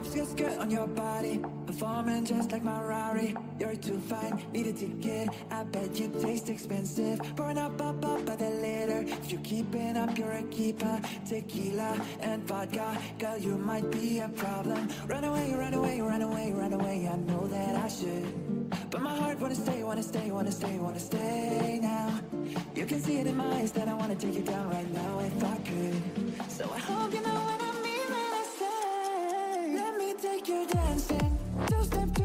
drops your skirt on your body Performing just like my Rari You're too fine, need a ticket I bet you taste expensive Pouring up, up, up by the liter If you're keeping up, you're a keeper Tequila and vodka Girl, you might be a problem Run away, run away, run away, run away I know that I should But my heart wanna stay, wanna stay, wanna stay, wanna stay now You can see it in my eyes that I wanna take you down right now if I could So I hope you know them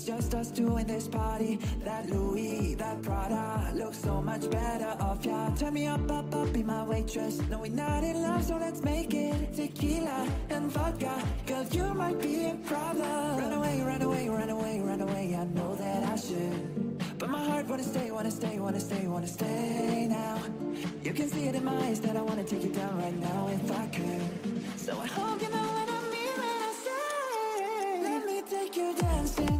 It's just us two in this party That Louis, that Prada Looks so much better off ya Turn me up, up, up, be my waitress No, we're not in love, so let's make it Tequila and vodka Girl, you might be a problem Run away, run away, run away, run away I know that I should But my heart wanna stay, wanna stay, wanna stay, wanna stay now You can see it in my eyes that I wanna take you down right now if I could So I hope you know what I mean when I say Let me take you dancing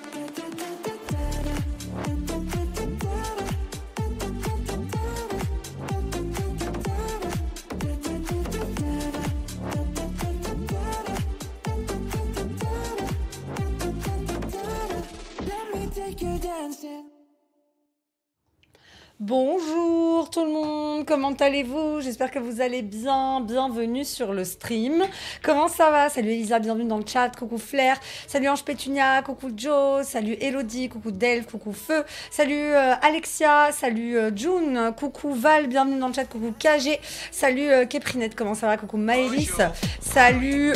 dancing. Bonjour tout le monde, comment allez-vous J'espère que vous allez bien, bienvenue sur le stream. Comment ça va Salut Elisa, bienvenue dans le chat, coucou Flair, salut Ange Pétunia, coucou Joe, salut Elodie, coucou Delph, coucou Feu, salut euh, Alexia, salut euh, June, coucou Val, bienvenue dans le chat, coucou KG, salut euh, Keprinette, comment ça va Coucou Maëlys, salut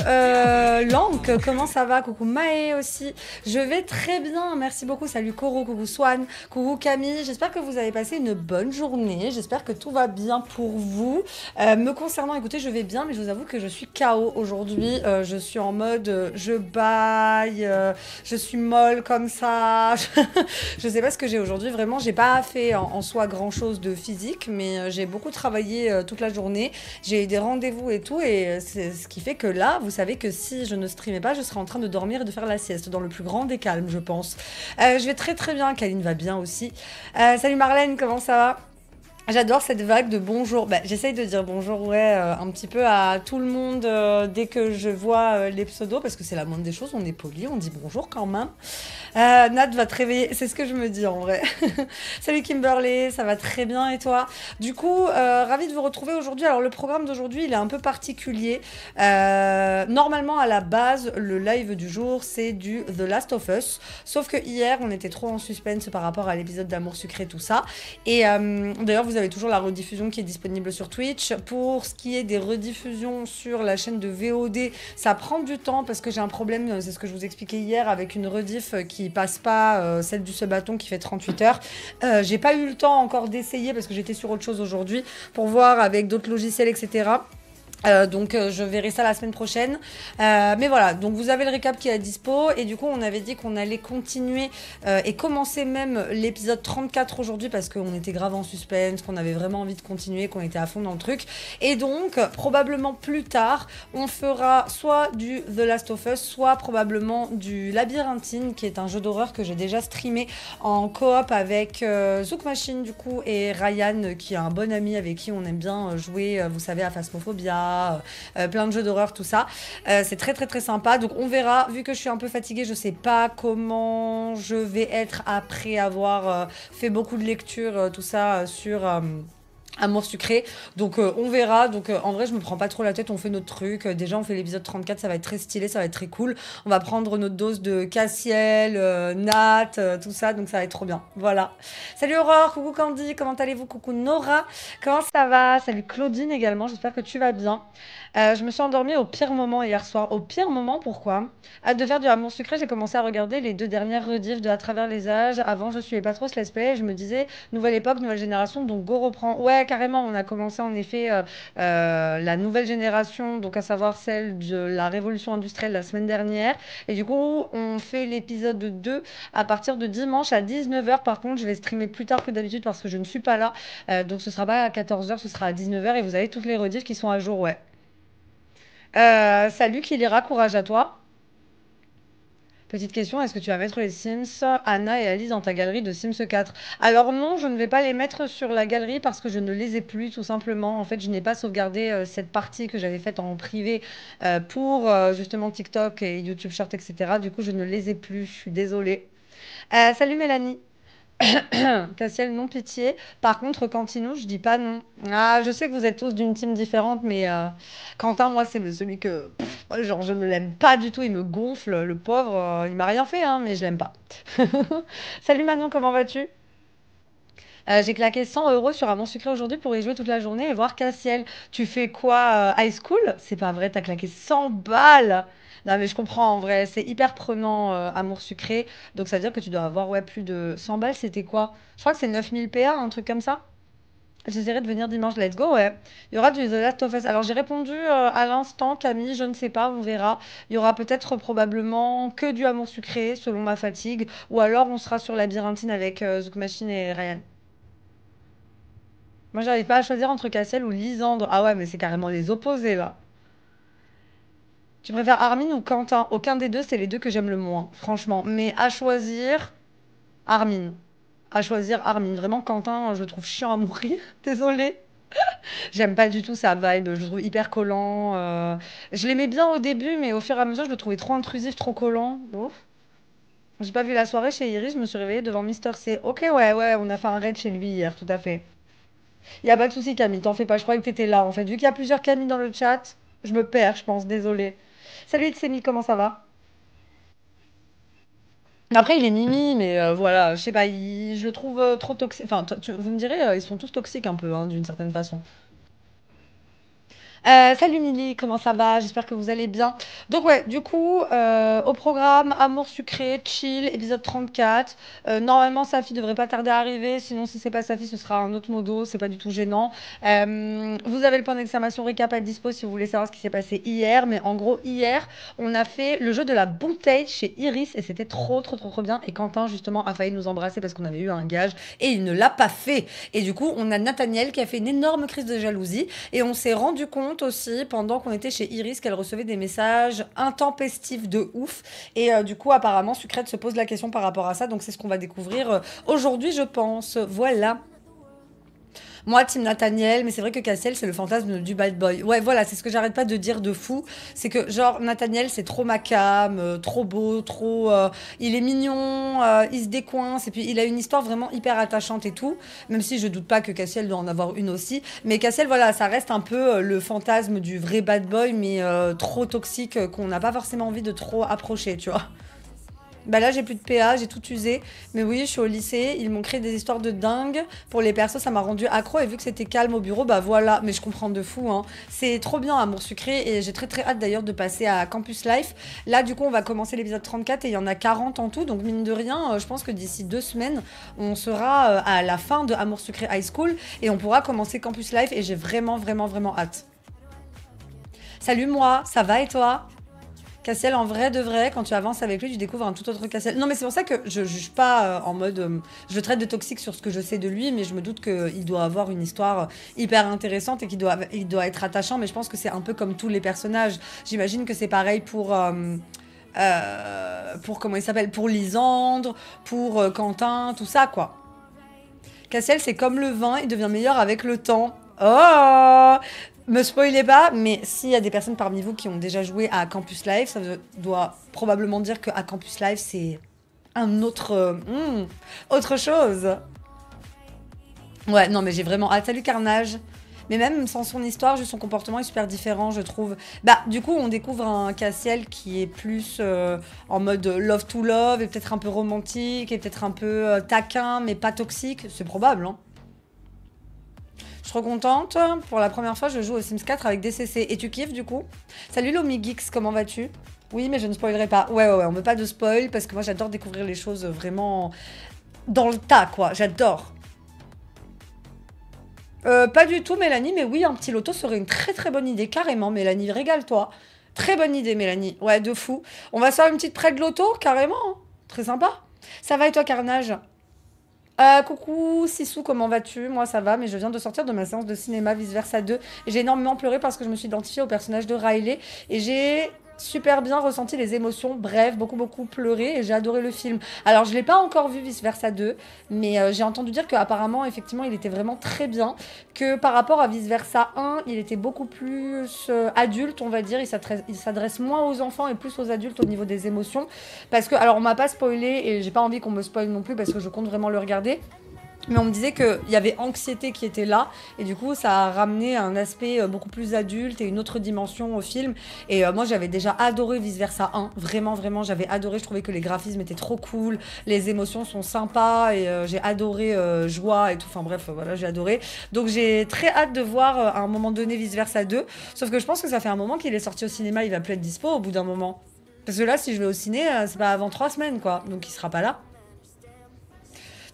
Lank, comment ça va Coucou Maë aussi, je vais très bien, merci beaucoup, salut Coro, coucou Swan, coucou Camille, j'espère que vous avez passé une bonne journée. J'espère que tout va bien pour vous. Euh, me concernant, écoutez, je vais bien, mais je vous avoue que je suis KO aujourd'hui. Euh, je suis en mode euh, je baille, je suis molle comme ça. je sais pas ce que j'ai aujourd'hui. Vraiment, j'ai pas fait en, soi grand chose de physique, mais j'ai beaucoup travaillé toute la journée. J'ai eu des rendez-vous et tout, et c'est ce qui fait que là, vous savez que si je ne streamais pas, je serais en train de dormir et de faire la sieste dans le plus grand des calmes, je pense. je vais très très bien. Kaline va bien aussi. salut Marlène, comment ça va. J'adore cette vague de bonjour. Bah, J'essaye de dire bonjour, ouais, euh, un petit peu à tout le monde euh, dès que je vois euh, les pseudos, parce que c'est la moindre des choses. On est poli, on dit bonjour quand même. Euh, Nat va te réveiller, c'est ce que je me dis en vrai. Salut Kimberley, ça va très bien et toi Du coup, euh, ravie de vous retrouver aujourd'hui. Alors le programme d'aujourd'hui, il est un peu particulier. Euh, normalement, à la base, le live du jour, c'est du The Last of Us. Sauf que hier, on était trop en suspense par rapport à l'épisode d'Amour sucré, tout ça. Et d'ailleurs, vous avez toujours la rediffusion qui est disponible sur Twitch. Pour ce qui est des rediffusions sur la chaîne de VOD, ça prend du temps parce que j'ai un problème, c'est ce que je vous expliquais hier, avec une rediff qui passe pas, euh, celle du bâton qui fait 38 heures. Euh, j'ai pas eu le temps encore d'essayer parce que j'étais sur autre chose aujourd'hui pour voir avec d'autres logiciels, etc. Euh, donc euh, je verrai ça la semaine prochaine. Euh, mais voilà, donc vous avez le récap qui est à dispo. Et du coup, on avait dit qu'on allait continuer et commencer même l'épisode 34 aujourd'hui parce qu'on était grave en suspense, qu'on avait vraiment envie de continuer, qu'on était à fond dans le truc. Et donc, probablement plus tard, on fera soit du The Last of Us, soit probablement du Labyrinthine, qui est un jeu d'horreur que j'ai déjà streamé en coop avec Zouk Machine du coup et Ryan, qui est un bon ami avec qui on aime bien jouer, vous savez, à Phasmophobia euh, plein de jeux d'horreur, tout ça. Euh, c'est très très très sympa. Donc on verra. Vu que je suis un peu fatiguée, je sais pas comment je vais être après avoir euh, fait beaucoup de lectures, tout ça sur Amour sucré. Donc euh, on verra. Donc euh, en vrai, je me prends pas trop la tête. On fait notre truc. Euh, déjà, on fait l'épisode 34. Ça va être très stylé. Ça va être très cool. On va prendre notre dose de Cassiel, Nat, tout ça. Donc ça va être trop bien. Voilà. Salut Aurore. Coucou Candy. Comment allez-vous Coucou Nora. Comment ça va Salut Claudine également. J'espère que tu vas bien. Euh, je me suis endormie au pire moment hier soir. Au pire moment, pourquoi Hâte de faire du amour sucré, j'ai commencé à regarder les deux dernières rediffs de À travers les âges. Avant, je suivais pas trop ce let's play je me disais, nouvelle époque, nouvelle génération, donc go reprend. Ouais, carrément, on a commencé en effet euh, euh, la nouvelle génération, donc à savoir celle de la révolution industrielle la semaine dernière. Et du coup, on fait l'épisode 2 à partir de dimanche à 19h. Par contre, je vais streamer plus tard que d'habitude parce que je ne suis pas là. donc ce sera pas à 14h, ce sera à 19h et vous avez toutes les rediff' qui sont à jour, ouais. Euh, salut Kilira, courage à toi. Petite question, est-ce que tu vas mettre les Sims, Anna et Alice dans ta galerie de Sims 4 Alors non, je ne vais pas les mettre sur la galerie parce que je ne les ai plus tout simplement. En fait, je n'ai pas sauvegardé euh, cette partie que j'avais faite en privé euh, pour justement TikTok et YouTube Short, etc. Du coup, je ne les ai plus, je suis désolée. salut Mélanie Cassiel, non pitié. Par contre, Quentinou, je dis pas non. Ah, je sais que vous êtes tous d'une team différente, mais euh, Quentin, moi, c'est celui que. genre, je ne l'aime pas du tout, il me gonfle, le pauvre. Euh, il m'a rien fait, hein, mais je l'aime pas. Salut Manon, comment vas-tu euh, j'ai claqué 100 euros sur un bon sucré aujourd'hui pour y jouer toute la journée et voir Cassiel. Tu fais quoi High school C'est pas vrai, t'as claqué 100 balles non, mais je comprends en vrai. C'est hyper prenant, euh, Amour Sucré. Donc ça veut dire que tu dois avoir ouais, plus de 100 balles. C'était quoi Je crois que c'est 9000 PA, un truc comme ça. J'essaierai de venir dimanche, let's go, ouais. Il y aura du Last Alors j'ai répondu euh, à l'instant, Camille, je ne sais pas, on verra. Il y aura peut-être probablement que du amour sucré, selon ma fatigue. Ou alors on sera sur Labyrinthine avec euh, Machine et Ryan. Moi j'arrive pas à choisir entre Cassel ou Lisandre. Ah ouais, mais c'est carrément les opposés là. Tu préfères Armin ou Quentin Aucun des deux, c'est les deux que j'aime le moins, franchement. Mais à choisir, Armin. À choisir Armin. Vraiment, Quentin, je le trouve chiant à mourir. Désolée. J'aime pas du tout sa vibe, je le trouve hyper collant. Euh. Je l'aimais bien au début, mais au fur et à mesure, je le trouvais trop intrusif, trop collant. Je J'ai pas vu la soirée chez Iris, je me suis réveillée devant Mister C. Ok, ouais, ouais, on a fait un raid chez lui hier, tout à fait. Il Y a pas de souci, Camille, t'en fais pas, je croyais que t'étais là en fait. Vu qu'il y a plusieurs Camille dans le chat, je me perds, je pense, désolée. Salut Tsemi, comment ça va? Après, il est mimi, mais euh, voilà, je sais pas, je le trouve euh, trop toxique. Enfin, vous me direz, euh, ils sont tous toxiques un peu, hein, d'une certaine façon. Euh, salut Milly, comment ça va J'espère que vous allez bien. Donc ouais, du coup, euh, au programme Amour sucré, chill, épisode 34. Euh, normalement, sa fille devrait pas tarder à arriver, sinon si c'est pas sa fille, ce sera un autre modo, c'est pas du tout gênant. vous avez le point d'exclamation récap à dispo si vous voulez savoir ce qui s'est passé hier, mais en gros, hier, on a fait le jeu de la bouteille chez Iris et c'était trop, trop, trop, trop bien. Et Quentin, justement, a failli nous embrasser parce qu'on avait eu un gage et il ne l'a pas fait. Et du coup, on a Nathaniel qui a fait une énorme crise de jalousie et on s'est rendu compte aussi, pendant qu'on était chez Iris, qu'elle recevait des messages intempestifs de ouf. Et euh, du coup, apparemment, Sucrète se pose la question par rapport à ça. Donc, c'est ce qu'on va découvrir euh, aujourd'hui, je pense. Voilà. Moi, Tim Nathaniel, mais c'est vrai que Cassiel, c'est le fantasme du bad boy. Ouais, voilà, c'est ce que j'arrête pas de dire de fou. C'est que, genre, Nathaniel, c'est trop macam, euh, trop beau, trop. Euh, il est mignon, euh, il se décoince, et puis il a une histoire vraiment hyper attachante et tout. Même si je doute pas que Cassiel doit en avoir une aussi. Mais Cassiel, voilà, ça reste un peu le fantasme du vrai bad boy, mais trop toxique qu'on n'a pas forcément envie de trop approcher, tu vois. Bah là, j'ai plus de PA, j'ai tout usé. Mais oui, je suis au lycée, ils m'ont créé des histoires de dingue. Pour les persos, ça m'a rendu accro et vu que c'était calme au bureau, bah voilà. Mais je comprends de fou, hein. C'est trop bien, Amour Sucré, et j'ai très très hâte d'ailleurs de passer à Campus Life. Là, du coup, on va commencer l'épisode 34 et il y en a 40 en tout. Donc, mine de rien, euh, je pense que d'ici deux semaines, on sera euh, à la fin de Amour Sucré High School et on pourra commencer Campus Life et j'ai vraiment, vraiment, vraiment hâte. Salut moi, ça va et toi Cassiel, en vrai de vrai, quand tu avances avec lui, tu découvres un tout autre Cassiel. Non, mais c'est pour ça que je juge pas euh, en mode. Euh, je traite de toxique sur ce que je sais de lui, mais je me doute qu'il doit avoir une histoire euh, hyper intéressante et qu'il doit, il doit être attachant. Mais je pense que c'est un peu comme tous les personnages. J'imagine que c'est pareil pour. pour comment il s'appelle Pour Lisandre, pour Quentin, tout ça quoi. Cassiel, c'est comme le vin, il devient meilleur avec le temps. Oh me spoilez pas, mais s'il y a des personnes parmi vous qui ont déjà joué à Campus Live, ça doit probablement dire que à Campus Live, c'est un autre. Hmm, autre chose. Ouais, non, mais j'ai vraiment Ah, salut Carnage. Mais même sans son histoire, juste son comportement est super différent, je trouve. Bah, du coup, on découvre un Cassiel qui est plus euh, en mode love to love, et peut-être un peu romantique, et peut-être un peu euh, taquin, mais pas toxique. C'est probable, hein. Je suis trop contente. Pour la première fois, je joue au Sims 4 avec DCC. Et tu kiffes du coup Salut Lomi Geeks, comment vas-tu Oui, mais je ne spoilerai pas. Ouais, ouais, ouais, on veut pas de spoil parce que moi j'adore découvrir les choses vraiment dans le tas, quoi. J'adore. Euh, pas du tout, Mélanie, mais oui, un petit loto serait une très très bonne idée, carrément. Mélanie, régale-toi. Très bonne idée, Mélanie. Ouais, de fou. On va faire une petite prête de loto, carrément. Hein. Très sympa. Ça va et toi, Carnage euh, coucou Sissou, comment vas-tu Moi ça va, mais je viens de sortir de ma séance de cinéma Vice Versa 2. J'ai énormément pleuré parce que je me suis identifiée au personnage de Riley et j'ai super bien ressenti les émotions, bref, beaucoup beaucoup pleuré et j'ai adoré le film. Alors je l'ai pas encore vu Vice Versa 2, mais euh, j'ai entendu dire qu'apparemment effectivement il était vraiment très bien, que par rapport à Vice Versa 1, il était beaucoup plus euh, adulte, on va dire, il s'adresse moins aux enfants et plus aux adultes au niveau des émotions, parce que alors on m'a pas spoilé et j'ai pas envie qu'on me spoile non plus parce que je compte vraiment le regarder. Mais on me disait qu'il y avait anxiété qui était là, et du coup, ça a ramené un aspect euh, beaucoup plus adulte et une autre dimension au film. Et euh, moi, j'avais déjà adoré Vice Versa 1, vraiment, vraiment, j'avais adoré. Je trouvais que les graphismes étaient trop cool, les émotions sont sympas, et euh, j'ai adoré Joie et tout. Enfin bref, voilà, j'ai adoré. Donc j'ai très hâte de voir à un moment donné Vice Versa 2, sauf que je pense que ça fait un moment qu'il est sorti au cinéma, il va plus être dispo au bout d'un moment. Parce que là, si je vais au ciné, c'est pas avant trois semaines, quoi, donc il sera pas là.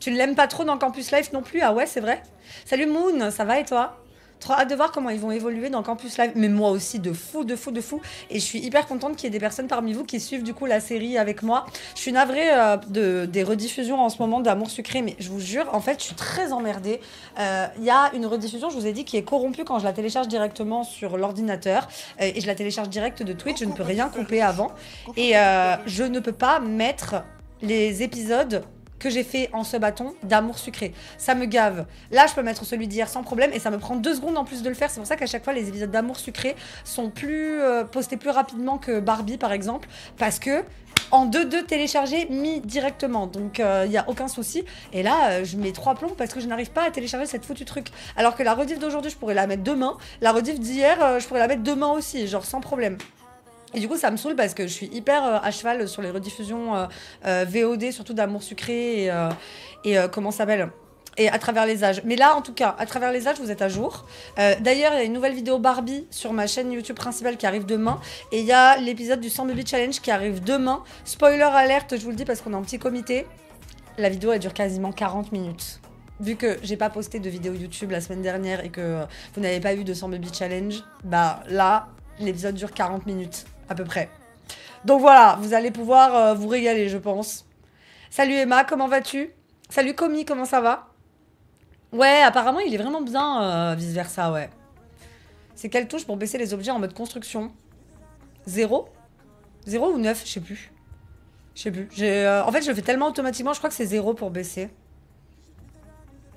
Tu ne l'aimes pas trop dans Campus Life non plus Ah ouais, c'est vrai Salut Moon, ça va et toi Trop hâte de voir comment ils vont évoluer dans Campus Life. Mais moi aussi, de fou, de fou, de fou. Et je suis hyper contente qu'il y ait des personnes parmi vous qui suivent du coup la série avec moi. Je suis navrée euh, de, des rediffusions en ce moment d'Amour Sucré, mais je vous jure, en fait, je suis très emmerdée. Euh, il y a une rediffusion, je vous ai dit, qui est corrompue quand je la télécharge directement sur l'ordinateur. Euh, et je la télécharge direct de Twitch, je ne peux rien couper avant. Et je ne peux pas mettre les épisodes que j'ai fait en ce bâton d'amour sucré. Ça me gave. Là, je peux mettre celui d'hier sans problème et ça me prend deux secondes en plus de le faire. C'est pour ça qu'à chaque fois, les épisodes d'amour sucré sont plus euh, postés plus rapidement que Barbie, par exemple, parce que en 2-2 téléchargés mis directement. Donc il euh, n'y a aucun souci. Et là, euh, je mets trois plombs parce que je n'arrive pas à télécharger cette foutue truc. Alors que la rediff d'aujourd'hui, je pourrais la mettre demain. La rediff d'hier, je pourrais la mettre demain aussi, genre sans problème. Et du coup, ça me saoule parce que je suis hyper euh, à cheval sur les rediffusions euh, euh, VOD, surtout d'amour sucré et, comment ça s'appelle et à travers les âges. Mais là, en tout cas, à travers les âges, vous êtes à jour. D'ailleurs, il y a une nouvelle vidéo Barbie sur ma chaîne YouTube principale qui arrive demain. Et il y a l'épisode du 100 Baby Challenge qui arrive demain. Spoiler alerte, je vous le dis parce qu'on est en petit comité. La vidéo, elle dure quasiment 40 minutes. Vu que j'ai pas posté de vidéo YouTube la semaine dernière et que vous n'avez pas eu de 100 Baby Challenge, bah là, l'épisode dure 40 minutes à peu près. Donc voilà, vous allez pouvoir euh, vous régaler, je pense. Salut Emma, comment vas-tu Salut Comi, comment ça va Ouais, apparemment, il est vraiment bien, euh, vice-versa, ouais. C'est quelle touche pour baisser les objets en mode construction Zéro Zéro ou neuf Je sais plus. Je sais plus. Euh, en fait, je le fais tellement automatiquement, je crois que c'est zéro pour baisser.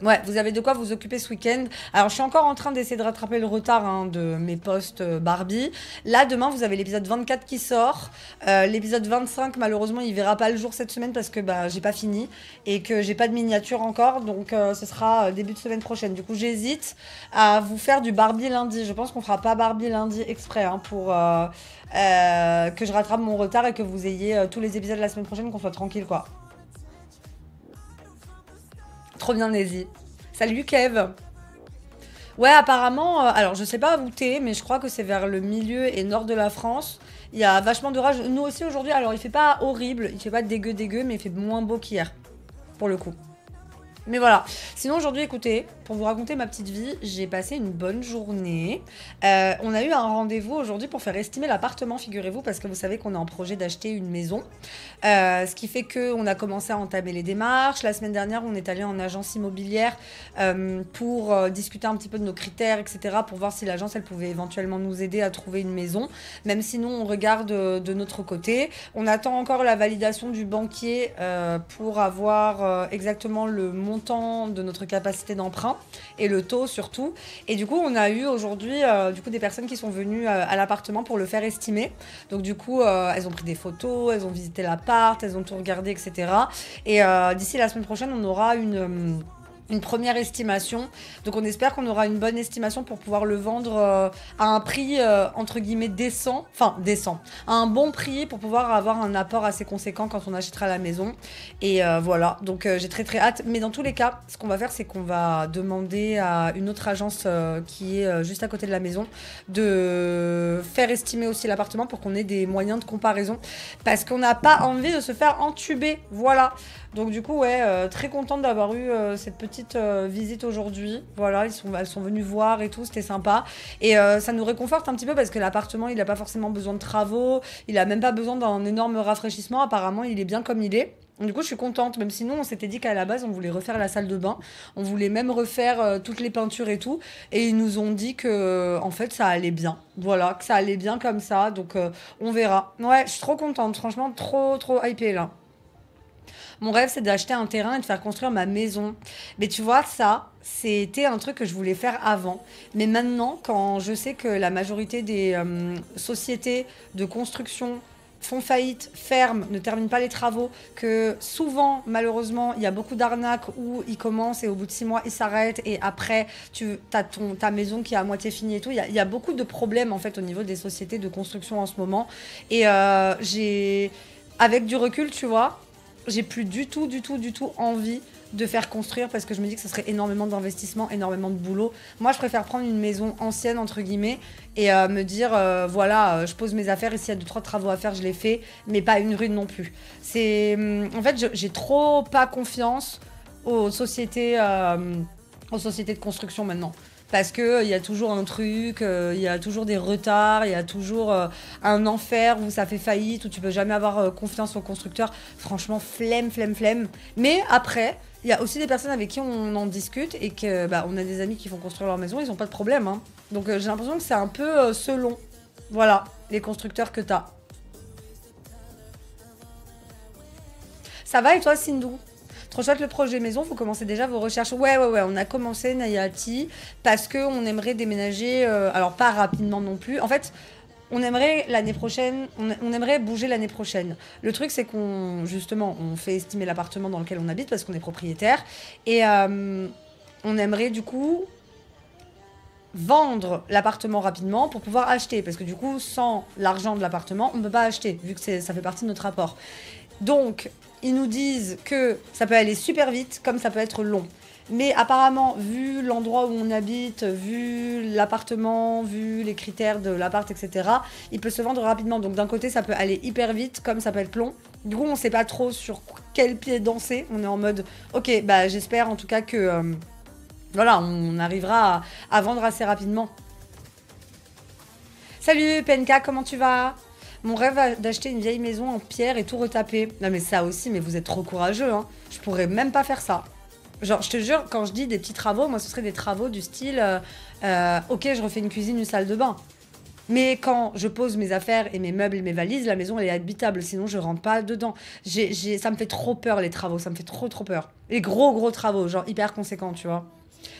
Ouais, vous avez de quoi vous occuper ce week-end. Alors, je suis encore en train d'essayer de rattraper le retard hein, de mes postes euh, Barbie. Là, demain, vous avez l'épisode 24 qui sort. Euh, l'épisode 25, malheureusement, il verra pas le jour cette semaine parce que bah, j'ai pas fini et que j'ai pas de miniature encore. Donc, euh, ce sera début de semaine prochaine. Du coup, j'hésite à vous faire du Barbie lundi. Je pense qu'on fera pas Barbie lundi exprès hein, pour que je rattrape mon retard et que vous ayez tous les épisodes de la semaine prochaine, qu'on soit tranquille, quoi. Trop bien, Salut, Kev. Ouais, apparemment, euh, alors je sais pas où t'es, mais je crois que c'est vers le milieu et nord de la France. Il y a vachement d'orage. Nous aussi aujourd'hui, alors il fait pas horrible, il fait pas dégueu dégueu, mais il fait moins beau qu'hier, pour le coup. Mais voilà. Sinon aujourd'hui, écoutez, pour vous raconter ma petite vie, j'ai passé une bonne journée. Euh, on a eu un rendez-vous aujourd'hui pour faire estimer l'appartement, figurez-vous, parce que vous savez qu'on est en projet d'acheter une maison. Euh, ce qui fait qu'on a commencé à entamer les démarches. La semaine dernière, on est allé en agence immobilière euh, pour discuter un petit peu de nos critères, etc., pour voir si l'agence, elle pouvait éventuellement nous aider à trouver une maison. Même si nous, on regarde de notre côté. On attend encore la validation du banquier pour avoir exactement le montant de notre capacité d'emprunt et le taux surtout. Et du coup, on a eu aujourd'hui euh, du coup des personnes qui sont venues euh, à l'appartement pour le faire estimer. Donc du coup, euh, elles ont pris des photos, elles ont visité l'appart, elles ont tout regardé, etc. Et d'ici la semaine prochaine, on aura une une première estimation. Donc on espère qu'on aura une bonne estimation pour pouvoir le vendre euh, à un prix euh, entre guillemets décent, enfin décent, à un bon prix pour pouvoir avoir un apport assez conséquent quand on achètera la maison. Et euh, voilà, donc j'ai très très hâte. Mais dans tous les cas, ce qu'on va faire, c'est qu'on va demander à une autre agence qui est juste à côté de la maison de faire estimer aussi l'appartement pour qu'on ait des moyens de comparaison. Parce qu'on n'a pas envie de se faire entuber. Voilà. Donc du coup, ouais, euh, très contente d'avoir eu euh, cette petite euh, visite aujourd'hui. Voilà, ils sont, elles sont venues voir et tout, c'était sympa. Et ça nous réconforte un petit peu parce que l'appartement, il n'a pas forcément besoin de travaux, il n'a même pas besoin d'un énorme rafraîchissement. Apparemment, il est bien comme il est. Du coup, je suis contente, même si nous, on s'était dit qu'à la base, on voulait refaire la salle de bain, on voulait même refaire toutes les peintures et tout. Et ils nous ont dit que, en fait, ça allait bien. Voilà, que ça allait bien comme ça. Donc, on verra. Ouais, je suis trop contente, franchement, trop, trop hypée là. Mon rêve, c'est d'acheter un terrain et de faire construire ma maison. Mais tu vois, ça, c'était un truc que je voulais faire avant. Mais maintenant, quand je sais que la majorité des euh, sociétés de construction font faillite, ferment, ne terminent pas les travaux, que souvent, malheureusement, il y a beaucoup d'arnaques où ils commencent et au bout de six mois, ils s'arrêtent et après, tu as ton, ta maison qui est à moitié finie et tout. Il y, a, beaucoup de problèmes, en fait, au niveau des sociétés de construction en ce moment. Et euh, j'ai, avec du recul, tu vois, j'ai plus du tout, du tout, du tout envie de faire construire parce que je me dis que ce serait énormément d'investissement, énormément de boulot. Moi, je préfère prendre une maison ancienne, entre guillemets, et euh, me dire, euh, voilà, euh, je pose mes affaires et s'il y a deux, trois travaux à faire, je les fais, mais pas une rue non plus. Hum, en fait, j'ai trop pas confiance aux aux sociétés de construction maintenant parce que euh, il y a toujours un truc, euh, il y a toujours des retards, il y a toujours euh, un enfer où ça fait faillite, où tu peux jamais avoir confiance au constructeur. Franchement, flemme, flemme, flemme. Mais après, il y a aussi des personnes avec qui on en discute et que bah, on a des amis qui font construire leur maison, ils n'ont pas de problème. Hein. Donc j'ai l'impression que c'est un peu selon, voilà, les constructeurs que t'as. Ça va et toi, Sindou Trop le projet maison, vous commencez déjà vos recherches. Ouais, ouais, ouais, on a commencé Nayati parce qu'on aimerait déménager, euh, alors pas rapidement non plus. En fait, on aimerait l'année prochaine, on, aimerait bouger l'année prochaine. Le truc, c'est qu'on, justement, on fait estimer l'appartement dans lequel on habite parce qu'on est propriétaire. Et euh, on aimerait du coup vendre l'appartement rapidement pour pouvoir acheter. Parce que du coup, sans l'argent de l'appartement, on ne peut pas acheter, vu que ça fait partie de notre rapport. Donc, ils nous disent que ça peut aller super vite, comme ça peut être long. Mais apparemment, vu l'endroit où on habite, vu l'appartement, vu les critères de l'appart, etc., il peut se vendre rapidement. Donc d'un côté, ça peut aller hyper vite, comme ça peut être long. Du coup, on ne sait pas trop sur quel pied danser. On est en mode, ok, bah j'espère en tout cas que, euh, voilà, on arrivera à, vendre assez rapidement. Salut Penka, comment tu vas mon rêve d'acheter une vieille maison en pierre et tout retaper. Non mais ça aussi, mais vous êtes trop courageux, hein. Je pourrais même pas faire ça. Genre, je te jure, quand je dis des petits travaux, moi, ce serait des travaux du style, euh, euh, ok, je refais une cuisine, une salle de bain. Mais quand je pose mes affaires et mes meubles et mes valises, la maison elle est habitable, sinon je rentre pas dedans. ça me fait trop peur les travaux, ça me fait trop trop peur. Les gros gros travaux, genre hyper conséquents, tu vois.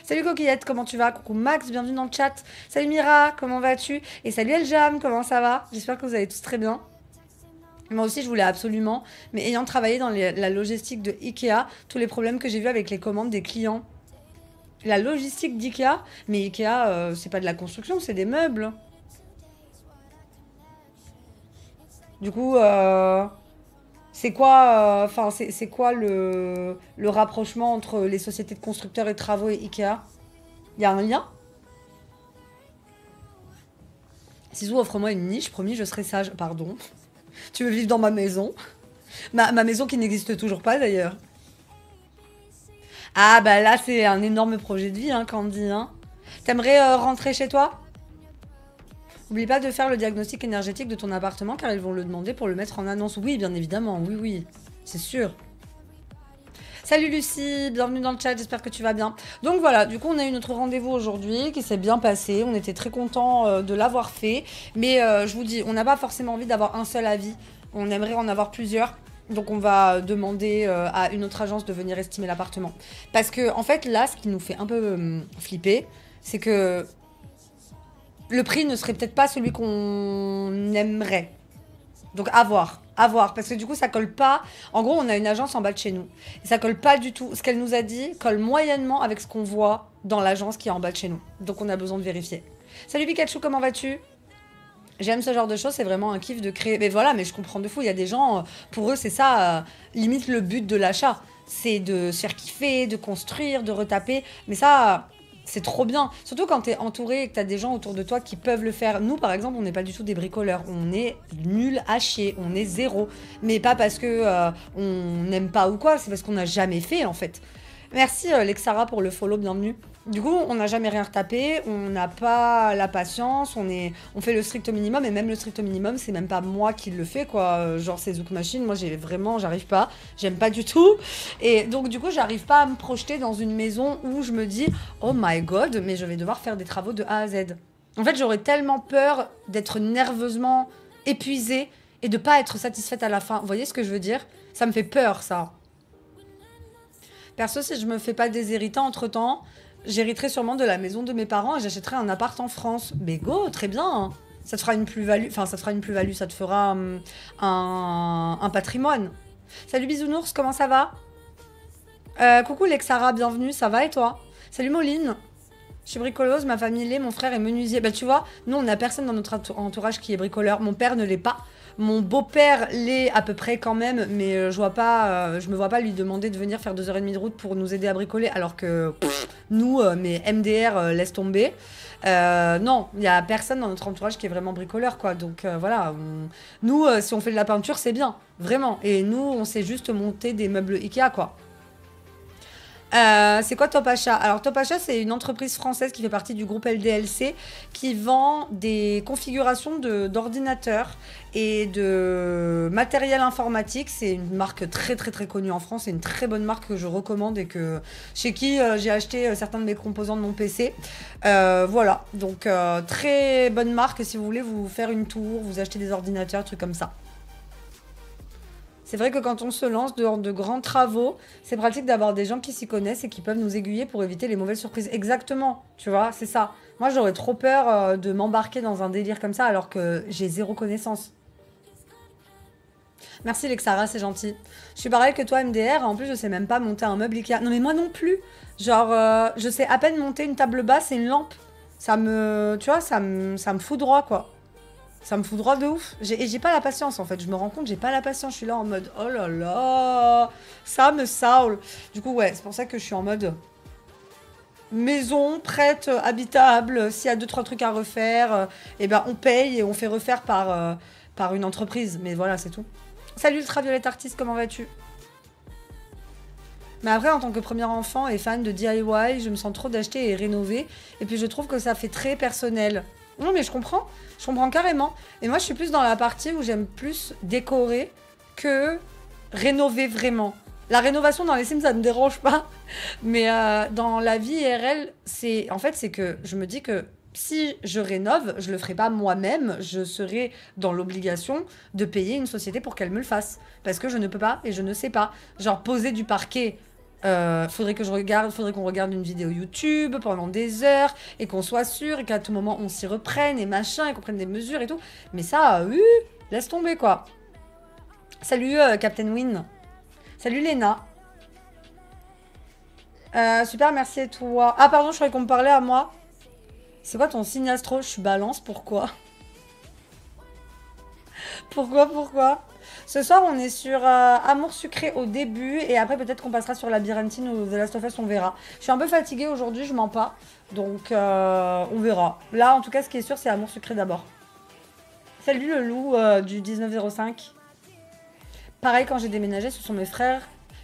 Salut Coquillette, comment tu vas Coucou Max, bienvenue dans le chat. Salut Mira, comment vas-tu Et salut Eljam, comment ça va J'espère que vous allez tous très bien. Moi aussi, je voulais absolument, mais ayant travaillé dans la logistique de Ikea, tous les problèmes que j'ai vus avec les commandes des clients. La logistique d'Ikea, mais Ikea, euh, c'est pas de la construction, c'est des meubles. Du coup, euh, c'est quoi, euh, enfin, c'est quoi le, le, rapprochement entre les sociétés de constructeurs et travaux et Ikea Il y a un lien Sais-tu offre-moi une niche, promis, je serai sage. Pardon. Tu veux vivre dans ma maison ma, maison qui n'existe toujours pas d'ailleurs. Ah bah là, c'est un énorme projet de vie, hein, Candy. Hein. T'aimerais euh, rentrer chez toi N'oublie pas de faire le diagnostic énergétique de ton appartement car ils vont le demander pour le mettre en annonce. Oui, bien évidemment, oui, oui, c'est sûr. Salut Lucie, bienvenue dans le chat, j'espère que tu vas bien. Donc voilà, du coup on a eu notre rendez-vous aujourd'hui qui s'est bien passé, on était très contents euh, de l'avoir fait, mais euh, je vous dis, on n'a pas forcément envie d'avoir un seul avis, on aimerait en avoir plusieurs. Donc on va demander euh, à une autre agence de venir estimer l'appartement. Parce que en fait là, ce qui nous fait un peu hum, flipper, c'est que le prix ne serait peut-être pas celui qu'on aimerait. Donc à voir, à voir, parce que du coup ça colle pas. En gros, on a une agence en bas de chez nous. ça colle pas du tout. Ce qu'elle nous a dit colle moyennement avec ce qu'on voit dans l'agence qui est en bas de chez nous. Donc on a besoin de vérifier. Salut Pikachu, comment vas-tu J'aime ce genre de choses, c'est vraiment un kiff de créer. Mais voilà, mais je comprends de fou. Il y a des gens, pour eux, c'est ça, euh, limite le but de l'achat. C'est de se faire kiffer, de construire, de retaper. Mais ça, c'est trop bien. Surtout quand t'es entouré et que t'as des gens autour de toi qui peuvent le faire. Nous, par exemple, on n'est pas du tout des bricoleurs. On est nul à chier. On est zéro. Mais pas parce que euh, on n'aime pas ou quoi. C'est parce qu'on n'a jamais fait, en fait. Merci euh, Lexara pour le follow, bienvenue. Du coup, on n'a jamais rien retapé, on n'a pas la patience, on, est, on fait le strict minimum, et même le strict minimum, c'est même pas moi qui le fais, quoi. Euh, genre, ces Zouk Machine, moi, j'ai vraiment, j'arrive pas, j'aime pas du tout. Et donc, du coup, j'arrive pas à me projeter dans une maison où je me dis, oh my god, mais je vais devoir faire des travaux de A à Z. En fait, j'aurais tellement peur d'être nerveusement épuisée et de pas être satisfaite à la fin. Vous voyez ce que je veux dire Ça me fait peur, ça. Perso, si je me fais pas déshériter entre temps, j'hériterai sûrement de la maison de mes parents et j'achèterai un appart en France. Mais go, très bien. Ça te fera une plus-value, enfin ça te fera une plus-value, ça te fera hum, un, patrimoine. Salut Bisounours, comment ça va euh, Coucou Lexara, bienvenue, ça va et toi Salut Moline, je suis bricoleuse, ma famille l'est, mon frère est menuisier. Bah tu vois, nous on n'a personne dans notre entourage qui est bricoleur, mon père ne l'est pas, mon beau-père l'est à peu près quand même, mais euh, je vois pas, euh, je me vois pas lui demander de venir faire deux heures et demie de route pour nous aider à bricoler, alors que nous, mes euh, mais MDR, laissent laisse tomber. non, il y a personne dans notre entourage qui est vraiment bricoleur, quoi. Donc voilà, nous, si on fait de la peinture, c'est bien, vraiment. Et nous, on sait juste monter des meubles Ikea, quoi. Euh, c'est quoi Topacha Alors Topacha, c'est une entreprise française qui fait partie du groupe LDLC qui vend des configurations d'ordinateurs et de matériel informatique. C'est une marque très très très connue en France. C'est une très bonne marque que je recommande et que chez qui euh, j'ai acheté euh, certains de mes composants de mon PC. voilà, donc très bonne marque si vous voulez vous faire une tour, vous acheter des ordinateurs, trucs comme ça. C'est vrai que quand on se lance dans de grands travaux, c'est pratique d'avoir des gens qui s'y connaissent et qui peuvent nous aiguiller pour éviter les mauvaises surprises. Exactement, tu vois, c'est ça. Moi, j'aurais trop peur euh, de m'embarquer dans un délire comme ça alors que j'ai zéro connaissance. Merci Lexara, c'est gentil. Je suis pareil que toi MDR, en plus je sais même pas monter un meuble Ikea. Non mais moi non plus. Genre euh, je sais à peine monter une table basse et une lampe. Ça me tu vois, ça ça me fout droit quoi. Ça me fout droit de ouf. J'ai pas la patience en fait. Je me rends compte, j'ai pas la patience. Je suis là en mode oh là là, ça me saoule. Du coup, ouais, c'est pour ça que je suis en mode maison prête, habitable. S'il y a deux trois trucs à refaire, euh, eh ben on paye et on fait refaire par, euh, par une entreprise. Mais voilà, c'est tout. Salut Ultraviolette Artiste, comment vas-tu mais après, en tant que premier enfant et fan de DIY, je me sens trop d'acheter et rénover. Et puis, je trouve que ça fait très personnel. Non, mais je comprends. Je comprends carrément. Et moi, je suis plus dans la partie où j'aime plus décorer que rénover vraiment. La rénovation dans les Sims, ça ne me dérange pas. Mais euh, dans la vie IRL, c'est en fait, c'est que je me dis que si je rénove, je le ferai pas moi-même, je serai dans l'obligation de payer une société pour qu'elle me le fasse parce que je ne peux pas et je ne sais pas. Genre poser du parquet euh, faudrait que je regarde, faudrait qu'on regarde une vidéo YouTube pendant des heures et qu'on soit sûr et qu'à tout moment on s'y reprenne et machin et qu'on prenne des mesures et tout. Mais ça, euh, euh, laisse tomber quoi. Salut Captain Win. Salut Lena. super, merci à toi. Ah pardon, je croyais qu'on me parlait à moi. C'est quoi ton signe astro Je suis balance, pourquoi Pourquoi, pourquoi ce soir, on est sur euh, Amour sucré au début et après, peut-être qu'on passera sur Labyrinthine ou The Last of Us, on verra. Je suis un peu fatiguée aujourd'hui, je mens pas. Donc, euh, on verra. Là, en tout cas, ce qui est sûr, c'est Amour sucré d'abord. Salut le loup euh, du 1905. Pareil, quand j'ai déménagé, ce sont mes frères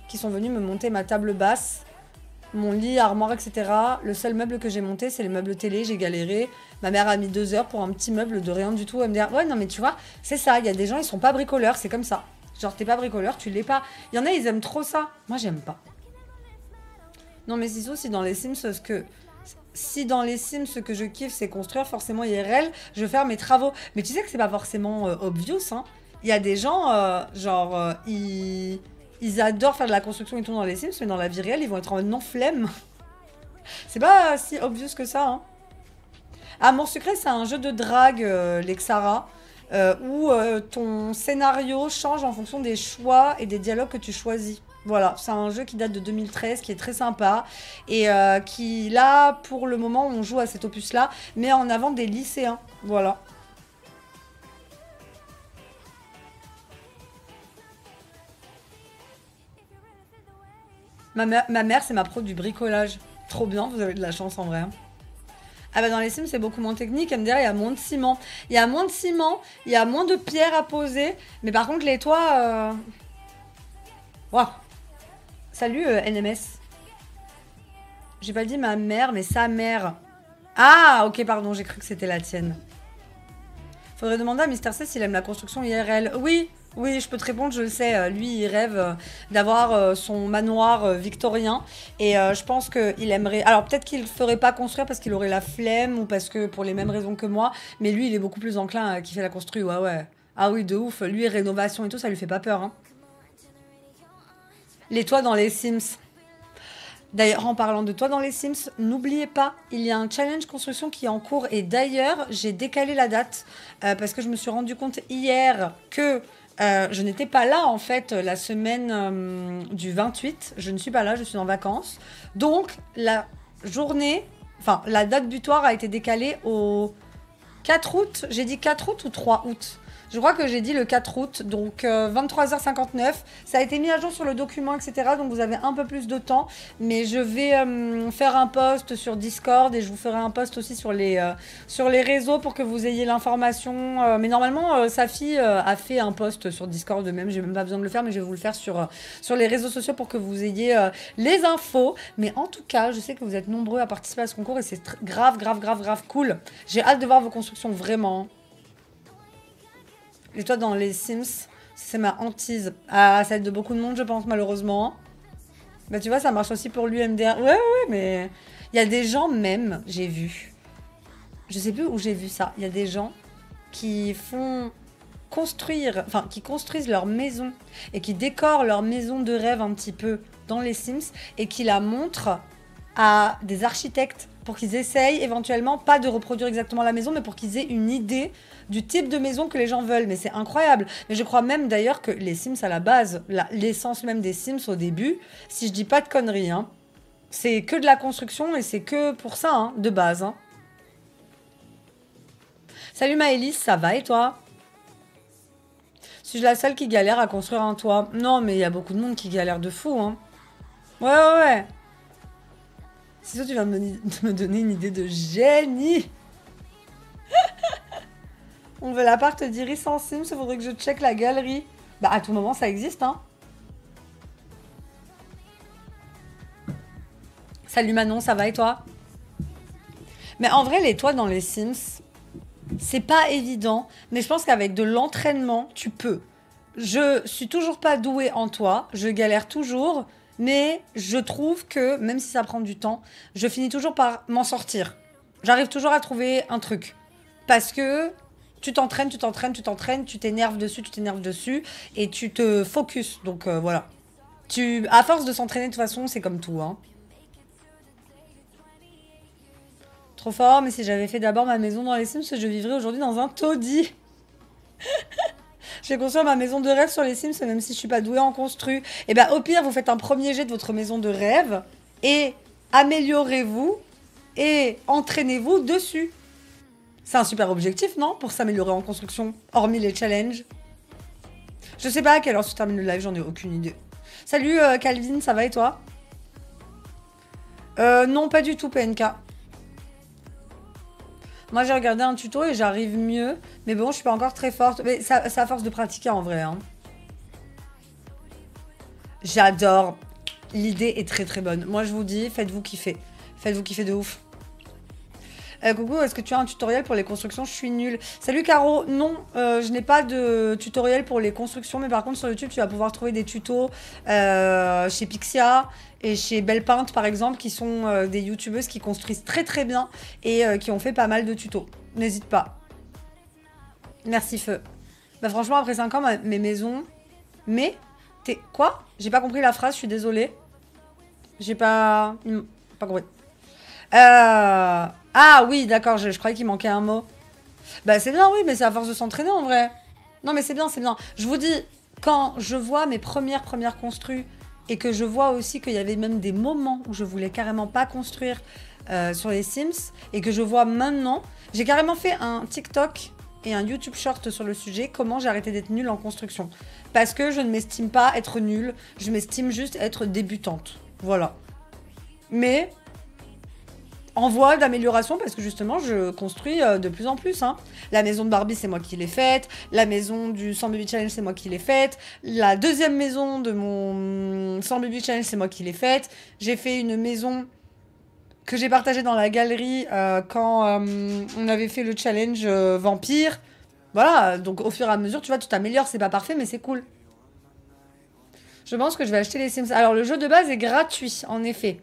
qui sont venus me monter ma table basse mon lit, armoire, etc. Le seul meuble que j'ai monté, c'est le meuble télé. J'ai galéré. Ma mère a mis deux heures pour un petit meuble de rien du tout. Elle me dit ah, Ouais, non, mais tu vois, c'est ça. Il y a des gens, ils sont pas bricoleurs. C'est comme ça. Genre, t'es pas bricoleur, tu l'es pas. Il y en a, ils aiment trop ça. Moi, j'aime pas. Non, mais c'est aussi dans les Sims, ce que. Si dans les Sims, ce que je kiffe, c'est construire, forcément IRL, je vais mes travaux. Mais tu sais que c'est pas forcément euh, obvious, hein. Il y a des gens, euh, genre, euh, ils ils adorent faire de la construction et tout dans les Sims, mais dans la vie réelle, ils vont être en non C'est pas si obvious que ça. Hein. Amour secret, c'est un jeu de drague, euh, les Lexara, euh, où euh, ton scénario change en fonction des choix et des dialogues que tu choisis. Voilà, c'est un jeu qui date de 2013, qui est très sympa, et qui là, pour le moment, on joue à cet opus-là, mais en avant des lycéens. Voilà. Ma, mère, c'est ma pro du bricolage. Trop bien, vous avez de la chance en vrai. Ah bah dans les Sims, c'est beaucoup moins technique. me dit il y a moins de ciment. Il y a moins de ciment, il y a moins de pierres à poser. Mais par contre, les toits... Euh, wow. Salut euh, NMS. J'ai pas dit ma mère, mais sa mère. Ah, ok, pardon, j'ai cru que c'était la tienne. Faudrait demander à Mister C s'il aime la construction IRL. Oui, oui, je peux te répondre, je le sais. Euh, lui, il rêve euh, d'avoir euh, son manoir victorien. Et je pense qu'il aimerait. Alors, peut-être qu'il ne ferait pas construire parce qu'il aurait la flemme ou parce que pour les mêmes raisons que moi. Mais lui, il est beaucoup plus enclin qui fait la construire. Ouais, ouais. Ah oui, de ouf. Lui, rénovation et tout, ça lui fait pas peur. Hein. Les toits dans les Sims. D'ailleurs, en parlant de toi dans les Sims, n'oubliez pas, il y a un challenge construction qui est en cours. Et d'ailleurs, j'ai décalé la date parce que je me suis rendu compte hier que euh, je n'étais pas là en fait la semaine euh, du 28. Je ne suis pas là, je suis en vacances. Donc la journée, enfin la date butoir a été décalée au 4 août. J'ai dit 4 août ou 3 août je crois que j'ai dit le 4 août, donc 23h59. Euh, Ça a été mis à jour sur le document, etc. Donc vous avez un peu plus de temps. Mais je vais euh, faire un post sur Discord et je vous ferai un post aussi sur les, euh, sur les réseaux pour que vous ayez l'information. mais normalement, Safi a fait un post sur Discord de même. J'ai même pas besoin de le faire, mais je vais vous le faire sur, sur les réseaux sociaux pour que vous ayez les infos. Mais en tout cas, je sais que vous êtes nombreux à participer à ce concours et c'est grave, grave, grave, grave cool. J'ai hâte de voir vos constructions, vraiment. Et toi, dans les Sims, c'est ma hantise. Ah, celle de beaucoup de monde, je pense, malheureusement. Bah, tu vois, ça marche aussi pour l'UMDR. Ouais, ouais, mais il y a des gens même, j'ai vu. Je sais plus où j'ai vu ça. Il y a des gens qui font construire, enfin, qui construisent leur maison et qui décorent leur maison de rêve un petit peu dans les Sims et qui la montrent à des architectes pour qu'ils essayent éventuellement, pas de reproduire exactement la maison, mais pour qu'ils aient une idée du type de maison que les gens veulent. Mais c'est incroyable. Mais je crois même d'ailleurs que les Sims à la base, l'essence même des Sims au début, si je dis pas de conneries, hein, c'est que de la construction et c'est que pour ça, hein, de base. Hein. Salut Maëlys, ça va et toi Suis-je la seule qui galère à construire un toit Non, mais il y a beaucoup de monde qui galère de fou. Hein. Ouais, ouais, ouais. Si toi, tu viens de me donner une idée de génie. On veut l'appart d'Iris en Sims, il faudrait que je check la galerie. Bah à tout moment ça existe hein. Salut Manon, ça va et toi Mais en vrai les toits dans les Sims, c'est pas évident, mais je pense qu'avec de l'entraînement, tu peux. Je suis toujours pas douée en toi, je galère toujours, mais je trouve que même si ça prend du temps, je finis toujours par m'en sortir. J'arrive toujours à trouver un truc parce que tu t'entraînes, tu t'entraînes, tu t'entraînes, tu t'énerves dessus, tu t'énerves dessus, et tu te focus. Donc euh, voilà. Tu, à force de s'entraîner, de toute façon, c'est comme tout. Hein. Trop fort, mais si j'avais fait d'abord ma maison dans les Sims, je vivrais aujourd'hui dans un taudis. J'ai construit ma maison de rêve sur les Sims, même si je suis pas douée en construit. Et eh bien, au pire, vous faites un premier jet de votre maison de rêve et améliorez-vous et entraînez-vous dessus. C'est un super objectif, non Pour s'améliorer en construction, hormis les challenges. Je sais pas à quelle heure se termine le live, j'en ai aucune idée. Salut euh, Calvin, ça va et toi euh, Non, pas du tout PNK. Moi j'ai regardé un tuto et j'arrive mieux. Mais bon, je suis pas encore très forte. Mais ça, à force de pratiquer en vrai. Hein. J'adore. L'idée est très très bonne. Moi je vous dis, faites-vous kiffer. Faites-vous kiffer de ouf. Euh, « Coucou, est-ce que tu as un tutoriel pour les constructions Je suis nulle. Salut Caro, non, euh, je n'ai pas de tutoriel pour les constructions, mais par contre sur YouTube, tu vas pouvoir trouver des tutos euh, chez Pixia et chez Belle Peinte par exemple, qui sont des youtubeuses qui construisent très très bien et qui ont fait pas mal de tutos. N'hésite pas. Merci Feu. Bah franchement, après 5 ans, mes maisons... Mais... T'es... Quoi J'ai pas compris la phrase, je suis désolée. J'ai pas... Hmm, pas compris. Euh... Ah oui, d'accord, je, croyais qu'il manquait un mot. Bah c'est bien, oui, mais c'est à force de s'entraîner en vrai. Non mais c'est bien, c'est bien. Je vous dis, quand je vois mes premières premières construites et que je vois aussi qu'il y avait même des moments où je voulais carrément pas construire euh, sur les Sims et que je vois maintenant, j'ai carrément fait un TikTok et un YouTube short sur le sujet, comment j'ai arrêté d'être nulle en construction. Parce que je ne m'estime pas être nulle, je m'estime juste être débutante. Voilà. Mais en voie d'amélioration parce que justement je construis euh, de plus en plus. Hein. La maison de Barbie c'est moi qui l'ai faite, la maison du 100 Baby Challenge c'est moi qui l'ai faite, la deuxième maison de mon 100 Baby Challenge c'est moi qui l'ai faite, j'ai fait une maison que j'ai partagée dans la galerie euh, quand euh, on avait fait le challenge vampire. Voilà, donc au fur et à mesure tu vois tu t'améliores, c'est pas parfait mais c'est cool. Je pense que je vais acheter les Sims. Alors le jeu de base est gratuit en effet.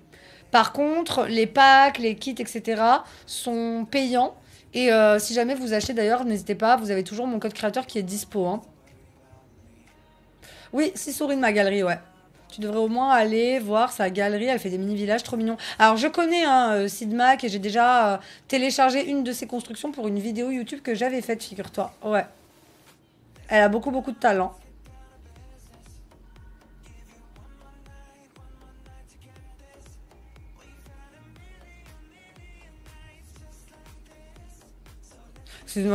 Par contre, les packs, les kits, etc. sont payants. Et euh, si jamais vous achetez d'ailleurs, n'hésitez pas, vous avez toujours mon code créateur qui est dispo. Hein. Oui, six souris de ma galerie, ouais. Tu devrais au moins aller voir sa galerie, elle fait des mini-villages trop mignons. Alors je connais hein, euh, Sidmac et j'ai déjà euh, téléchargé une de ses constructions pour une vidéo YouTube que j'avais faite, figure-toi. Ouais. Elle a beaucoup beaucoup de talent.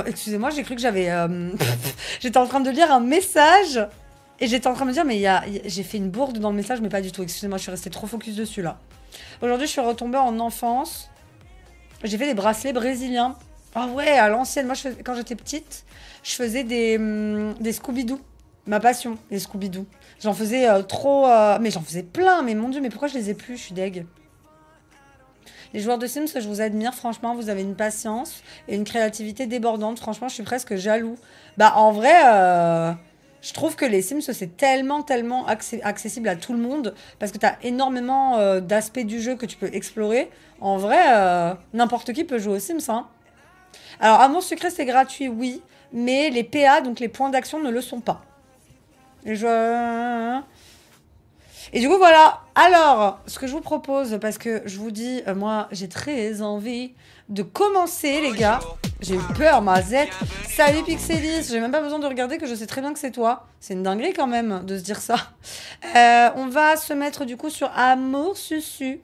Excusez-moi, j'ai cru que j'avais. Euh, j'étais en train de lire un message et j'étais en train de me dire, mais j'ai fait une bourde dans le message, mais pas du tout. Excusez-moi, je suis restée trop focus dessus là. Aujourd'hui, je suis retombée en enfance. J'ai fait des bracelets brésiliens. Ah ouais, à l'ancienne. Moi, quand j'étais petite, je faisais des, hum, des Scooby-Doo. Ma passion, les Scooby-Doo. J'en faisais euh, trop. Euh, mais j'en faisais plein. Mais mon dieu, mais pourquoi je les ai plus Je suis deg. Les joueurs de Sims, je vous admire, franchement, vous avez une patience et une créativité débordante. Franchement, je suis presque jaloux. Bah, en vrai, euh, je trouve que les Sims, c'est tellement, tellement accessible à tout le monde parce que tu as énormément euh, d'aspects du jeu que tu peux explorer. En vrai, euh, n'importe qui peut jouer aux Sims. Hein. Alors, Alors, Amour secret, c'est gratuit, oui, mais les PA, donc les points d'action, ne le sont pas. Les joueurs et du coup, voilà. Alors, ce que je vous propose, parce que je vous dis, euh, moi, j'ai très envie de commencer, les gars. J'ai eu peur, ma zette. Salut Pixelis, j'ai même pas besoin de regarder que je sais très bien que c'est toi. C'est une dinguerie quand même de se dire ça. Euh, on va se mettre du coup sur Amour Susu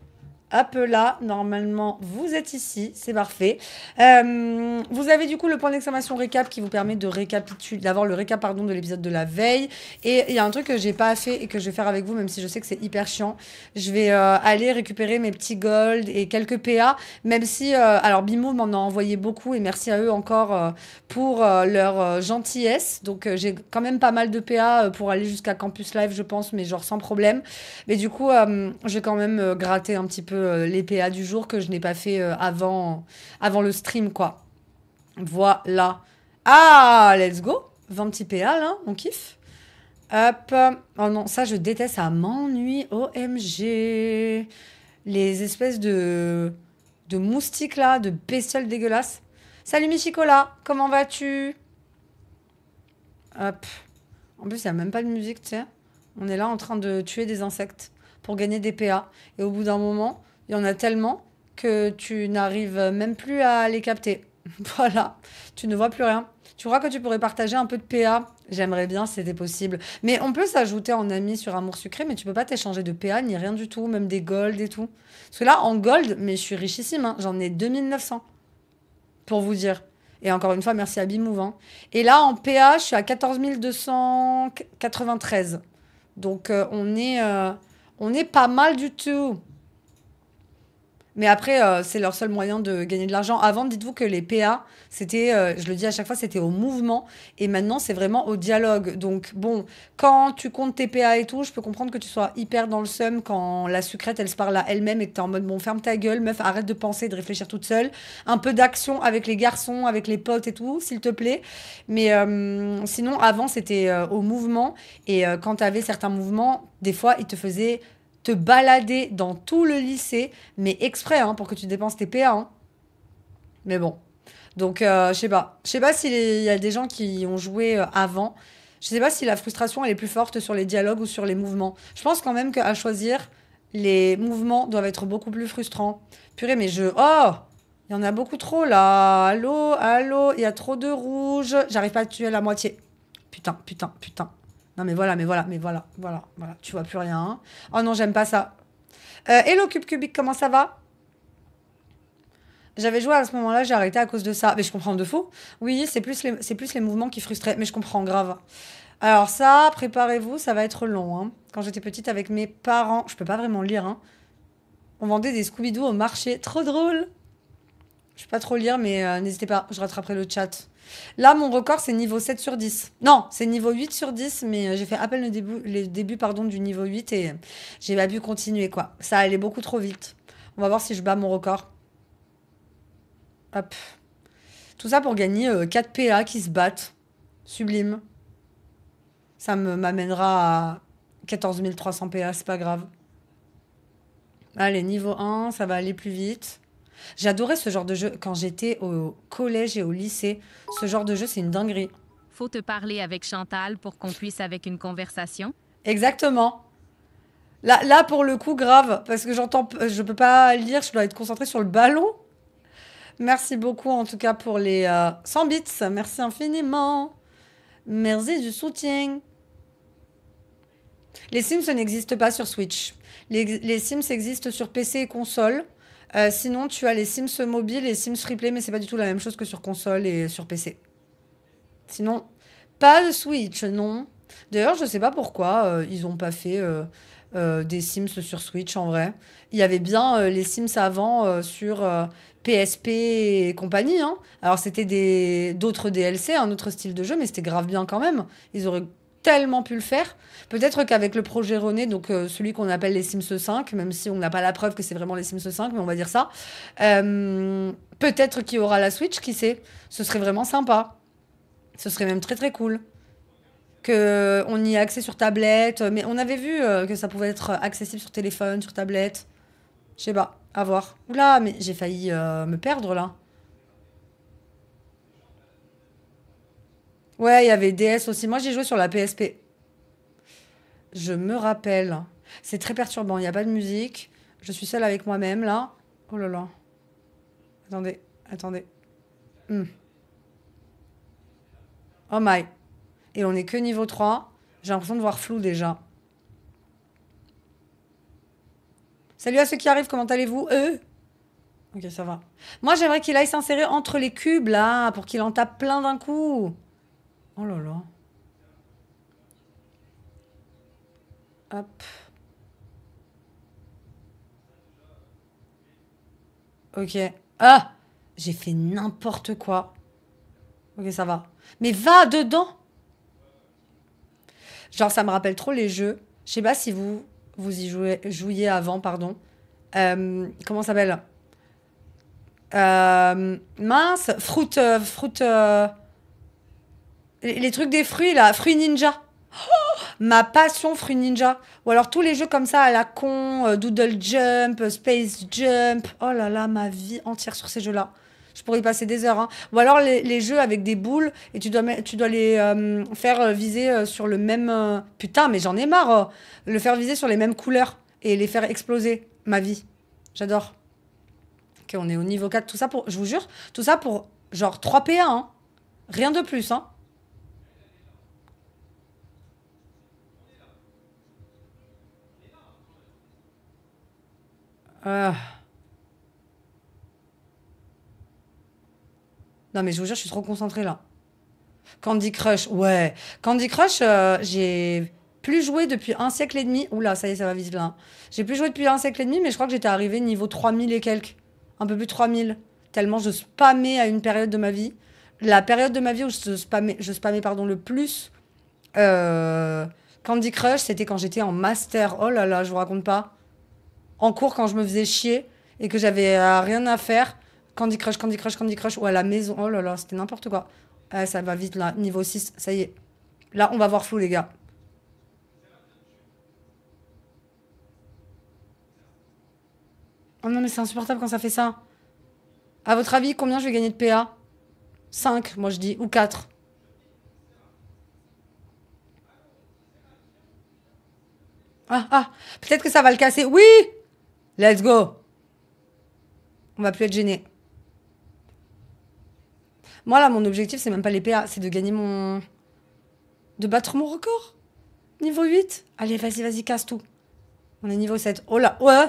peu là, normalement, vous êtes ici, c'est parfait. Euh, vous avez du coup le point d'exclamation récap qui vous permet de récapituler, d'avoir le récap pardon, de l'épisode de la veille. Et il y a un truc que j'ai pas fait et que je vais faire avec vous, même si je sais que c'est hyper chiant. Je vais euh, aller récupérer mes petits gold et quelques PA, même si, euh, alors Bimo m'en a envoyé beaucoup et merci à eux encore pour leur gentillesse. Donc j'ai quand même pas mal de PA pour aller jusqu'à Campus Live, je pense, mais genre sans problème. Mais du coup, je vais quand même gratter un petit peu euh, les PA du jour que je n'ai pas fait euh, avant, avant le stream, quoi. Voilà. Ah, let's go. 20 petits PA, là, on kiffe. Hop. Oh non, ça, je déteste, ça m'ennuie. OMG. Les espèces de, de moustiques, là, de bestioles dégueulasses. Salut Michicola, comment vas-tu Hop. En plus, il n'y a même pas de musique, tu sais. On est là en train de tuer des insectes pour gagner des PA. Et au bout d'un moment, il y en a tellement que tu n'arrives même plus à les capter. Voilà, tu ne vois plus rien. Tu crois que tu pourrais partager un peu de PA J'aimerais bien, c'était possible. Mais on peut s'ajouter en ami sur Amour Sucré, mais tu peux pas t'échanger de PA ni rien du tout, même des gold et tout. Parce que là, en gold, mais je suis richissime, hein, j'en ai 2900. Pour vous dire. Et encore une fois, merci à Bimouv. Hein. Et là, en PA, je suis à 14 293. Donc, euh, on, est, euh, on est pas mal du tout. Mais après, euh, c'est leur seul moyen de gagner de l'argent. Avant, dites-vous que les PA, c'était, euh, je le dis à chaque fois, c'était au mouvement. Et maintenant, c'est vraiment au dialogue. Donc, bon, quand tu comptes tes PA et tout, je peux comprendre que tu sois hyper dans le seum quand la sucrète, elle se parle à elle-même et que es en mode, bon, ferme ta gueule, meuf, arrête de penser, de réfléchir toute seule. Un peu d'action avec les garçons, avec les potes et tout, s'il te plaît. Mais euh, sinon, avant, c'était au mouvement. Et quand tu avais certains mouvements, des fois, ils te faisaient te balader dans tout le lycée, mais exprès, hein, pour que tu dépenses tes PA. Hein. Mais bon. Donc, euh, je sais pas. Je sais pas s'il y a des gens qui ont joué euh, avant. Je sais pas si la frustration, elle est plus forte sur les dialogues ou sur les mouvements. Je pense quand même qu'à choisir, les mouvements doivent être beaucoup plus frustrants. Purée, mais je... Oh Il y en a beaucoup trop, là Allô Allô Il y a trop de rouge J'arrive pas à tuer la moitié. Putain, putain, putain. Non, mais voilà, mais voilà, mais voilà, voilà, voilà, tu vois plus rien. Oh non, j'aime pas ça. Euh, hello Cube Cubic, comment ça va j'avais joué à ce moment-là, j'ai arrêté à cause de ça. Mais je comprends de faux. Oui, c'est plus, les, c'est plus les mouvements qui frustraient. Mais je comprends grave. Alors ça, préparez-vous, ça va être long. Hein. Quand j'étais petite avec mes parents, je peux pas vraiment lire. Hein. On vendait des Scooby-Doo au marché. Trop drôle. Je peux pas trop lire, mais euh, n'hésitez pas, je rattraperai le chat. Là, mon record, c'est niveau 7 sur 10. Non, c'est niveau 8 sur 10, mais euh, j'ai fait à peine le début, du niveau 8 et euh, j'ai pas pu continuer, quoi. Ça allait beaucoup trop vite. On va voir si je bats mon record. Hop. Tout ça pour gagner 4 euh, PA qui se battent. Sublime. Ça m'amènera à 14 300 PA, c'est pas grave. Allez, niveau 1, ça va aller plus vite. J'adorais ce genre de jeu quand j'étais au collège et au lycée. Ce genre de jeu, c'est une dinguerie. Faut te parler avec Chantal pour qu'on puisse avec une conversation Exactement. Là, là, pour le coup, grave, parce que j'entends, je peux pas lire, je dois être concentrée sur le ballon. Merci beaucoup, en tout cas, pour les 100 euh, bits. Merci infiniment. Merci du soutien. Les Sims n'existent pas sur Switch. Les, les Sims existent sur PC et console. Euh, sinon, tu as les Sims mobile et Sims replay, mais c'est pas du tout la même chose que sur console et sur PC. Sinon, pas de Switch, non. D'ailleurs, je ne sais pas pourquoi euh, ils ont pas fait euh, des Sims sur Switch en vrai. Il y avait bien les Sims avant sur PSP et compagnie. Hein. Alors, c'était d'autres DLC, un autre style de jeu, mais c'était grave bien quand même. Ils auraient tellement pu le faire. Peut-être qu'avec le projet René, donc euh, celui qu'on appelle les Sims 5, même si on n'a pas la preuve que c'est vraiment les Sims 5, mais on va dire ça, euh, peut-être qu'il y aura la Switch, qui sait Ce serait vraiment sympa. Ce serait même très très cool. Qu'on y ait accès sur tablette, mais on avait vu euh, que ça pouvait être accessible sur téléphone, sur tablette. Je sais pas, à voir. Oula, mais j'ai failli me perdre là. Ouais, il y avait DS aussi. Moi, j'ai joué sur la PSP je me rappelle. C'est très perturbant, il n'y a pas de musique. Je suis seule avec moi-même là. Oh là là. Attendez, attendez. Hmm. Oh my. Et on n'est que niveau 3. J'ai l'impression de voir flou déjà. Salut à ceux qui arrivent, comment allez-vous Eux Ok, ça va. Moi, j'aimerais qu'il aille s'insérer entre les cubes là, pour qu'il en tape plein d'un coup. Oh là là. Hop. Ok. Ah J'ai fait n'importe quoi. Ok, ça va. Mais va dedans Genre, ça me rappelle trop les jeux. Je sais pas si vous, vous y jouez, jouiez avant, pardon. Euh, comment ça s'appelle euh, Mince, fruit... Euh, fruit les, trucs des fruits, là. Fruits ninja. Oh, ma passion Fruit Ninja. Ou alors tous les jeux comme ça à la con, euh, Doodle Jump, euh, Space Jump. Oh là là, ma vie entière sur ces jeux-là. Je pourrais y passer des heures. Hein. Ou alors les, jeux avec des boules et tu dois, tu dois les euh, faire viser sur le même. Putain, mais j'en ai marre. le faire viser sur les mêmes couleurs et les faire exploser. Ma vie. J'adore. Ok, on est au niveau 4. Tout ça pour. Je vous jure, tout ça pour genre 3 p hein. Rien de plus. Hein. Ah. Non, mais je vous jure, je suis trop concentrée là. Candy Crush, ouais. Candy Crush, euh, j'ai plus joué depuis un siècle et demi. Oula, ça y est, ça va vite là. J'ai plus joué depuis un siècle et demi, mais je crois que j'étais arrivée niveau 3000 et quelques. Un peu plus de 3000. Tellement je spammais à une période de ma vie. La période de ma vie où je spammais, je pardon, le plus euh, Candy Crush, c'était quand j'étais en master. Oh là là, je vous raconte pas en cours quand je me faisais chier et que j'avais euh, rien à faire. Candy Crush, Candy Crush, Candy Crush, ou à la maison. Oh là là, c'était n'importe quoi. Ah, ça va vite là, niveau 6, ça y est. Là, on va voir flou, les gars. Oh non, mais c'est insupportable quand ça fait ça. À votre avis, combien je vais gagner de PA 5, moi je dis, ou 4. Ah, ah, peut-être que ça va le casser. Oui Let's go. On va plus être gêné. Moi, là, mon objectif, c'est même pas les PA, c'est de gagner mon. de battre mon record. Niveau 8. Allez, vas-y, vas-y, casse tout. On est niveau 7. Oh là, ouais.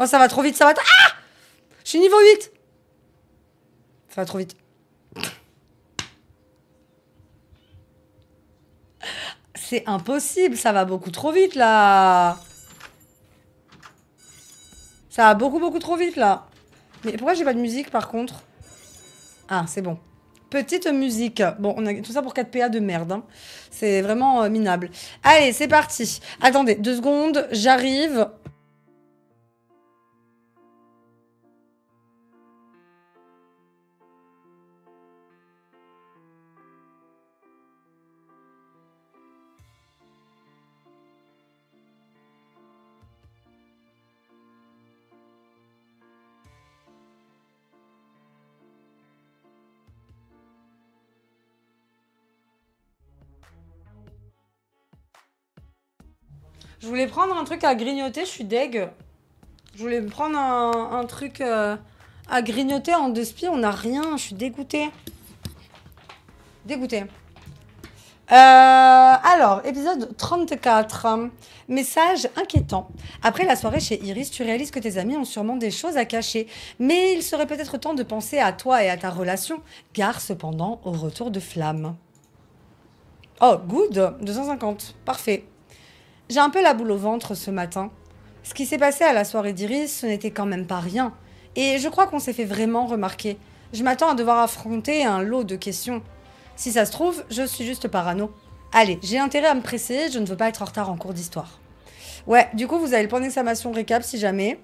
Oh, ça va trop vite, ça va. Ah Je suis niveau 8. Ça va trop vite. C'est impossible, ça va beaucoup trop vite là. Ça va beaucoup beaucoup trop vite là. Mais pourquoi j'ai pas de musique par contre Ah, c'est bon. Petite musique. Bon, on a tout ça pour 4 PA de merde. Hein. C'est vraiment euh, minable. Allez, c'est parti. Attendez, deux secondes, j'arrive. Je voulais prendre un truc à grignoter, je suis deg. Je voulais prendre un, truc euh, à grignoter en deux spies, on n'a rien, je suis dégoûtée. Dégoûtée. Euh, alors, épisode 34. Message inquiétant. Après la soirée chez Iris, tu réalises que tes amis ont sûrement des choses à cacher. Mais il serait peut-être temps de penser à toi et à ta relation. Gare cependant au retour de flamme. Oh, good 250. Parfait. J'ai un peu la boule au ventre ce matin. Ce qui s'est passé à la soirée d'Iris, ce n'était quand même pas rien. Et je crois qu'on s'est fait vraiment remarquer. Je m'attends à devoir affronter un lot de questions. Si ça se trouve, je suis juste parano. Allez, j'ai intérêt à me presser, je ne veux pas être en retard en cours d'histoire. Ouais, du coup, vous avez le point d'exclamation récap si jamais.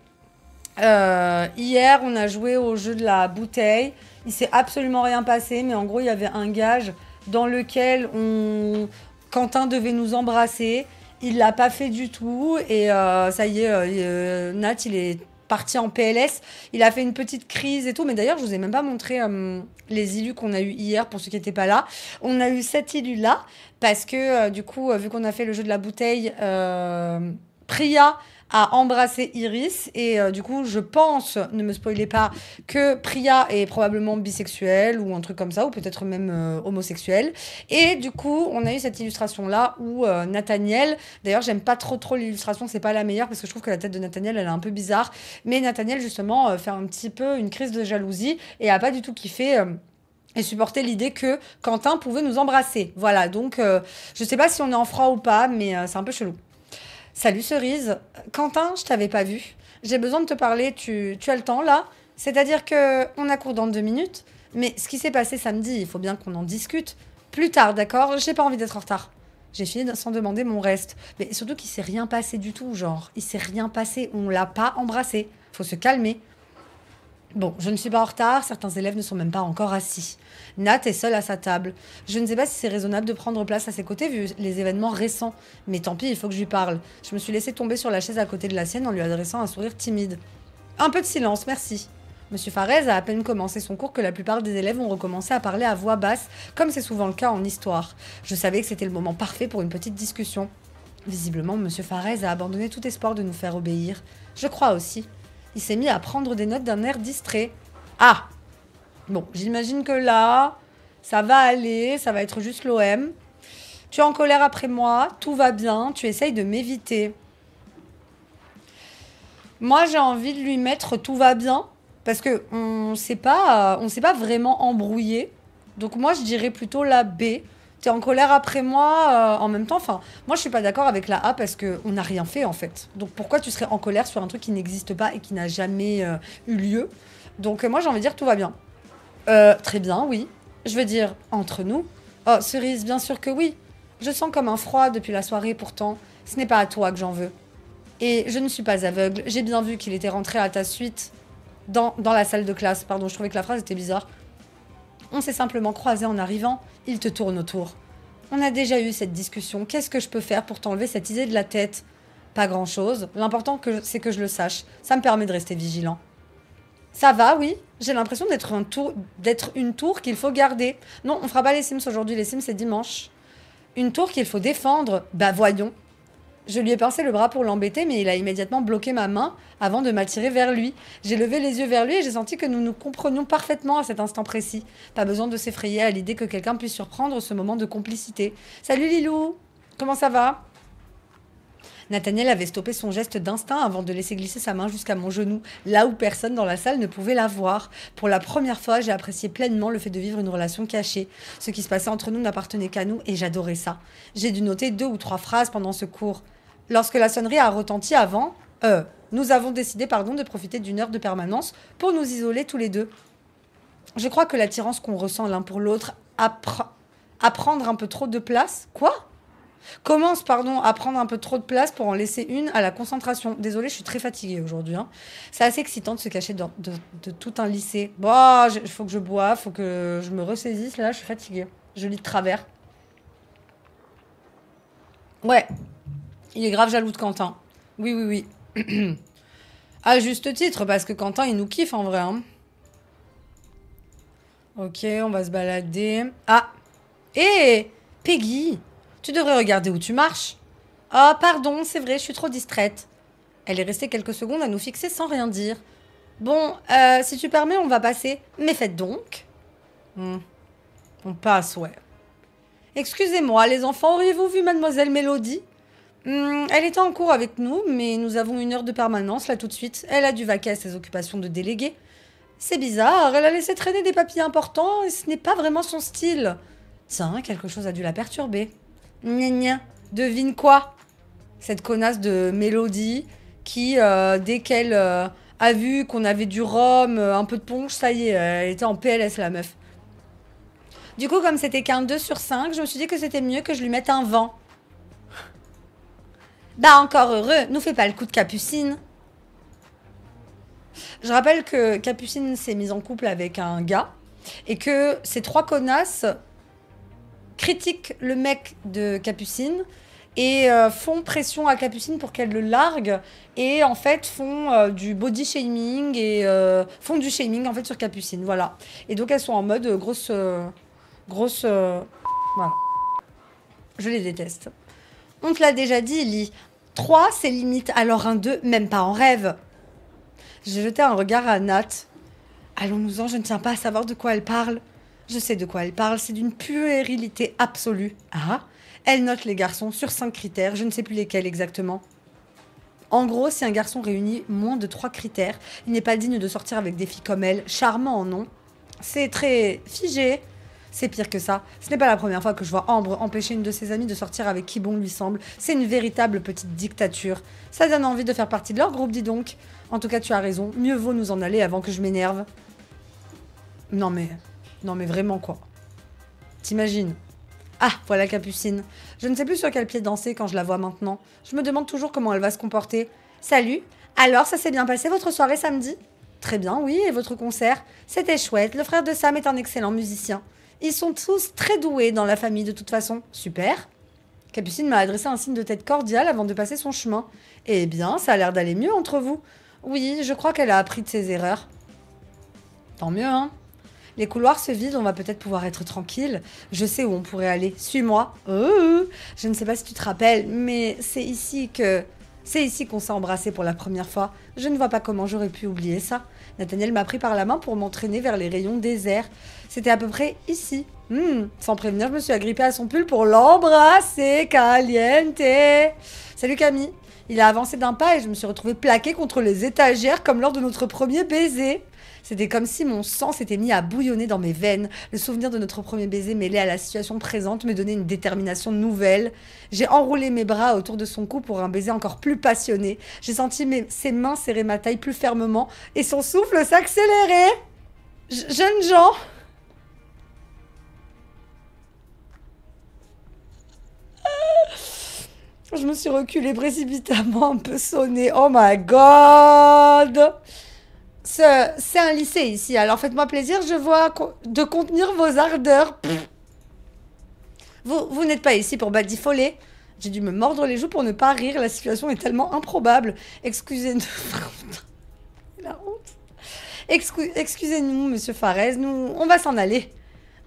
Euh, hier, on a joué au jeu de la bouteille. Il s'est absolument rien passé, mais en gros, il y avait un gage dans lequel Quentin devait nous embrasser il l'a pas fait du tout. Et euh, ça y est, euh, euh, Nat, il est parti en PLS. Il a fait une petite crise et tout. Mais d'ailleurs, je vous ai même pas montré les élus qu'on a eu hier pour ceux qui n'étaient pas là. On a eu cet élus là parce que du coup, vu qu'on a fait le jeu de la bouteille, Priya a embrasser Iris. Et euh, du coup, je pense, ne me spoilez pas, que Priya est probablement bisexuelle ou un truc comme ça, ou peut-être même euh, homosexuelle. Et du coup, on a eu cette illustration-là où euh, Nathaniel, d'ailleurs, j'aime pas trop trop l'illustration, c'est pas la meilleure parce que je trouve que la tête de Nathaniel, elle est un peu bizarre. Mais Nathaniel, justement, fait un petit peu une crise de jalousie et a pas du tout kiffé et supporté l'idée que Quentin pouvait nous embrasser. Voilà, donc je sais pas si on est en froid ou pas, mais c'est un peu chelou. Salut Cerise, Quentin, je t'avais pas vu. J'ai besoin de te parler, tu, tu as le temps là C'est-à-dire que on a cours dans deux minutes, mais ce qui s'est passé samedi, il faut bien qu'on en discute. Plus tard, d'accord J'ai pas envie d'être en retard. J'ai fini sans demander mon reste. Mais surtout qu'il s'est rien passé du tout, genre. Il s'est rien passé, on l'a pas embrassé. Faut se calmer. Bon, je ne suis pas en retard, certains élèves ne sont même pas encore assis. Nat est seule à sa table. Je ne sais pas si c'est raisonnable de prendre place à ses côtés vu les événements récents, mais tant pis, il faut que je lui parle. Je me suis laissé tomber sur la chaise à côté de la sienne en lui adressant un sourire timide. Un peu de silence, merci. Monsieur Farez a à peine commencé son cours que la plupart des élèves ont recommencé à parler à voix basse, comme c'est souvent le cas en histoire. Je savais que c'était le moment parfait pour une petite discussion. Visiblement, Monsieur Farez a abandonné tout espoir de nous faire obéir. Je crois aussi il s'est mis à prendre des notes d'un air distrait. Ah Bon, j'imagine que là, ça va aller, ça va être juste l'OM. Tu es en colère après moi, tout va bien, tu essayes de m'éviter. Moi, j'ai envie de lui mettre tout va bien parce que on sait pas s'est pas vraiment embrouillé. Donc moi, je dirais plutôt la B en colère après moi euh, en même temps. Enfin, moi, je suis pas d'accord avec la A parce on n'a rien fait en fait. Donc pourquoi tu serais en colère sur un truc qui n'existe pas et qui n'a jamais euh, eu lieu Donc euh, moi, j'ai envie de dire tout va bien. très bien, oui. Je veux dire, entre nous. Oh, cerise, bien sûr que oui. Je sens comme un froid depuis la soirée pourtant. Ce n'est pas à toi que j'en veux. Et je ne suis pas aveugle. J'ai bien vu qu'il était rentré à ta suite dans, dans la salle de classe. Pardon, je trouvais que la phrase était bizarre. On s'est simplement croisés en arrivant. Il te tourne autour. On a déjà eu cette discussion. Qu'est-ce que je peux faire pour t'enlever cette idée de la tête Pas grand-chose. L'important, c'est que je le sache. Ça me permet de rester vigilant. Ça va, oui. J'ai l'impression d'être une tour qu'il faut garder. Non, on fera pas les Sims aujourd'hui. Les Sims, c'est dimanche. Une tour qu'il faut défendre. Bah voyons. Je lui ai pincé le bras pour l'embêter, mais il a immédiatement bloqué ma main avant de m'attirer vers lui. J'ai levé les yeux vers lui et j'ai senti que nous nous comprenions parfaitement à cet instant précis. Pas besoin de s'effrayer à l'idée que quelqu'un puisse surprendre ce moment de complicité. Salut Lilou Comment ça va Nathaniel avait stoppé son geste d'instinct avant de laisser glisser sa main jusqu'à mon genou, là où personne dans la salle ne pouvait la voir. Pour la première fois, j'ai apprécié pleinement le fait de vivre une relation cachée. Ce qui se passait entre nous n'appartenait qu'à nous et j'adorais ça. J'ai dû noter deux ou trois phrases pendant ce cours lorsque la sonnerie a retenti avant, euh, nous avons décidé pardon, de profiter d'une heure de permanence pour nous isoler tous les deux. Je crois que l'attirance qu'on ressent l'un pour l'autre à prendre un peu trop de place. Quoi Commence, pardon, à prendre un peu trop de place pour en laisser une à la concentration. Désolée, je suis très fatiguée aujourd'hui. Hein. C'est assez excitant de se cacher dans de, tout un lycée. Bon, bah, il faut que je bois, faut que je me ressaisisse. Là, je suis fatiguée. Je lis de travers. Ouais, il est grave jaloux de Quentin. Oui, oui, oui. à juste titre, parce que Quentin, il nous kiffe en vrai. Hein. Ok, on va se balader. Ah Hé eh! Peggy Tu devrais regarder où tu marches. Ah, oh, pardon, c'est vrai, je suis trop distraite. Elle est restée quelques secondes à nous fixer sans rien dire. Bon, euh, si tu permets, on va passer. Mais faites donc. Hmm. On passe, ouais. Excusez-moi, les enfants, auriez-vous vu Mademoiselle Mélodie Hmm, elle était en cours avec nous, mais nous avons une heure de permanence là tout de suite. Elle a dû vaquer à ses occupations de déléguée. C'est bizarre, elle a laissé traîner des papiers importants et ce n'est pas vraiment son style. Tiens, quelque chose a dû la perturber. Gna devine quoi Cette connasse de Mélodie qui, euh, dès qu'elle euh, a vu qu'on avait du rhum, euh, un peu de ponche, ça y est, elle était en PLS la meuf. Du coup, comme c'était qu'un 2 sur 5, je me suis dit que c'était mieux que je lui mette un vent. Bah encore heureux, nous fais pas le coup de Capucine. Je rappelle que Capucine s'est mise en couple avec un gars et que ces trois connasses critiquent le mec de Capucine et euh, font pression à Capucine pour qu'elle le largue et en fait font euh, du body shaming et euh, font du shaming en fait sur Capucine, voilà. Et donc elles sont en mode grosse grosse voilà. Je les déteste. On te l'a déjà dit, Ellie. Trois, c'est limite, alors un deux, même pas en rêve. J'ai jeté un regard à Nat. Allons-nous-en, je ne tiens pas à savoir de quoi elle parle. Je sais de quoi elle parle, c'est d'une puérilité absolue. Ah Elle note les garçons sur cinq critères, je ne sais plus lesquels exactement. En gros, si un garçon réunit moins de trois critères, il n'est pas digne de sortir avec des filles comme elle, charmant non C'est très figé, c'est pire que ça. Ce n'est pas la première fois que je vois Ambre empêcher une de ses amies de sortir avec qui bon lui semble. C'est une véritable petite dictature. Ça donne envie de faire partie de leur groupe, dis donc. En tout cas, tu as raison. Mieux vaut nous en aller avant que je m'énerve. Non mais... Non mais vraiment quoi. T'imagines ah, voilà Capucine. Je ne sais plus sur quel pied danser quand je la vois maintenant. Je me demande toujours comment elle va se comporter. Salut Alors, ça s'est bien passé votre soirée samedi Très bien, oui, et votre concert C'était chouette, le frère de Sam est un excellent musicien. Ils sont tous très doués dans la famille de toute façon. Super. Capucine m'a adressé un signe de tête cordial avant de passer son chemin. Eh bien, ça a l'air d'aller mieux entre vous. Oui, je crois qu'elle a appris de ses erreurs. Tant mieux, hein les couloirs se vident, on va peut-être pouvoir être tranquille. Je sais où on pourrait aller. Suis-moi. Euh, je ne sais pas si tu te rappelles, mais c'est ici que c'est ici qu'on s'est embrassé pour la première fois. Je ne vois pas comment j'aurais pu oublier ça. Nathaniel m'a pris par la main pour m'entraîner vers les rayons déserts. C'était à peu près ici. Hmm, sans prévenir, je me suis agrippée à son pull pour l'embrasser, caliente. Salut Camille. Il a avancé d'un pas et je me suis retrouvée plaquée contre les étagères comme lors de notre premier baiser. C'était comme si mon sang s'était mis à bouillonner dans mes veines. Le souvenir de notre premier baiser mêlé à la situation présente me donnait une détermination nouvelle. J'ai enroulé mes bras autour de son cou pour un baiser encore plus passionné. J'ai senti ses mains serrer ma taille plus fermement et son souffle s'accélérer. Jeunes gens Je me suis reculée précipitamment, un peu sonnée. Oh my god C'est un lycée ici, alors faites-moi plaisir, je vois de contenir vos ardeurs. Vous, n'êtes pas ici pour badifoler. J'ai dû me mordre les joues pour ne pas rire, la situation est tellement improbable. Excusez-nous. la honte. Excusez-nous, monsieur Farez. nous, on va s'en aller.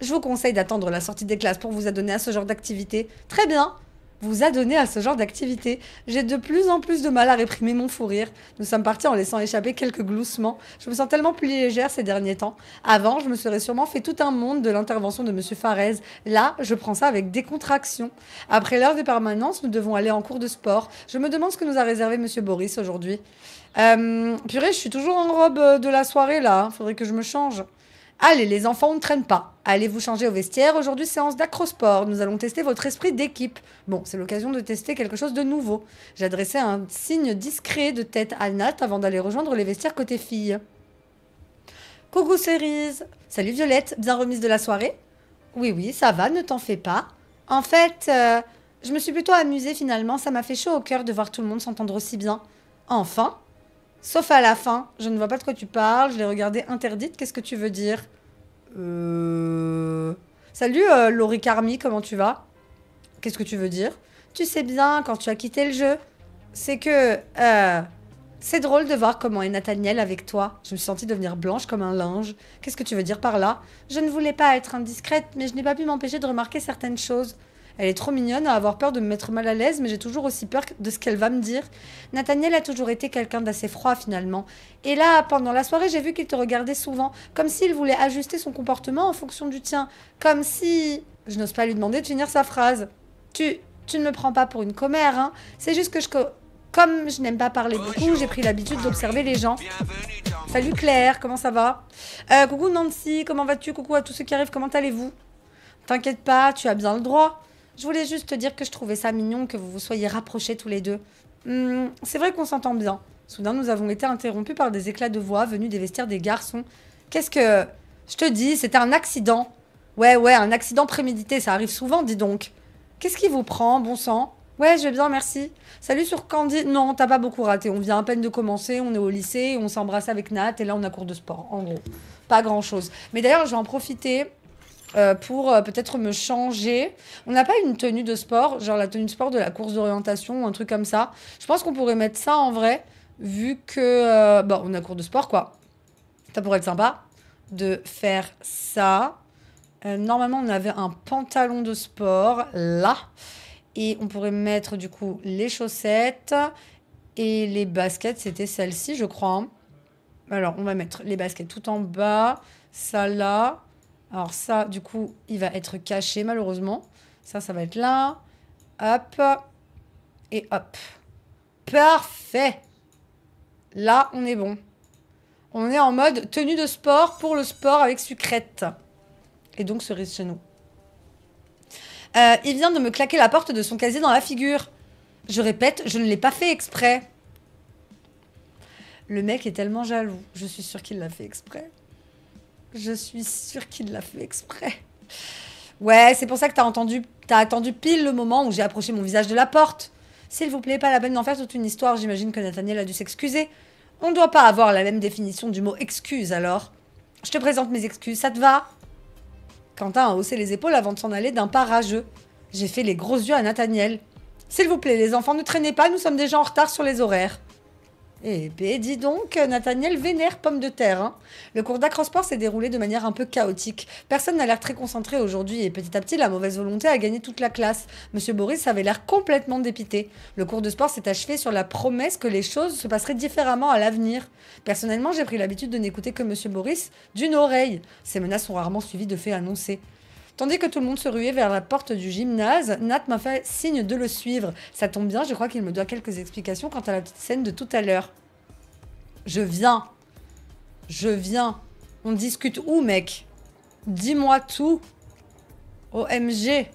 Je vous conseille d'attendre la sortie des classes pour vous adonner à ce genre d'activité. Très bien, vous adonner à ce genre d'activité. J'ai de plus en plus de mal à réprimer mon fou rire. Nous sommes partis en laissant échapper quelques gloussements. Je me sens tellement plus légère ces derniers temps. Avant, je me serais sûrement fait tout un monde de l'intervention de Monsieur Farez. Là, je prends ça avec décontraction. Après l'heure des permanences, nous devons aller en cours de sport. Je me demande ce que nous a réservé Monsieur Boris aujourd'hui. Euh, purée, je suis toujours en robe de la soirée là. Faudrait que je me change. Allez, les enfants, on ne traîne pas. Allez vous changer au vestiaire. Aujourd'hui, séance d'acrosport. Nous allons tester votre esprit d'équipe. Bon, c'est l'occasion de tester quelque chose de nouveau. J'adressais un signe discret de tête à Nat avant d'aller rejoindre les vestiaires côté filles. Coucou Cerise. Salut Violette, bien remise de la soirée Oui, oui, ça va, ne t'en fais pas. En fait, euh, je me suis plutôt amusée finalement. Ça m'a fait chaud au cœur de voir tout le monde s'entendre aussi bien. Enfin, Sauf à la fin. Je ne vois pas de quoi tu parles. Je l'ai regardé interdite. Qu'est-ce que tu veux dire euh. Salut euh, Laurie Carmi, comment tu vas Qu'est-ce que tu veux dire Tu sais bien, quand tu as quitté le jeu, c'est que... Euh, c'est drôle de voir comment est Nathaniel avec toi. Je me suis sentie devenir blanche comme un linge. Qu'est-ce que tu veux dire par là Je ne voulais pas être indiscrète, mais je n'ai pas pu m'empêcher de remarquer certaines choses. Elle est trop mignonne à avoir peur de me mettre mal à l'aise, mais j'ai toujours aussi peur de ce qu'elle va me dire. Nathaniel a toujours été quelqu'un d'assez froid finalement. Et là, pendant la soirée, j'ai vu qu'il te regardait souvent, comme s'il voulait ajuster son comportement en fonction du tien. Comme si... Je n'ose pas lui demander de finir sa phrase. Tu, tu ne me prends pas pour une commère, hein. C'est juste que je... Comme je n'aime pas parler beaucoup, j'ai pris l'habitude d'observer les gens. Salut Claire, comment ça va euh, Coucou Nancy, comment vas-tu Coucou à tous ceux qui arrivent, comment allez-vous T'inquiète pas, tu as bien le droit. Je voulais juste te dire que je trouvais ça mignon que vous vous soyez rapprochés tous les deux. Hmm, c'est vrai qu'on s'entend bien. Soudain, nous avons été interrompus par des éclats de voix venus des vestiaires des garçons. Qu'est-ce que... Je te dis, c'était un accident. Ouais, ouais, un accident prémédité, ça arrive souvent, dis donc. Qu'est-ce qui vous prend, bon sang Ouais, je vais bien, merci. Salut sur Candy. Non, t'as pas beaucoup raté. On vient à peine de commencer, on est au lycée, on s'embrasse avec Nat, et là, on a cours de sport, en gros. Pas grand-chose. Mais d'ailleurs, je vais en profiter euh, pour euh, peut-être me changer. On n'a pas une tenue de sport, genre la tenue de sport de la course d'orientation ou un truc comme ça. Je pense qu'on pourrait mettre ça en vrai, vu que euh, on a cours de sport quoi. Ça pourrait être sympa de faire ça. normalement, on avait un pantalon de sport là, et on pourrait mettre du coup les chaussettes et les baskets. C'était celle-ci, je crois. Hein. Alors, on va mettre les baskets tout en bas, ça là. Alors ça, du coup, il va être caché malheureusement. Ça, ça va être là. Hop. Et hop. Parfait. Là, on est bon. On est en mode tenue de sport pour le sport avec sucrète. Et donc cerise chez euh, il vient de me claquer la porte de son casier dans la figure. Je répète, je ne l'ai pas fait exprès. Le mec est tellement jaloux. Je suis sûre qu'il l'a fait exprès. Je suis sûre qu'il l'a fait exprès. Ouais, c'est pour ça que t'as entendu, t'as attendu pile le moment où j'ai approché mon visage de la porte. S'il vous plaît, pas la peine d'en faire toute une histoire. J'imagine que Nathaniel a dû s'excuser. On ne doit pas avoir la même définition du mot excuse alors. Je te présente mes excuses, ça te va Quentin a haussé les épaules avant de s'en aller d'un pas rageux. J'ai fait les gros yeux à Nathaniel. S'il vous plaît, les enfants, ne traînez pas, nous sommes déjà en retard sur les horaires. Eh bien, dis donc, Nathaniel vénère pomme de terre. Hein. Le cours d'acrosport s'est déroulé de manière un peu chaotique. Personne n'a l'air très concentré aujourd'hui et petit à petit, la mauvaise volonté a gagné toute la classe. Monsieur Boris avait l'air complètement dépité. Le cours de sport s'est achevé sur la promesse que les choses se passeraient différemment à l'avenir. Personnellement, j'ai pris l'habitude de n'écouter que Monsieur Boris d'une oreille. Ces menaces sont rarement suivies de faits annoncés. Tandis que tout le monde se ruait vers la porte du gymnase, Nat m'a fait signe de le suivre. Ça tombe bien, je crois qu'il me doit quelques explications quant à la petite scène de tout à l'heure. Je viens. Je viens. On discute où, mec Dis-moi tout. OMG.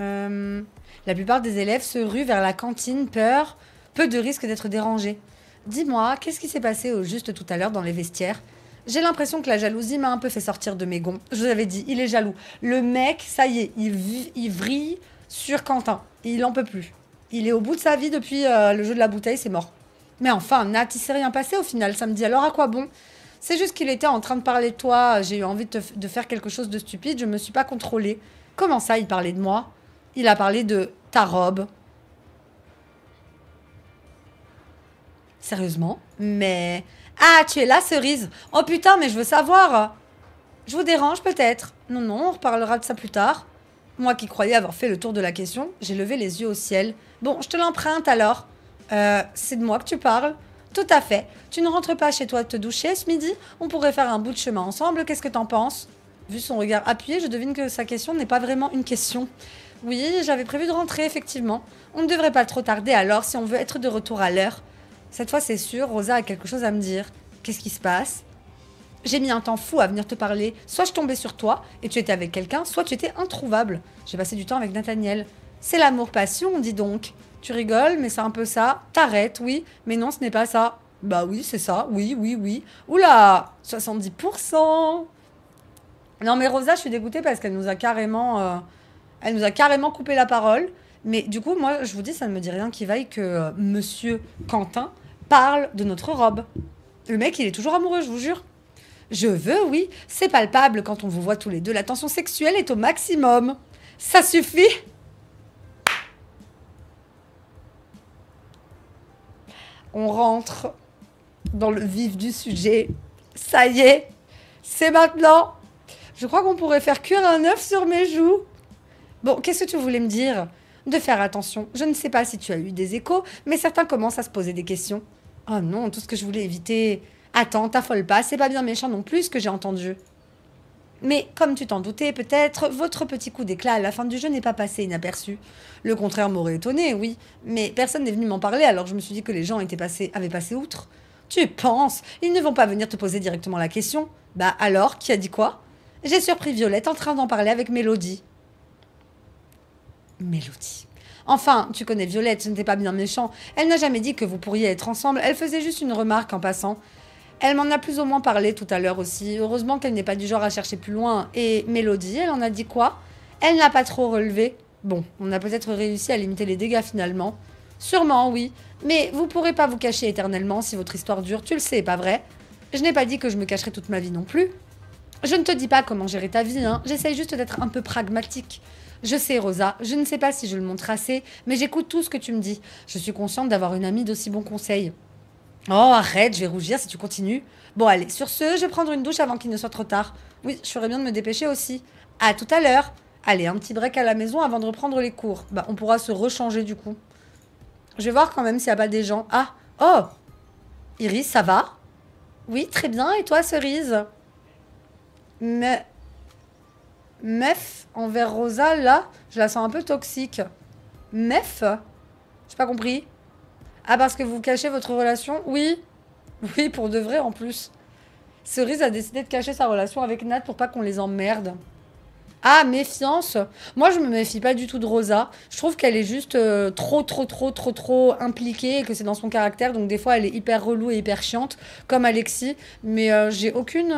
Euh, la plupart des élèves se ruent vers la cantine, peur, peu de risque d'être dérangés. Dis-moi, qu'est-ce qui s'est passé au juste tout à l'heure dans les vestiaires j'ai l'impression que la jalousie m'a un peu fait sortir de mes gonds. Je vous avais dit, il est jaloux. Le mec, ça y est, il, vrille sur Quentin. Il en peut plus. Il est au bout de sa vie depuis euh, le jeu de la bouteille, c'est mort. Mais enfin, Nat, il s'est rien passé au final. Ça me dit alors à quoi bon C'est juste qu'il était en train de parler de toi. J'ai eu envie de, faire quelque chose de stupide. Je ne me suis pas contrôlée. Comment ça, il parlait de moi Il a parlé de ta robe. Sérieusement Mais ah, tu es là, Cerise Oh putain, mais je veux savoir Je vous dérange peut-être Non, non, on reparlera de ça plus tard. Moi qui croyais avoir fait le tour de la question, j'ai levé les yeux au ciel. Bon, je te l'emprunte alors. Euh, c'est de moi que tu parles Tout à fait. Tu ne rentres pas chez toi te doucher ce midi On pourrait faire un bout de chemin ensemble, qu'est-ce que t'en penses Vu son regard appuyé, je devine que sa question n'est pas vraiment une question. Oui, j'avais prévu de rentrer, effectivement. On ne devrait pas trop tarder alors si on veut être de retour à l'heure. Cette fois, c'est sûr, Rosa a quelque chose à me dire. Qu'est-ce qui se passe J'ai mis un temps fou à venir te parler. Soit je tombais sur toi et tu étais avec quelqu'un, soit tu étais introuvable. J'ai passé du temps avec Nathaniel. C'est l'amour-passion, dis donc. Tu rigoles, mais c'est un peu ça. T'arrêtes, oui, mais non, ce n'est pas ça. Bah oui, c'est ça, oui, oui, oui. Oula 70% Non mais Rosa, je suis dégoûtée parce qu'elle nous a carrément... Euh, elle nous a carrément coupé la parole. Mais du coup, moi, je vous dis, ça ne me dit rien qui vaille que euh, Monsieur Quentin parle de notre robe. Le mec, il est toujours amoureux, je vous jure. Je veux, oui, c'est palpable quand on vous voit tous les deux, la tension sexuelle est au maximum. Ça suffit On rentre dans le vif du sujet. Ça y est, c'est maintenant. Je crois qu'on pourrait faire cuire un œuf sur mes joues. Bon, qu'est-ce que tu voulais me dire de faire attention. Je ne sais pas si tu as eu des échos, mais certains commencent à se poser des questions. Oh non, tout ce que je voulais éviter. Attends, t'affole pas, c'est pas bien méchant non plus ce que j'ai entendu. Mais comme tu t'en doutais peut-être, votre petit coup d'éclat à la fin du jeu n'est pas passé inaperçu. Le contraire m'aurait étonné, oui, mais personne n'est venu m'en parler, alors je me suis dit que les gens étaient passés, avaient passé outre. Tu penses Ils ne vont pas venir te poser directement la question. Bah alors, qui a dit quoi J'ai surpris Violette en train d'en parler avec Mélodie. Mélodie. Enfin, tu connais Violette, ce n'était pas bien méchant. Elle n'a jamais dit que vous pourriez être ensemble, elle faisait juste une remarque en passant. Elle m'en a plus ou moins parlé tout à l'heure aussi. Heureusement qu'elle n'est pas du genre à chercher plus loin. Et Mélodie, elle en a dit quoi Elle n'a pas trop relevé. Bon, on a peut-être réussi à limiter les dégâts finalement. Sûrement, oui. Mais vous pourrez pas vous cacher éternellement si votre histoire dure, tu le sais, pas vrai Je n'ai pas dit que je me cacherai toute ma vie non plus. Je ne te dis pas comment gérer ta vie, hein. J'essaye juste d'être un peu pragmatique. Je sais, Rosa, je ne sais pas si je le montre assez, mais j'écoute tout ce que tu me dis. Je suis consciente d'avoir une amie d'aussi bon conseil. Oh, arrête, je vais rougir si tu continues. Bon, allez, sur ce, je vais prendre une douche avant qu'il ne soit trop tard. Oui, je ferais bien de me dépêcher aussi. À tout à l'heure. Allez, un petit break à la maison avant de reprendre les cours. Bah, on pourra se rechanger du coup. Je vais voir quand même s'il n'y a pas des gens. Ah, oh Iris, ça va Oui, très bien. Et toi, Cerise Mais Mef envers Rosa, là, je la sens un peu toxique. Mef J'ai pas compris. Ah, parce que vous cachez votre relation Oui. Oui, pour de vrai en plus. Cerise a décidé de cacher sa relation avec Nat pour pas qu'on les emmerde. Ah, méfiance. Moi, je me méfie pas du tout de Rosa. Je trouve qu'elle est juste trop, trop, trop, trop, trop impliquée et que c'est dans son caractère. Donc, des fois, elle est hyper relou et hyper chiante, comme Alexis. Mais j'ai aucune.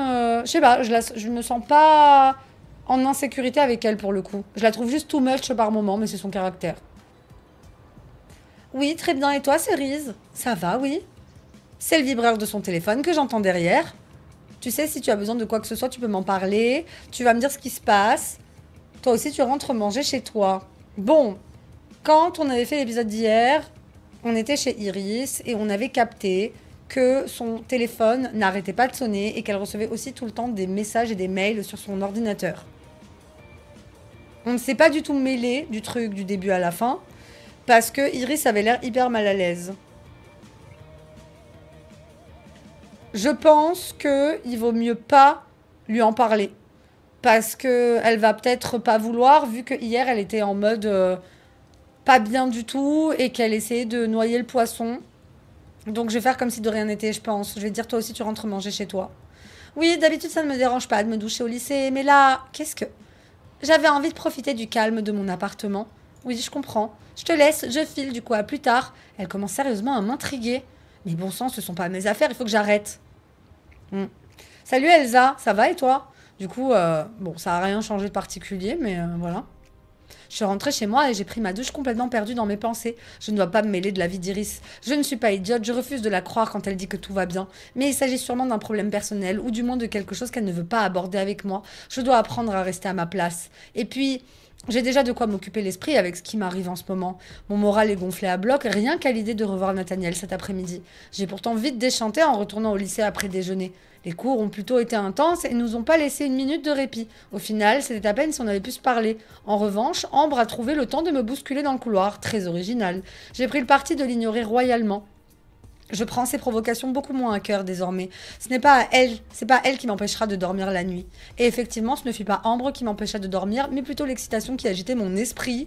je sais pas, je, ne je me sens pas en insécurité avec elle pour le coup. Je la trouve juste too much par moment, mais c'est son caractère. Oui, très bien. Et toi, Cerise Ça va, oui. C'est le vibreur de son téléphone que j'entends derrière. Tu sais, si tu as besoin de quoi que ce soit, tu peux m'en parler. Tu vas me dire ce qui se passe. Toi aussi, tu rentres manger chez toi. Bon, quand on avait fait l'épisode d'hier, on était chez Iris et on avait capté que son téléphone n'arrêtait pas de sonner et qu'elle recevait aussi tout le temps des messages et des mails sur son ordinateur. On ne s'est pas du tout mêlé du truc du début à la fin. Parce que Iris avait l'air hyper mal à l'aise. Je pense que il vaut mieux pas lui en parler. Parce qu'elle va peut-être pas vouloir, vu que hier elle était en mode euh, pas bien du tout et qu'elle essayait de noyer le poisson. Donc je vais faire comme si de rien n'était, je pense. Je vais dire toi aussi tu rentres manger chez toi. Oui, d'habitude ça ne me dérange pas de me doucher au lycée, mais là, qu'est-ce que... J'avais envie de profiter du calme de mon appartement. Oui, je comprends. Je te laisse, je file du coup à plus tard. Elle commence sérieusement à m'intriguer. Mais bon sang, ce sont pas mes affaires, il faut que j'arrête. Hmm. Salut Elsa, ça va et toi Du coup, euh, bon, ça a rien changé de particulier, mais euh, voilà. Je suis rentrée chez moi et j'ai pris ma douche complètement perdue dans mes pensées. Je ne dois pas me mêler de la vie d'Iris. Je ne suis pas idiote, je refuse de la croire quand elle dit que tout va bien. Mais il s'agit sûrement d'un problème personnel, ou du moins de quelque chose qu'elle ne veut pas aborder avec moi. Je dois apprendre à rester à ma place. Et puis... J'ai déjà de quoi m'occuper l'esprit avec ce qui m'arrive en ce moment. Mon moral est gonflé à bloc, rien qu'à l'idée de revoir Nathaniel cet après-midi. J'ai pourtant vite déchanté en retournant au lycée après déjeuner. Les cours ont plutôt été intenses et nous ont pas laissé une minute de répit. Au final, c'était à peine si on avait pu se parler. En revanche, Ambre a trouvé le temps de me bousculer dans le couloir, très original. J'ai pris le parti de l'ignorer royalement. Je prends ses provocations beaucoup moins à cœur désormais. Ce n'est pas à elle, c'est pas elle qui m'empêchera de dormir la nuit. Et effectivement, ce ne fut pas Ambre qui m'empêcha de dormir, mais plutôt l'excitation qui agitait mon esprit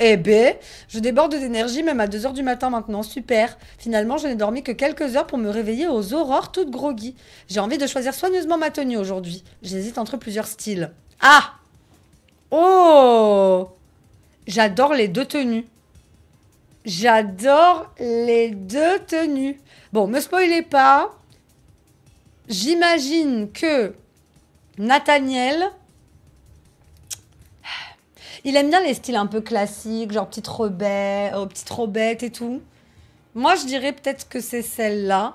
eh ben, je déborde d'énergie même à 2h du matin maintenant, super. Finalement, je n'ai dormi que quelques heures pour me réveiller aux aurores toutes groggy. J'ai envie de choisir soigneusement ma tenue aujourd'hui. J'hésite entre plusieurs styles. Ah Oh J'adore les deux tenues. J'adore les deux tenues. Bon, me spoilez pas. J'imagine que Nathaniel il aime bien les styles un peu classiques, genre petite rebelle, euh, petite robette et tout. Moi, je dirais peut-être que c'est celle-là.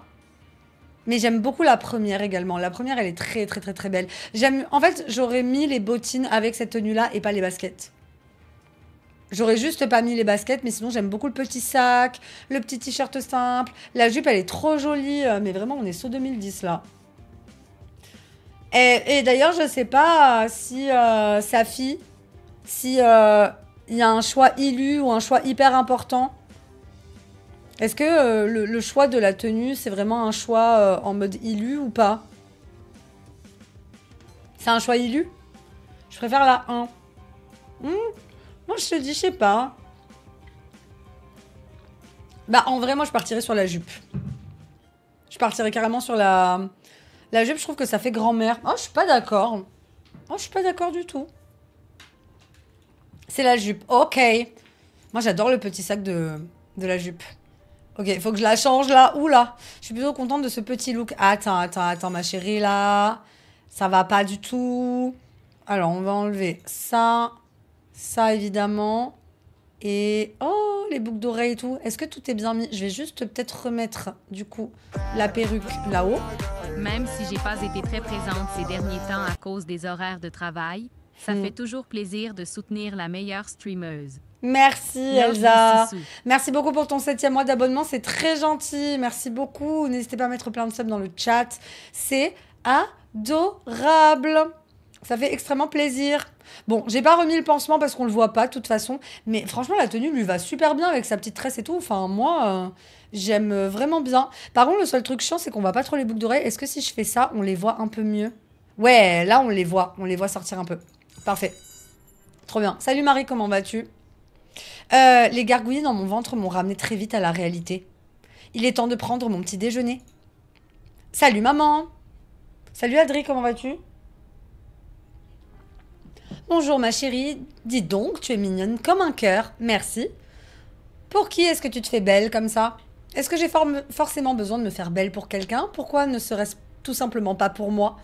Mais j'aime beaucoup la première également. La première, elle est très, très, très, très belle. J'aime. En fait, j'aurais mis les bottines avec cette tenue-là et pas les baskets. J'aurais juste pas mis les baskets, mais sinon, j'aime beaucoup le petit sac, le petit t-shirt simple. La jupe, elle est trop jolie. Euh, mais vraiment, on est sous 2010 là. Et, d'ailleurs, je sais pas euh, si euh, sa fille si il euh, y a un choix illu ou un choix hyper important. Est-ce que euh, le, choix de la tenue, c'est vraiment un choix euh, en mode illu ou pas C'est un choix illu Je préfère la 1. Hmm? Moi, je te dis, je sais pas. Bah, en vrai, moi, je partirais sur la jupe. Je partirais carrément sur la... La jupe, je trouve que ça fait grand-mère. Oh, je suis pas d'accord. Oh, je suis pas d'accord du tout. C'est la jupe. Ok. Moi, j'adore le petit sac de, la jupe. Ok, il faut que je la change là. ou là. Je suis plutôt contente de ce petit look. Attends, attends, attends, ma chérie là. Ça va pas du tout. Alors, on va enlever ça. Ça, évidemment. Et oh, les boucles d'oreilles et tout. Est-ce que tout est bien mis Je vais juste peut-être remettre du coup la perruque là-haut. Même si j'ai pas été très présente ces derniers temps à cause des horaires de travail, ça mm. fait toujours plaisir de soutenir la meilleure streameuse. Merci Elsa. Merci, beaucoup pour ton septième mois d'abonnement, c'est très gentil. Merci beaucoup. N'hésitez pas à mettre plein de subs dans le chat. C'est adorable. Ça fait extrêmement plaisir. Bon, j'ai pas remis le pansement parce qu'on le voit pas de toute façon, mais franchement la tenue lui va super bien avec sa petite tresse et tout. Enfin moi euh, j'aime vraiment bien. Par contre le seul truc chiant c'est qu'on voit pas trop les boucles d'oreilles. Est-ce que si je fais ça, on les voit un peu mieux Ouais, là on les voit, on les voit sortir un peu. Parfait. Trop bien. Salut Marie, comment vas-tu euh, Les gargouillis dans mon ventre m'ont ramené très vite à la réalité. Il est temps de prendre mon petit déjeuner. Salut maman Salut Adri, comment vas-tu Bonjour ma chérie, dis donc, tu es mignonne comme un cœur, merci. Pour qui est-ce que tu te fais belle comme ça Est-ce que j'ai forcément besoin de me faire belle pour quelqu'un Pourquoi ne serait-ce tout simplement pas pour moi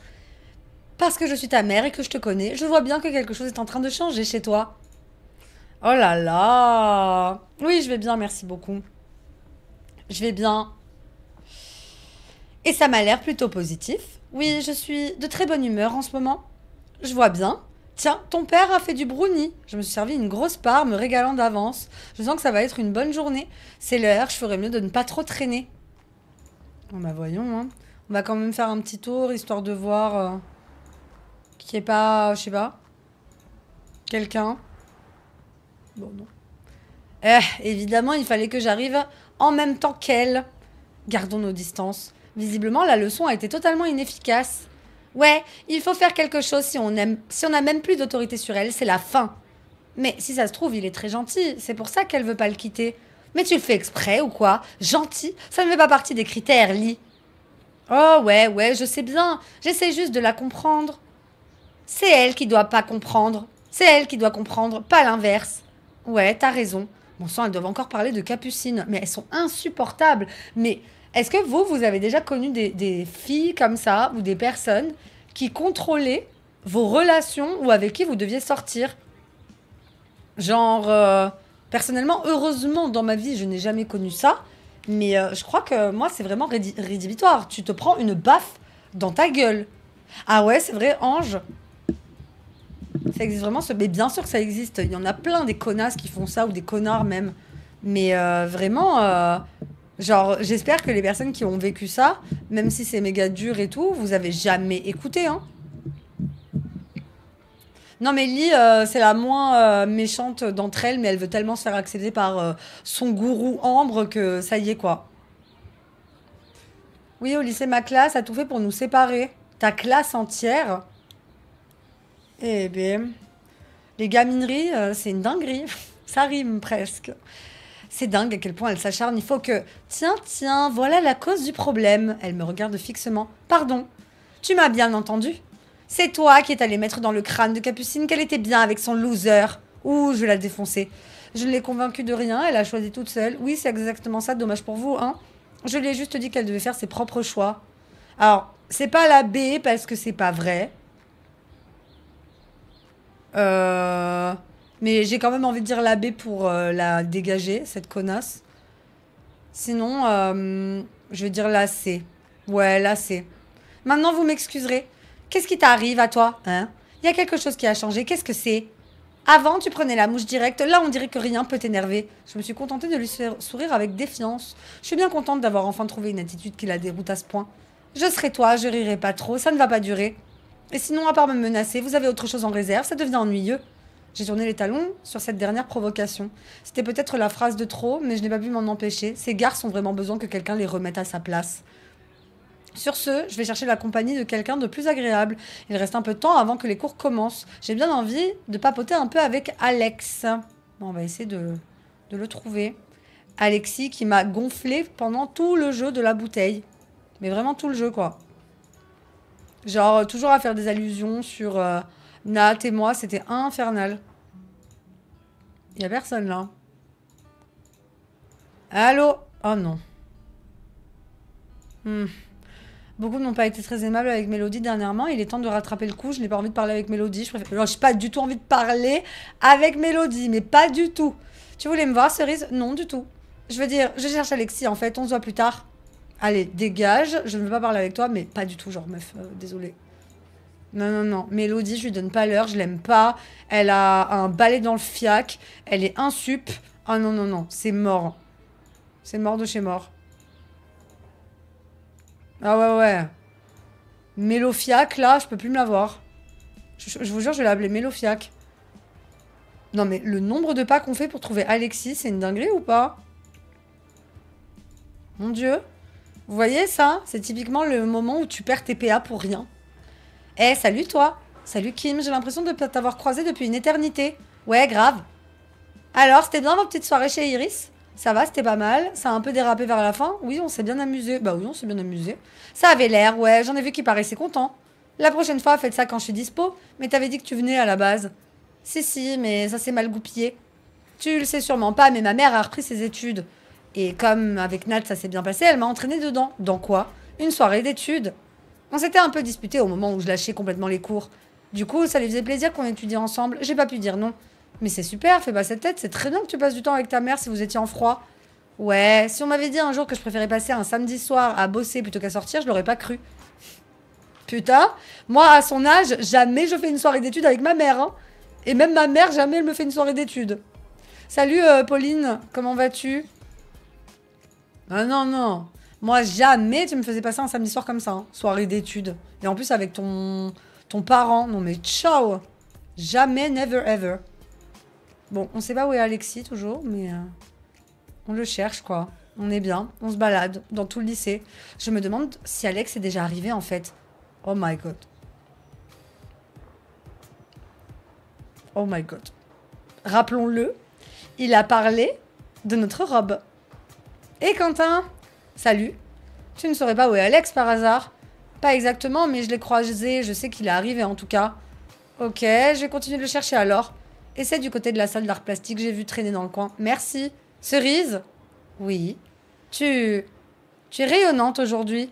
parce que je suis ta mère et que je te connais, je vois bien que quelque chose est en train de changer chez toi. Oh là là Oui, je vais bien, merci beaucoup. Je vais bien. Et ça m'a l'air plutôt positif. Oui, je suis de très bonne humeur en ce moment. Je vois bien. Tiens, ton père a fait du brownie. Je me suis servi une grosse part, me régalant d'avance. Je sens que ça va être une bonne journée. C'est l'heure, je ferais mieux de ne pas trop traîner. Bon bah voyons, hein. On va quand même faire un petit tour, histoire de voir... Euh, qui est pas, je sais pas, quelqu'un. Bon, non. Eh, évidemment, il fallait que j'arrive en même temps qu'elle. Gardons nos distances. Visiblement, la leçon a été totalement inefficace. Ouais, il faut faire quelque chose si on aime, si même plus d'autorité sur elle, c'est la fin. Mais si ça se trouve, il est très gentil, c'est pour ça qu'elle veut pas le quitter. Mais tu le fais exprès ou quoi Gentil Ça ne fait pas partie des critères, Lee. Oh ouais, ouais, je sais bien. J'essaie juste de la comprendre. C'est elle qui doit pas comprendre. C'est elle qui doit comprendre, pas l'inverse. Ouais, t'as raison. Bon sang, elles doivent encore parler de capucines, mais elles sont insupportables. Mais est-ce que vous, vous avez déjà connu des, filles comme ça ou des personnes qui contrôlaient vos relations ou avec qui vous deviez sortir Genre, euh, personnellement, heureusement, dans ma vie, je n'ai jamais connu ça. Mais euh, je crois que moi, c'est vraiment rédhibitoire. Tu te prends une baffe dans ta gueule. Ah ouais, c'est vrai, Ange, ça existe vraiment. Mais bien sûr que ça existe. Il y en a plein des connasses qui font ça ou des connards même. Mais euh, vraiment, euh, genre, j'espère que les personnes qui ont vécu ça, même si c'est méga dur et tout, vous avez jamais écouté. Hein non mais Lee, euh, c'est la moins méchante d'entre elles, mais elle veut tellement se faire accéder par son gourou Ambre que ça y est quoi. Oui, au lycée, ma classe a tout fait pour nous séparer. Ta classe entière eh bien, les gamineries, euh, c'est une dinguerie. Ça rime presque. C'est dingue à quel point elle s'acharne. Il faut que. Tiens, tiens, voilà la cause du problème. Elle me regarde fixement. Pardon. Tu m'as bien entendu C'est toi qui es allé mettre dans le crâne de Capucine qu'elle était bien avec son loser. Ouh, je la défoncé. Je ne l'ai convaincue de rien, elle a choisi toute seule. Oui, c'est exactement ça, dommage pour vous, hein. Je lui ai juste dit qu'elle devait faire ses propres choix. Alors, c'est pas la B parce que c'est pas vrai. Euh, mais j'ai quand même envie de dire l'abbé pour euh, la dégager, cette connasse. Sinon, euh, je vais dire la C. Ouais, la C. Maintenant, vous m'excuserez. Qu'est-ce qui t'arrive à toi hein Il y a quelque chose qui a changé. Qu'est-ce que c'est Avant, tu prenais la mouche directe. Là, on dirait que rien peut t'énerver. Je me suis contentée de lui sourire avec défiance. Je suis bien contente d'avoir enfin trouvé une attitude qui la déroute à ce point. Je serai toi, je rirai pas trop, ça ne va pas durer. Et sinon, à part me menacer, vous avez autre chose en réserve, ça devient ennuyeux. J'ai tourné les talons sur cette dernière provocation. C'était peut-être la phrase de trop, mais je n'ai pas pu m'en empêcher. Ces gars ont vraiment besoin que quelqu'un les remette à sa place. Sur ce, je vais chercher la compagnie de quelqu'un de plus agréable. Il reste un peu de temps avant que les cours commencent. J'ai bien envie de papoter un peu avec Alex. Bon, on va essayer de le trouver. Alexis qui m'a gonflé pendant tout le jeu de la bouteille. Mais vraiment tout le jeu, quoi. Genre, euh, toujours à faire des allusions sur euh, Nat et moi, c'était infernal. Il a personne là. Allô Oh non. Hmm. Beaucoup n'ont pas été très aimables avec Mélodie dernièrement. Il est temps de rattraper le coup. Je n'ai pas envie de parler avec Mélodie. Je préfère... pas du tout envie de parler avec Mélodie, mais pas du tout. Tu voulais me voir, Cerise Non, du tout. Je veux dire, je cherche Alexis en fait. On se voit plus tard. Allez, dégage, je ne veux pas parler avec toi, mais pas du tout, genre meuf, euh, désolée. Non, non, non. Mélodie, je lui donne pas l'heure, je l'aime pas. Elle a un balai dans le fiac, elle est insup. Ah non, non, non, c'est mort. C'est mort de chez mort. Ah ouais, ouais. Mélofiac, là, je peux plus me l'avoir. Je, je, vous jure, je vais l'appeler Mélofiac. Non, mais le nombre de pas qu'on fait pour trouver Alexis, c'est une dinguerie ou pas Mon dieu. Vous voyez ça C'est typiquement le moment où tu perds tes PA pour rien. Eh, salut toi Salut Kim, j'ai l'impression de t'avoir croisé depuis une éternité. Ouais, grave. Alors, c'était bien votre petite soirée chez Iris Ça va, c'était pas mal. Ça a un peu dérapé vers la fin Oui, on s'est bien amusé. Bah oui, on s'est bien amusé. Ça avait l'air, ouais, j'en ai vu qui paraissait content. La prochaine fois, faites ça quand je suis dispo, mais t'avais dit que tu venais à la base. Si, si, mais ça s'est mal goupillé. Tu le sais sûrement pas, mais ma mère a repris ses études. Et comme avec Nat, ça s'est bien passé, elle m'a entraîné dedans. Dans quoi Une soirée d'études. On s'était un peu disputé au moment où je lâchais complètement les cours. Du coup, ça lui faisait plaisir qu'on étudie ensemble. J'ai pas pu dire non. Mais c'est super, fais pas cette tête. C'est très bien que tu passes du temps avec ta mère si vous étiez en froid. Ouais, si on m'avait dit un jour que je préférais passer un samedi soir à bosser plutôt qu'à sortir, je l'aurais pas cru. Putain, moi à son âge, jamais je fais une soirée d'études avec ma mère. Hein. Et même ma mère, jamais elle me fait une soirée d'études. Salut euh, Pauline, comment vas-tu non ah non, non. Moi, jamais tu me faisais passer un samedi soir comme ça. Hein. Soirée d'études. Et en plus, avec ton, ton parent. Non, mais ciao. Jamais, never, ever. Bon, on sait pas où est Alexis toujours, mais euh, on le cherche, quoi. On est bien, on se balade dans tout le lycée. Je me demande si Alex est déjà arrivé, en fait. Oh my god. Oh my god. Rappelons-le, il a parlé de notre robe. Et Quentin Salut Tu ne saurais pas où est Alex par hasard Pas exactement, mais je l'ai croisé, je sais qu'il est arrivé en tout cas. Ok, je vais continuer de le chercher alors. Et c'est du côté de la salle d'art plastique, j'ai vu traîner dans le coin. Merci. Cerise Oui. Tu. es rayonnante aujourd'hui.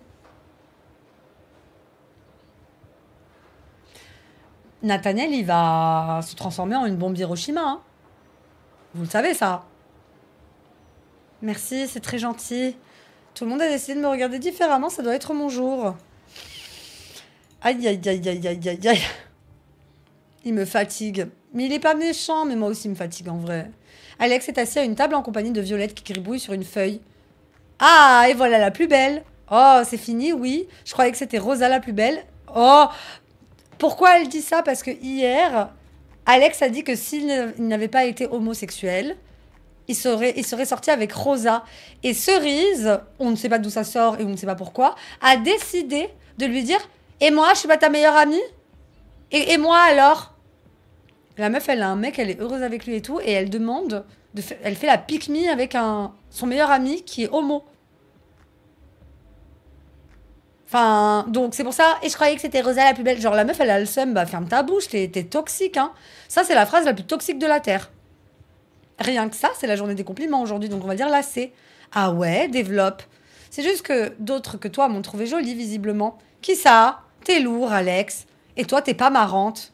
Nathaniel, il va se transformer en une bombe Hiroshima. Hein. Vous le savez, ça. Merci, c'est très gentil. Tout le monde a décidé de me regarder différemment, ça doit être mon jour. Aïe, aïe, aïe, aïe, aïe, aïe, aïe. Il me fatigue. Mais il est pas méchant, mais moi aussi il me fatigue en vrai. Alex est assis à une table en compagnie de Violette qui gribouille sur une feuille. Ah, et voilà la plus belle. Oh, c'est fini, oui. Je croyais que c'était Rosa la plus belle. Oh, pourquoi elle dit ça Parce que hier, Alex a dit que s'il n'avait pas été homosexuel, il serait, sorti avec Rosa. Et Cerise, on ne sait pas d'où ça sort et on ne sait pas pourquoi, a décidé de lui dire Et moi, je suis pas ta meilleure amie et, moi alors La meuf, elle a un mec, elle est heureuse avec lui et tout, et elle demande, elle fait la pique me avec son meilleur ami qui est homo. Enfin, donc c'est pour ça. Et je croyais que c'était Rosa la plus belle. Genre, la meuf, elle a le seum, bah ferme ta bouche, t'es toxique, hein. Ça, c'est la phrase la plus toxique de la Terre. Rien que ça, c'est la journée des compliments aujourd'hui, donc on va dire c'est. Ah ouais, développe. C'est juste que d'autres que toi m'ont trouvé jolie, visiblement. Qui ça T'es lourd, Alex. Et toi, t'es pas marrante.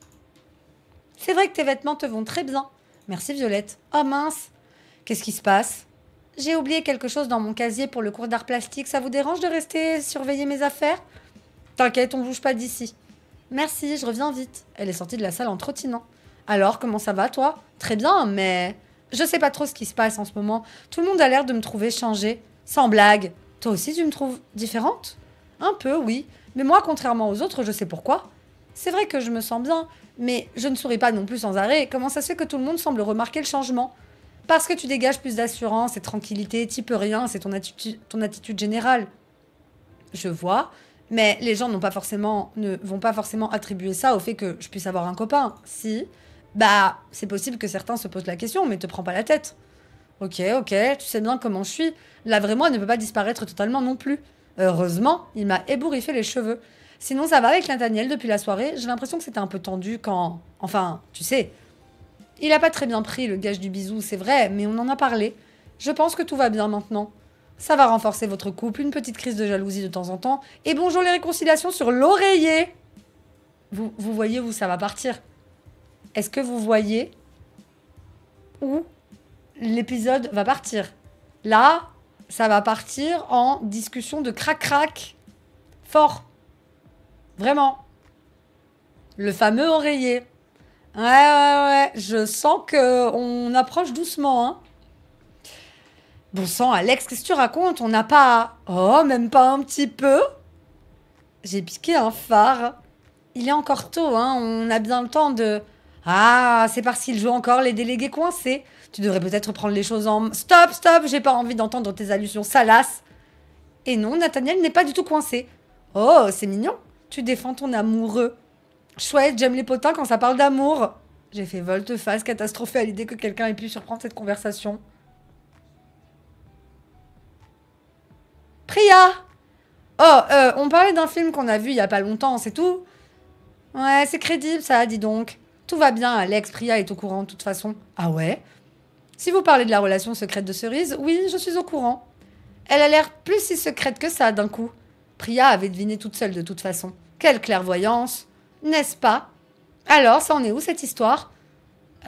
C'est vrai que tes vêtements te vont très bien. Merci, Violette. Oh mince Qu'est-ce qui se passe J'ai oublié quelque chose dans mon casier pour le cours d'art plastique. Ça vous dérange de rester surveiller mes affaires T'inquiète, on bouge pas d'ici. Merci, je reviens vite. Elle est sortie de la salle en trottinant. Alors, comment ça va, toi Très bien, mais. Je sais pas trop ce qui se passe en ce moment. Tout le monde a l'air de me trouver changée. Sans blague. Toi aussi, tu me trouves différente Un peu, oui. Mais moi, contrairement aux autres, je sais pourquoi. C'est vrai que je me sens bien, mais je ne souris pas non plus sans arrêt. Comment ça se fait que tout le monde semble remarquer le changement Parce que tu dégages plus d'assurance et de tranquillité, type rien, c'est ton, attitude, ton attitude générale. Je vois, mais les gens n'ont pas forcément, ne vont pas forcément attribuer ça au fait que je puisse avoir un copain. Si, bah, c'est possible que certains se posent la question, mais te prends pas la tête. Ok, ok, tu sais bien comment je suis. La vraie moi ne peut pas disparaître totalement non plus. Heureusement, il m'a ébouriffé les cheveux. Sinon, ça va avec Nathaniel depuis la soirée. J'ai l'impression que c'était un peu tendu quand. Enfin, tu sais. Il a pas très bien pris le gage du bisou, c'est vrai, mais on en a parlé. Je pense que tout va bien maintenant. Ça va renforcer votre couple, une petite crise de jalousie de temps en temps. Et bonjour les réconciliations sur l'oreiller Vous, vous voyez où ça va partir est-ce que vous voyez où l'épisode va partir Là, ça va partir en discussion de crac-crac fort. Vraiment. Le fameux oreiller. Ouais, ouais, ouais. Je sens qu'on approche doucement. Hein. Bon sang, Alex, qu'est-ce que tu racontes On n'a pas. Oh, même pas un petit peu J'ai piqué un phare. Il est encore tôt, hein. On a bien le temps de. Ah, c'est parce qu'il joue encore les délégués coincés. Tu devrais peut-être prendre les choses en... Stop, stop, j'ai pas envie d'entendre tes allusions salaces. Et non, Nathaniel n'est pas du tout coincé. Oh, c'est mignon. Tu défends ton amoureux. Chouette, j'aime les potins quand ça parle d'amour. J'ai fait volte-face, catastrophée à l'idée que quelqu'un ait pu surprendre cette conversation. Priya Oh, euh, on parlait d'un film qu'on a vu il y a pas longtemps, c'est tout Ouais, c'est crédible ça, dis donc. Tout va bien, Alex, Priya est au courant de toute façon. Ah ouais Si vous parlez de la relation secrète de Cerise, oui, je suis au courant. Elle a l'air plus si secrète que ça d'un coup. Priya avait deviné toute seule de toute façon. Quelle clairvoyance N'est-ce pas Alors, ça en est où cette histoire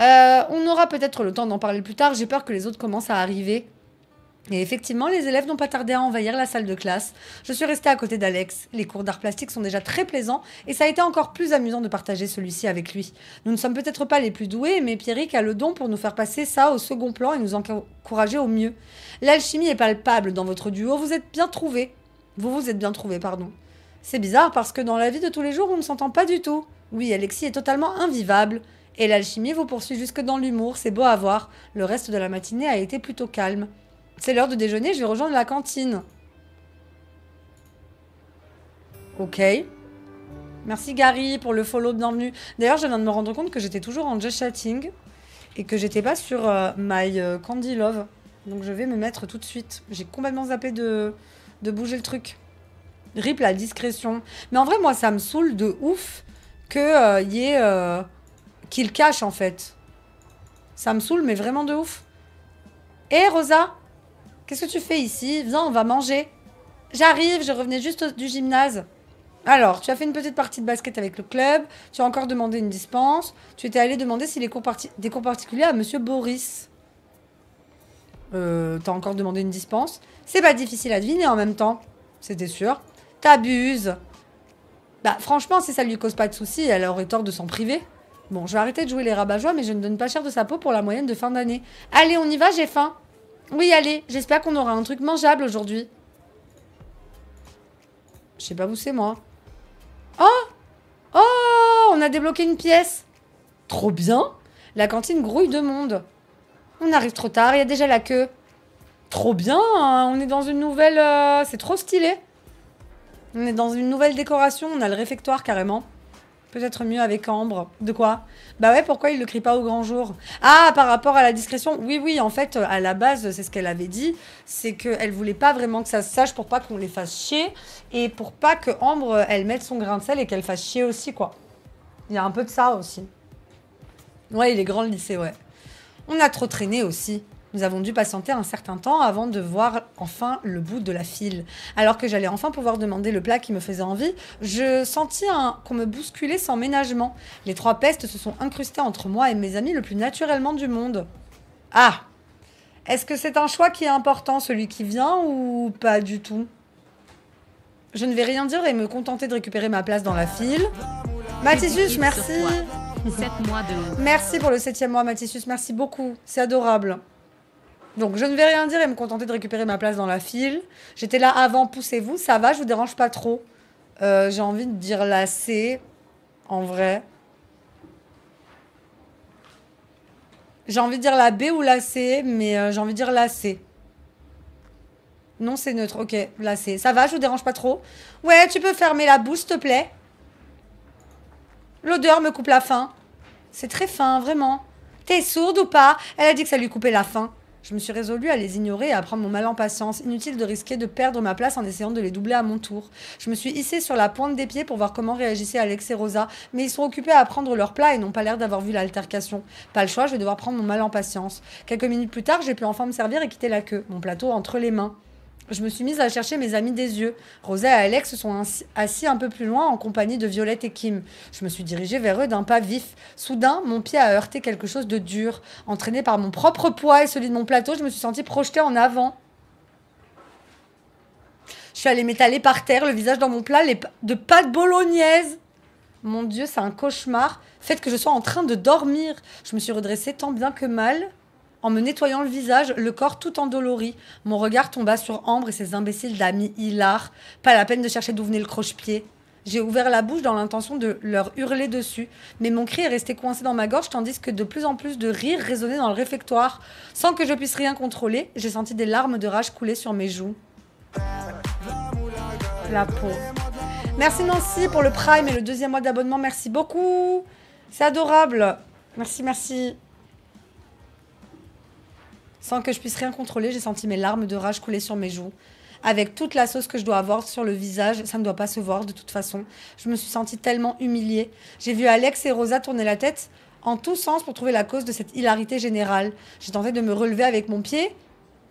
euh, On aura peut-être le temps d'en parler plus tard, j'ai peur que les autres commencent à arriver. Et effectivement, les élèves n'ont pas tardé à envahir la salle de classe. Je suis restée à côté d'Alex. Les cours d'art plastique sont déjà très plaisants et ça a été encore plus amusant de partager celui-ci avec lui. Nous ne sommes peut-être pas les plus doués, mais Pierrick a le don pour nous faire passer ça au second plan et nous encourager au mieux. L'alchimie est palpable dans votre duo, vous êtes bien trouvés. Vous vous êtes bien trouvés, pardon. C'est bizarre parce que dans la vie de tous les jours, on ne s'entend pas du tout. Oui, Alexis est totalement invivable. Et l'alchimie vous poursuit jusque dans l'humour, c'est beau à voir. Le reste de la matinée a été plutôt calme. C'est l'heure de déjeuner, je vais rejoindre la cantine. Ok. Merci Gary pour le follow de D'ailleurs, je viens de me rendre compte que j'étais toujours en just chatting et que j'étais pas sur euh, My euh, Candy Love. Donc je vais me mettre tout de suite. J'ai complètement zappé de, bouger le truc. Rip la discrétion. Mais en vrai, moi, ça me saoule de ouf que euh, qu'il cache, en fait. Ça me saoule, mais vraiment de ouf. Hé, eh, Rosa Qu'est-ce que tu fais ici Viens, on va manger. J'arrive, je revenais juste du gymnase. Alors, tu as fait une petite partie de basket avec le club, tu as encore demandé une dispense, tu étais allé demander si les cours des cours particuliers à monsieur Boris. Euh, t'as encore demandé une dispense. C'est pas difficile à deviner en même temps, c'était sûr. T'abuses. Bah franchement, si ça lui cause pas de soucis, elle aurait tort de s'en priver. Bon, je vais arrêter de jouer les rabat mais je ne donne pas cher de sa peau pour la moyenne de fin d'année. Allez, on y va, j'ai faim. Oui, allez, j'espère qu'on aura un truc mangeable aujourd'hui. Je sais pas où c'est, moi. Oh Oh On a débloqué une pièce. Trop bien La cantine grouille de monde. On arrive trop tard, il y a déjà la queue. Trop bien hein, On est dans une nouvelle... Euh, c'est trop stylé. On est dans une nouvelle décoration, on a le réfectoire carrément. Peut-être mieux avec Ambre. De quoi Bah ouais, pourquoi il le crie pas au grand jour Ah, par rapport à la discrétion. Oui, oui, en fait, à la base, c'est ce qu'elle avait dit, c'est qu'elle voulait pas vraiment que ça se sache pour pas qu'on les fasse chier et pour pas que Ambre, elle mette son grain de sel et qu'elle fasse chier aussi, quoi. Il y a un peu de ça aussi. Ouais, il est grand le lycée, ouais. On a trop traîné aussi. Nous avons dû patienter un certain temps avant de voir enfin le bout de la file. Alors que j'allais enfin pouvoir demander le plat qui me faisait envie, je sentis qu'on me bousculait sans ménagement. Les trois pestes se sont incrustées entre moi et mes amis le plus naturellement du monde. Ah Est-ce que c'est un choix qui est important, celui qui vient, ou pas du tout Je ne vais rien dire et me contenter de récupérer ma place dans la file. mathisus merci Merci pour le septième mois, mathisus merci beaucoup. C'est adorable. Donc je ne vais rien dire et me contenter de récupérer ma place dans la file. J'étais là avant, poussez-vous, ça va, je vous dérange pas trop. Euh, j'ai envie de dire la C, en vrai. J'ai envie de dire la B ou la C, mais euh, j'ai envie de dire la C. Non, c'est neutre. Ok, la C. Ça va, je vous dérange pas trop. Ouais, tu peux fermer la bouche, s'il te plaît. L'odeur me coupe la faim. C'est très fin, vraiment. T'es sourde ou pas Elle a dit que ça lui coupait la faim. Je me suis résolue à les ignorer et à prendre mon mal en patience. Inutile de risquer de perdre ma place en essayant de les doubler à mon tour. Je me suis hissée sur la pointe des pieds pour voir comment réagissaient Alex et Rosa, mais ils sont occupés à prendre leur plat et n'ont pas l'air d'avoir vu l'altercation. Pas le choix, je vais devoir prendre mon mal en patience. Quelques minutes plus tard, j'ai pu enfin me servir et quitter la queue, mon plateau entre les mains je me suis mise à chercher mes amis des yeux. Rosa et Alex sont assis un peu plus loin en compagnie de Violette et Kim. Je me suis dirigée vers eux d'un pas vif. Soudain, mon pied a heurté quelque chose de dur. Entraînée par mon propre poids et celui de mon plateau, je me suis sentie projetée en avant. Je suis allée m'étaler par terre, le visage dans mon plat, les de pâtes bolognaises. Mon Dieu, c'est un cauchemar. Faites que je sois en train de dormir. Je me suis redressée tant bien que mal en me nettoyant le visage, le corps tout endolori. Mon regard tomba sur Ambre et ses imbéciles d'amis hilars. Pas la peine de chercher d'où venait le croche-pied. J'ai ouvert la bouche dans l'intention de leur hurler dessus, mais mon cri est resté coincé dans ma gorge tandis que de plus en plus de rires résonnaient dans le réfectoire. Sans que je puisse rien contrôler, j'ai senti des larmes de rage couler sur mes joues. La peau. Merci Nancy pour le Prime et le deuxième mois d'abonnement, merci beaucoup. C'est adorable. Merci, merci. Sans que je puisse rien contrôler, j'ai senti mes larmes de rage couler sur mes joues. Avec toute la sauce que je dois avoir sur le visage, ça ne doit pas se voir de toute façon. Je me suis sentie tellement humiliée. J'ai vu Alex et Rosa tourner la tête en tous sens pour trouver la cause de cette hilarité générale. J'ai tenté de me relever avec mon pied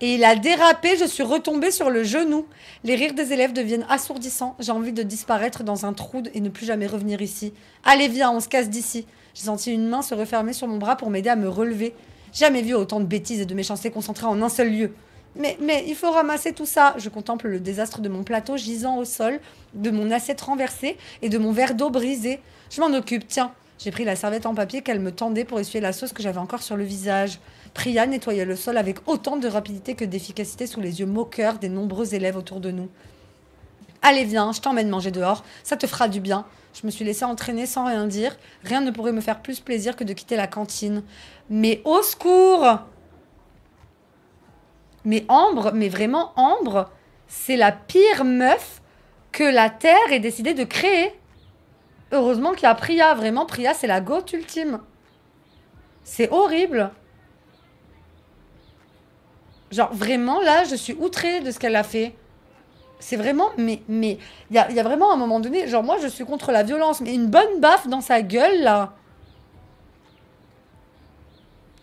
et il a dérapé, je suis retombée sur le genou. Les rires des élèves deviennent assourdissants. J'ai envie de disparaître dans un trou et ne plus jamais revenir ici. Allez, viens, on se casse d'ici. J'ai senti une main se refermer sur mon bras pour m'aider à me relever. Jamais vu autant de bêtises et de méchancetés concentrées en un seul lieu. Mais, mais il faut ramasser tout ça. Je contemple le désastre de mon plateau gisant au sol, de mon assiette renversée et de mon verre d'eau brisé. Je m'en occupe, tiens. J'ai pris la serviette en papier qu'elle me tendait pour essuyer la sauce que j'avais encore sur le visage. Priya nettoyait le sol avec autant de rapidité que d'efficacité sous les yeux moqueurs des nombreux élèves autour de nous. Allez, viens, je t'emmène manger dehors, ça te fera du bien. Je me suis laissée entraîner sans rien dire. Rien ne pourrait me faire plus plaisir que de quitter la cantine. Mais au secours Mais Ambre, mais vraiment Ambre, c'est la pire meuf que la Terre ait décidé de créer. Heureusement qu'il y a Priya, vraiment Priya c'est la goutte ultime. C'est horrible. Genre vraiment là, je suis outrée de ce qu'elle a fait. C'est vraiment, mais il y a, y a, vraiment un moment donné, genre moi je suis contre la violence, mais une bonne baffe dans sa gueule là.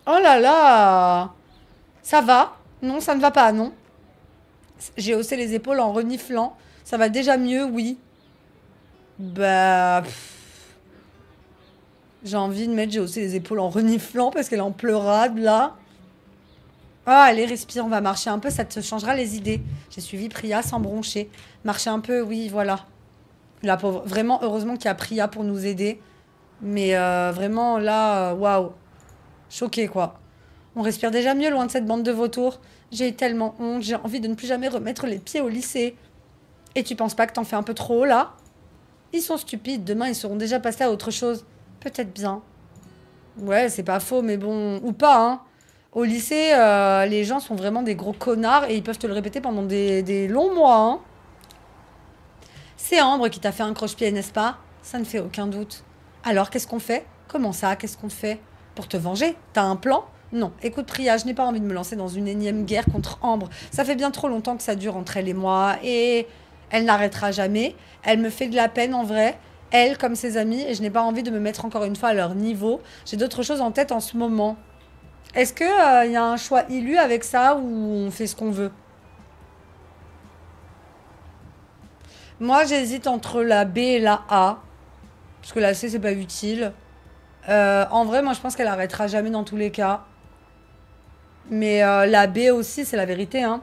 Oh là là Ça va Non, ça ne va pas, non J'ai haussé les épaules en reniflant. Ça va déjà mieux, oui. Bah... J'ai envie de mettre j'ai haussé les épaules en reniflant parce qu'elle en pleurade, là. Ah, allez, respire, on va marcher un peu, ça te changera les idées. J'ai suivi Priya sans broncher. Marcher un peu, oui, voilà. La pauvre. Vraiment, heureusement qu'il y a Priya pour nous aider. Mais euh, vraiment, là, euh, waouh. Choqué, quoi. On respire déjà mieux loin de cette bande de vautours. J'ai tellement honte, j'ai envie de ne plus jamais remettre les pieds au lycée. Et tu penses pas que t'en fais un peu trop, là Ils sont stupides, demain ils seront déjà passés à autre chose. Peut-être bien. Ouais, c'est pas faux, mais bon... Ou pas, hein Au lycée, euh, les gens sont vraiment des gros connards et ils peuvent te le répéter pendant des, des longs mois, hein C'est Ambre qui t'a fait un croche-pied, n'est-ce pas Ça ne fait aucun doute. Alors, qu'est-ce qu'on fait Comment ça, qu'est-ce qu'on fait pour te venger T'as un plan non, écoute Priya, je n'ai pas envie de me lancer dans une énième guerre contre Ambre. Ça fait bien trop longtemps que ça dure entre elle et moi, et elle n'arrêtera jamais. Elle me fait de la peine en vrai, elle comme ses amis, et je n'ai pas envie de me mettre encore une fois à leur niveau. J'ai d'autres choses en tête en ce moment. Est-ce qu'il euh, y a un choix illu avec ça ou on fait ce qu'on veut Moi, j'hésite entre la B et la A, parce que la C, c'est pas utile. Euh, en vrai, moi, je pense qu'elle arrêtera jamais dans tous les cas. Mais l'abbé euh, la B aussi, c'est la vérité. Hein.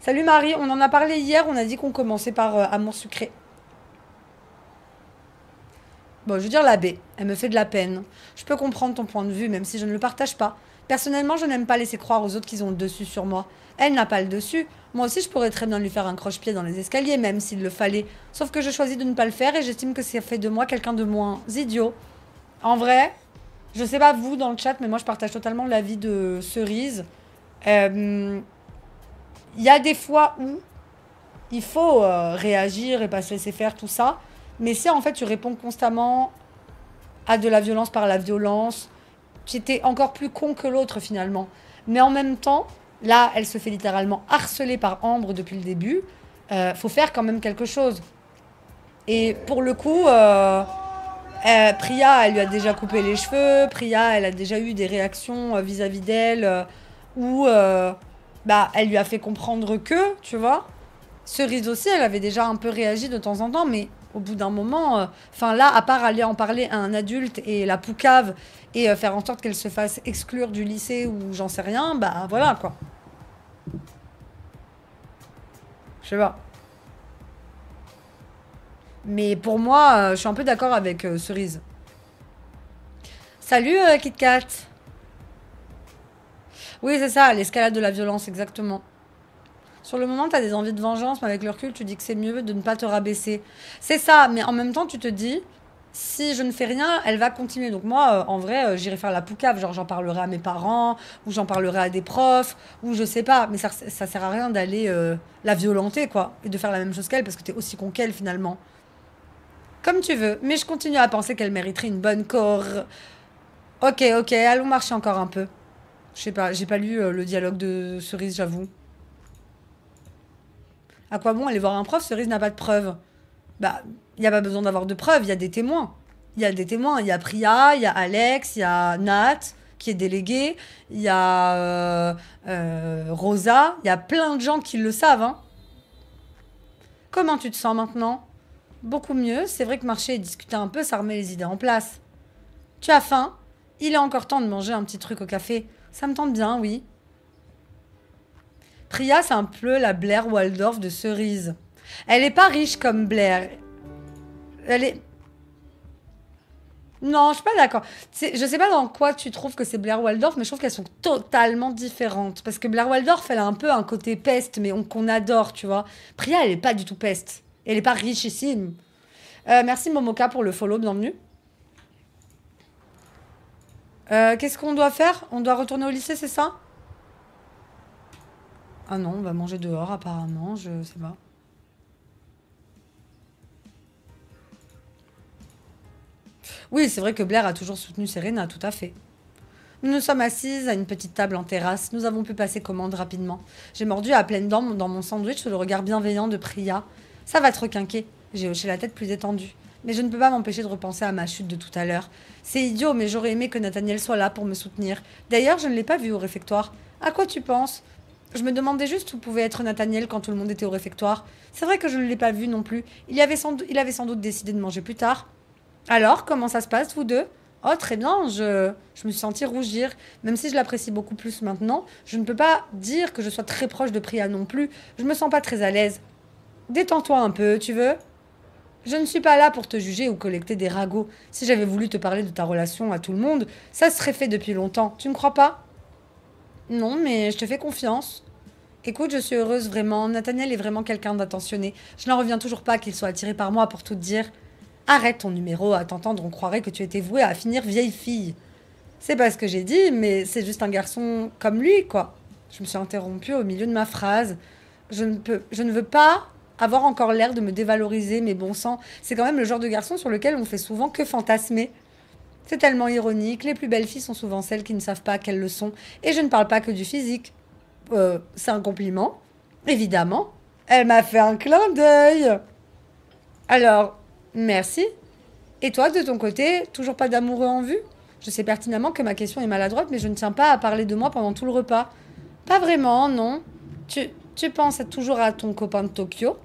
Salut Marie, on en a parlé hier, on a dit qu'on commençait par euh, amour sucré. Bon, je veux dire la B, elle me fait de la peine. Je peux comprendre ton point de vue, même si je ne le partage pas. Personnellement, je n'aime pas laisser croire aux autres qu'ils ont le dessus sur moi. Elle n'a pas le dessus. Moi aussi, je pourrais très bien lui faire un croche-pied dans les escaliers, même s'il le fallait. Sauf que je choisis de ne pas le faire et j'estime que ça fait de moi quelqu'un de moins idiot. En vrai, je sais pas vous dans le chat, mais moi, je partage totalement l'avis de Cerise. Il euh, y a des fois où il faut euh, réagir et pas se laisser faire tout ça. Mais si en fait tu réponds constamment à de la violence par la violence, tu étais encore plus con que l'autre finalement. Mais en même temps, Là, elle se fait littéralement harceler par Ambre depuis le début. Euh, faut faire quand même quelque chose. Et pour le coup, euh, euh, Priya, elle lui a déjà coupé les cheveux. Priya, elle a déjà eu des réactions euh, vis-à-vis d'elle Ou bah, elle lui a fait comprendre que, tu vois. Cerise aussi, elle avait déjà un peu réagi de temps en temps, mais au bout d'un moment, euh, enfin là, à part aller en parler à un adulte et la poucave et euh, faire en sorte qu'elle se fasse exclure du lycée ou j'en sais rien, bah voilà quoi. Je sais pas. Mais pour moi, euh, je suis un peu d'accord avec Cerise. Salut KitKat Oui, c'est ça, l'escalade de la violence, exactement. Sur le moment, tu as des envies de vengeance, mais avec le recul, tu dis que c'est mieux de ne pas te rabaisser. C'est ça, mais en même temps, tu te dis, si je ne fais rien, elle va continuer. Donc moi, euh, en vrai, euh, j'irai faire la poucave. Genre, j'en parlerai à mes parents, ou j'en parlerai à des profs, ou je sais pas. Mais ça, ne sert à rien d'aller euh, la violenter, quoi, et de faire la même chose qu'elle, parce que tu es aussi con qu'elle, finalement. Comme tu veux. Mais je continue à penser qu'elle mériterait une bonne corps. Ok, ok, allons marcher encore un peu. Je sais pas, j'ai pas lu le dialogue de Cerise, j'avoue. À quoi bon aller voir un prof Cerise n'a pas de preuves Bah, il n'y a pas besoin d'avoir de preuves, il y a des témoins. Il y a des témoins. Il y a Priya, il y a Alex, il y a Nat qui est délégué, il y a euh, euh, Rosa, il y a plein de gens qui le savent. Hein. Comment tu te sens maintenant Beaucoup mieux. C'est vrai que marcher et discuter un peu, ça remet les idées en place. Tu as faim Il est encore temps de manger un petit truc au café. Ça me tente bien, oui. Priya, c'est un peu la Blair Waldorf de Cerise. Elle n'est pas riche comme Blair. Elle est... Non, je suis pas d'accord. Je sais pas dans quoi tu trouves que c'est Blair Waldorf, mais je trouve qu'elles sont totalement différentes. Parce que Blair Waldorf, elle a un peu un côté peste, mais qu'on adore, tu vois. Priya, elle est pas du tout peste. Elle est pas richissime. Euh, merci Momoka pour le follow, bienvenue. Euh, qu'est-ce qu'on doit faire On doit retourner au lycée, c'est ça ah non, on va manger dehors apparemment, je sais pas. Oui, c'est vrai que Blair a toujours soutenu Serena, tout à fait. Nous nous sommes assises à une petite table en terrasse. Nous avons pu passer commande rapidement. J'ai mordu à pleines dents dans mon sandwich sous le regard bienveillant de Priya. Ça va te requinquer. J'ai hoché la tête plus étendue. Mais je ne peux pas m'empêcher de repenser à ma chute de tout à l'heure. C'est idiot, mais j'aurais aimé que Nathaniel soit là pour me soutenir. D'ailleurs, je ne l'ai pas vu au réfectoire. À quoi tu penses je me demandais juste où pouvait être Nathaniel quand tout le monde était au réfectoire. C'est vrai que je ne l'ai pas vu non plus. Il, avait sans avait sans doute décidé de manger plus tard. Alors, comment ça se passe, vous deux Oh, très bien, je, je me suis sentie rougir. Même si je l'apprécie beaucoup plus maintenant, je ne peux pas dire que je sois très proche de Priya non plus. Je me sens pas très à l'aise. Détends-toi un peu, tu veux Je ne suis pas là pour te juger ou collecter des ragots. Si j'avais voulu te parler de ta relation à tout le monde, ça serait fait depuis longtemps. Tu ne crois pas non, mais je te fais confiance. Écoute, je suis heureuse vraiment. Nathaniel est vraiment quelqu'un d'attentionné. Je n'en reviens toujours pas qu'il soit attiré par moi pour tout dire. Arrête ton numéro, à t'entendre, on croirait que tu étais vouée à finir vieille fille. C'est pas ce que j'ai dit, mais c'est juste un garçon comme lui, quoi. Je me suis interrompue au milieu de ma phrase. Je ne, peux, je ne veux pas avoir encore l'air de me dévaloriser, mais bon sang, c'est quand même le genre de garçon sur lequel on fait souvent que fantasmer. C'est tellement ironique, les plus belles filles sont souvent celles qui ne savent pas qu'elles le sont. Et je ne parle pas que du physique. Euh, c'est un compliment, évidemment. Elle m'a fait un clin d'œil. Alors, merci. Et toi, de ton côté, toujours pas d'amoureux en vue Je sais pertinemment que ma question est maladroite, mais je ne tiens pas à parler de moi pendant tout le repas. Pas vraiment, non. Tu, tu penses toujours à ton copain de Tokyo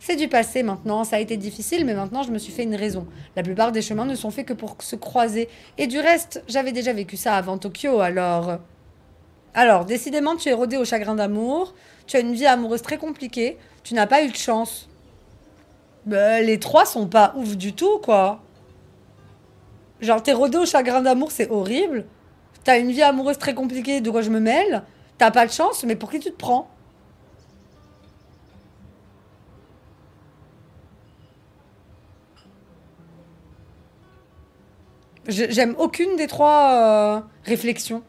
c'est du passé maintenant, ça a été difficile, mais maintenant je me suis fait une raison. La plupart des chemins ne sont faits que pour se croiser. Et du reste, j'avais déjà vécu ça avant Tokyo, alors... Alors, décidément, tu es rodé au chagrin d'amour, tu as une vie amoureuse très compliquée, tu n'as pas eu de chance. Ben, les trois sont pas ouf du tout, quoi. Genre, t'es rodé au chagrin d'amour, c'est horrible. T'as une vie amoureuse très compliquée, de quoi je me mêle. T'as pas de chance, mais pour qui tu te prends J'aime aucune des trois euh, réflexions.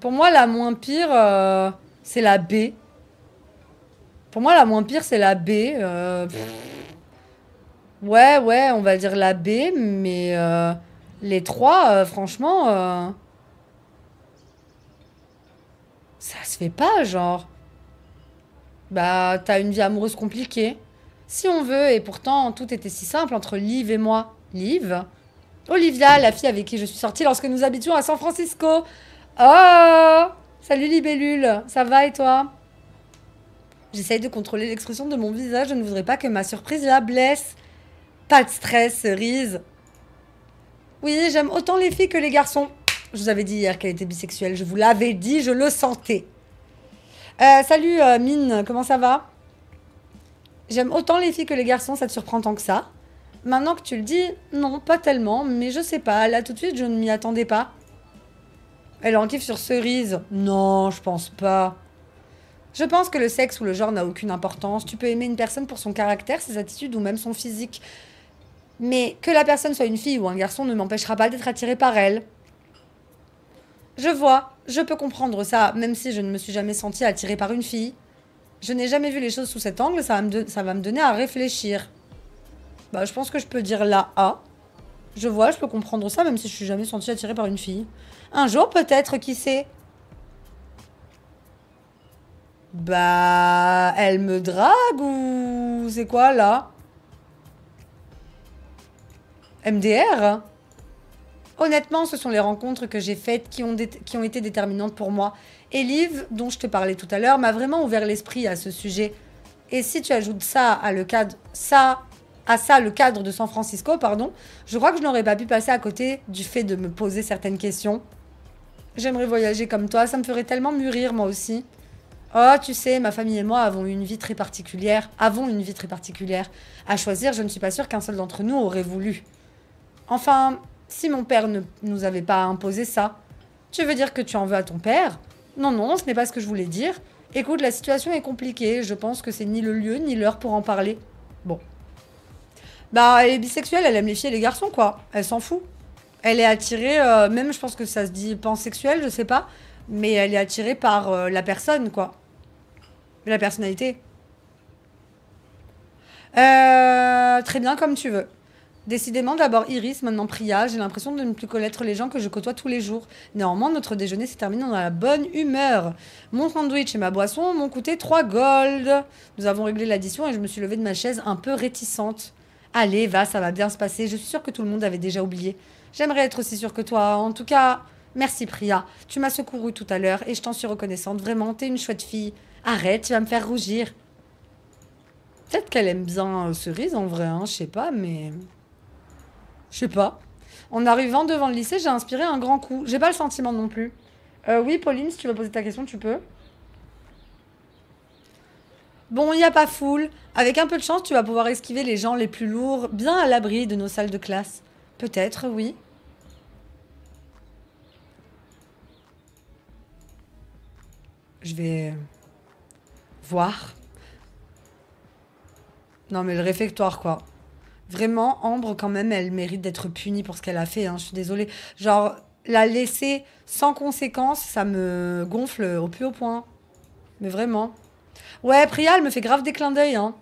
Pour moi, la moins pire, euh, c'est la B. Pour moi, la moins pire, c'est la B. Euh, ouais, ouais, on va dire la B, mais les trois, franchement, ça se fait pas, genre. Bah, t'as une vie amoureuse compliquée. Si on veut, et pourtant tout était si simple entre Liv et moi. Liv, Olivia, la fille avec qui je suis sortie lorsque nous habitions à San Francisco. Oh Salut Libellule, ça va et toi J'essaye de contrôler l'expression de mon visage, je ne voudrais pas que ma surprise la blesse. Pas de stress, cerise. Oui, j'aime autant les filles que les garçons. Je vous avais dit hier qu'elle était bisexuelle, je vous l'avais dit, je le sentais. Euh, salut euh, Mine, comment ça va J'aime autant les filles que les garçons, ça te surprend tant que ça Maintenant que tu le dis, non, pas tellement, mais je sais pas, là tout de suite je ne m'y attendais pas. Elle en kiffe sur cerise. Non, je pense pas. Je pense que le sexe ou le genre n'a aucune importance. Tu peux aimer une personne pour son caractère, ses attitudes ou même son physique. Mais que la personne soit une fille ou un garçon ne m'empêchera pas d'être attirée par elle. Je vois, je peux comprendre ça, même si je ne me suis jamais sentie attirée par une fille. Je n'ai jamais vu les choses sous cet angle, ça va me, ça va me donner à réfléchir. Bah, je pense que je peux dire la A. Je vois, je peux comprendre ça, même si je suis jamais sentie attirée par une fille. Un jour, peut-être, qui sait Bah, elle me drague ou c'est quoi là MDR Honnêtement, ce sont les rencontres que j'ai faites qui ont, qui ont été déterminantes pour moi. Et Liv, dont je te parlais tout à l'heure, m'a vraiment ouvert l'esprit à ce sujet. Et si tu ajoutes ça à le cadre, ça à ça le cadre de San Francisco, pardon, je crois que je n'aurais pas pu passer à côté du fait de me poser certaines questions. J'aimerais voyager comme toi, ça me ferait tellement mûrir moi aussi. Oh, tu sais, ma famille et moi avons une vie très particulière, avons une vie très particulière. À choisir, je ne suis pas sûre qu'un seul d'entre nous aurait voulu. Enfin, si mon père ne nous avait pas imposé ça. Tu veux dire que tu en veux à ton père Non, non, ce n'est pas ce que je voulais dire. Écoute, la situation est compliquée, je pense que c'est ni le lieu ni l'heure pour en parler. Bah, elle est bisexuelle, elle aime les filles et les garçons, quoi. Elle s'en fout. Elle est attirée, euh, même je pense que ça se dit pansexuelle, je sais pas, mais elle est attirée par euh, la personne, quoi. La personnalité. Euh, très bien, comme tu veux. Décidément, d'abord Iris, maintenant Priya, j'ai l'impression de ne plus connaître les gens que je côtoie tous les jours. Néanmoins, notre déjeuner s'est terminé dans la bonne humeur. Mon sandwich et ma boisson m'ont coûté 3 gold. Nous avons réglé l'addition et je me suis levée de ma chaise un peu réticente. Allez, va, ça va bien se passer. Je suis sûre que tout le monde avait déjà oublié. J'aimerais être aussi sûre que toi. En tout cas, merci Priya. Tu m'as secourue tout à l'heure et je t'en suis reconnaissante. Vraiment, t'es une chouette fille. Arrête, tu vas me faire rougir. Peut-être qu'elle aime bien euh, Cerise en vrai, hein, je sais pas, mais. Je sais pas. En arrivant devant le lycée, j'ai inspiré un grand coup. J'ai pas le sentiment non plus. Euh, oui, Pauline, si tu veux poser ta question, tu peux. Bon, il n'y a pas foule. Avec un peu de chance, tu vas pouvoir esquiver les gens les plus lourds, bien à l'abri de nos salles de classe. Peut-être, oui. Je vais voir. Non, mais le réfectoire, quoi. Vraiment, Ambre, quand même, elle mérite d'être punie pour ce qu'elle a fait. Hein, je suis désolée. Genre, la laisser sans conséquence, ça me gonfle au plus haut point. Mais vraiment. Ouais, Priya, elle me fait grave des clins d'œil. Hein.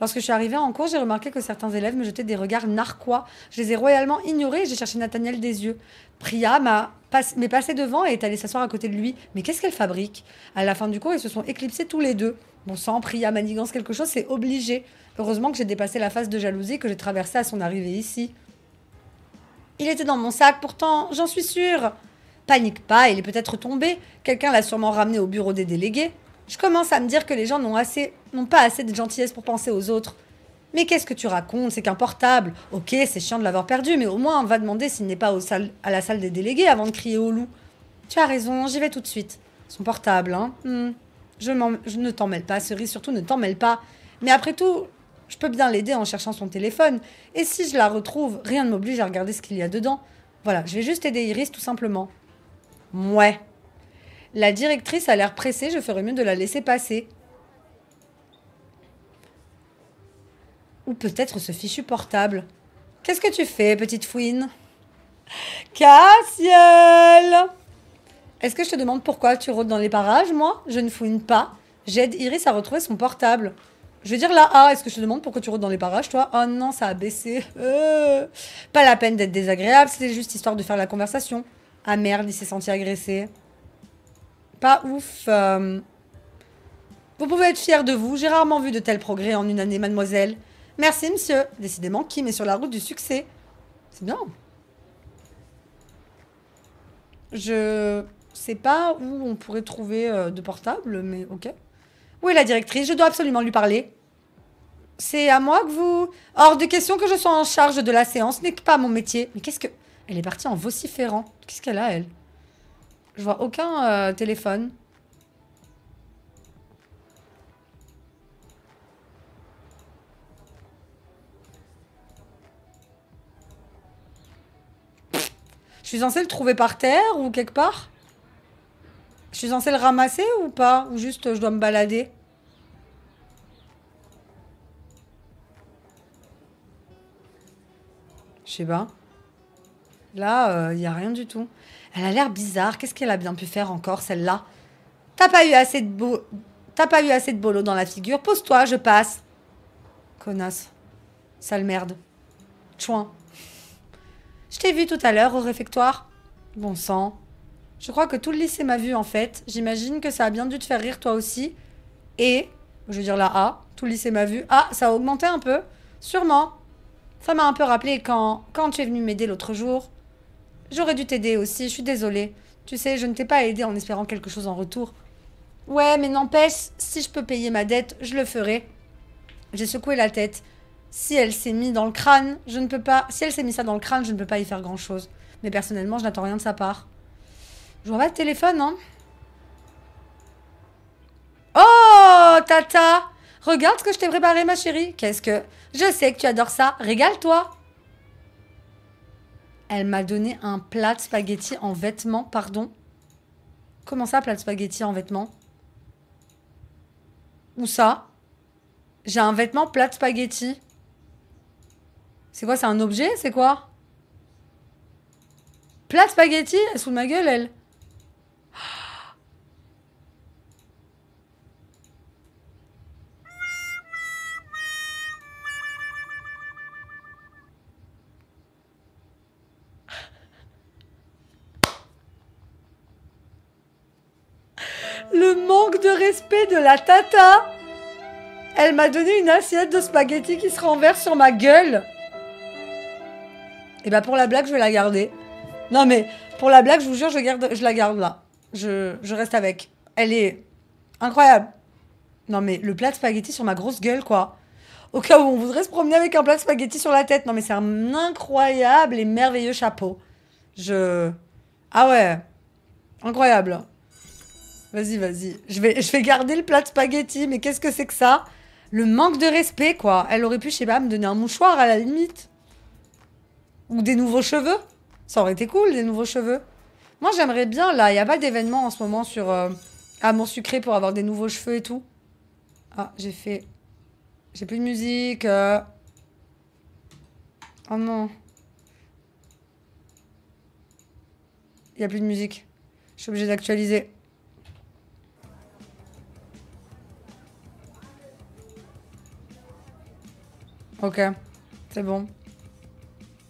Lorsque je suis arrivée en cours, j'ai remarqué que certains élèves me jetaient des regards narquois. Je les ai royalement ignorés et j'ai cherché Nathaniel des yeux. Priya m'a m'est passée devant et est allée s'asseoir à côté de lui. Mais qu'est-ce qu'elle fabrique À la fin du cours, ils se sont éclipsés tous les deux. Bon sang, Priya manigance quelque chose, c'est obligé. Heureusement que j'ai dépassé la phase de jalousie que j'ai traversée à son arrivée ici. Il était dans mon sac pourtant, j'en suis sûre. Panique pas, il est peut-être tombé. Quelqu'un l'a sûrement ramené au bureau des délégués. Je commence à me dire que les gens n'ont pas assez de gentillesse pour penser aux autres. Mais qu'est-ce que tu racontes C'est qu'un portable. Ok, c'est chiant de l'avoir perdu, mais au moins on va demander s'il n'est pas à la salle des délégués avant de crier au loup. Tu as raison, j'y vais tout de suite. Son portable, hein. Hmm. Je, je, ne t'en mêle pas, Cerise, surtout ne t'en mêle pas. Mais après tout, je peux bien l'aider en cherchant son téléphone. Et si je la retrouve, rien ne m'oblige à regarder ce qu'il y a dedans. Voilà, je vais juste aider Iris tout simplement. Mouais. La directrice a l'air pressée, je ferais mieux de la laisser passer. Ou peut-être ce fichu portable. Qu'est-ce que tu fais, petite fouine Cassiel Est-ce que je te demande pourquoi tu rôdes dans les parages, moi Je ne fouine pas. J'aide Iris à retrouver son portable. Je veux dire là, ah, est-ce que je te demande pourquoi tu rôdes dans les parages, toi Oh non, ça a baissé. Euh. Pas la peine d'être désagréable, c'était juste histoire de faire la conversation. Ah merde, il s'est senti agressé pas ouf. Euh, vous pouvez être fier de vous. J'ai rarement vu de tels progrès en une année, mademoiselle. Merci, monsieur. Décidément, Kim est sur la route du succès. C'est bien. Je sais pas où on pourrait trouver euh, de portable, mais ok. Où est la directrice Je dois absolument lui parler. C'est à moi que vous... Hors de question que je sois en charge de la séance, n'est pas mon métier. Mais qu'est-ce que... Elle est partie en vociférant. Qu'est-ce qu'elle a, elle je vois aucun euh, téléphone. Je suis censée le trouver par terre ou quelque part Je suis censée le ramasser ou pas Ou juste je dois me balader Je sais pas. Là, il euh, n'y a rien du tout. Elle a l'air bizarre. Qu'est-ce qu'elle a bien pu faire encore, celle-là T'as pas eu assez de beau... pas eu assez de bolo dans la figure. Pose-toi, je passe. Connasse. Sale merde. Chouin. Je t'ai vu tout à l'heure au réfectoire. Bon sang. Je crois que tout le lycée m'a vu en fait. J'imagine que ça a bien dû te faire rire toi aussi. Et, je veux dire là, A, tout le lycée m'a vu. Ah, ça a augmenté un peu. Sûrement. Ça m'a un peu rappelé quand, quand tu es venu m'aider l'autre jour. J'aurais dû t'aider aussi, je suis désolée. Tu sais, je ne t'ai pas aidé en espérant quelque chose en retour. Ouais, mais n'empêche, si je peux payer ma dette, je le ferai. J'ai secoué la tête. Si elle s'est mis dans le crâne, je ne peux pas. Si elle s'est mis ça dans le crâne, je ne peux pas y faire grand chose. Mais personnellement, je n'attends rien de sa part. Je vois pas le téléphone, hein. Oh, Tata Regarde ce que je t'ai préparé, ma chérie. Qu'est-ce que... Je sais que tu adores ça. Régale-toi. Elle m'a donné un plat de en vêtements, pardon. Comment ça, plat de en vêtements Où ça J'ai un vêtement plat de C'est quoi, c'est un objet C'est quoi Plat de Elle est sous ma gueule, elle. respect de la tata Elle m'a donné une assiette de spaghettis qui se renverse sur ma gueule Et eh bah ben, pour la blague, je vais la garder. Non mais, pour la blague, je vous jure, je, garde, je la garde là. Je, reste avec. Elle est incroyable. Non mais, le plat de spaghettis sur ma grosse gueule, quoi au cas où on voudrait se promener avec un plat de spaghettis sur la tête. Non, mais c'est un incroyable et merveilleux chapeau. Je. Ah ouais, incroyable. Vas-y, vas-y. Je vais, je vais garder le plat de spaghetti, mais qu'est-ce que c'est que ça Le manque de respect, quoi. Elle aurait pu, je sais pas, me donner un mouchoir à la limite. Ou des nouveaux cheveux. Ça aurait été cool, des nouveaux cheveux. Moi, j'aimerais bien, là, il n'y a pas d'événement en ce moment sur euh, Amour mon Sucré pour avoir des nouveaux cheveux et tout. Ah, j'ai fait... J'ai plus de musique. Euh. Oh non. Il n'y a plus de musique. Je suis obligée d'actualiser. Ok, c'est bon.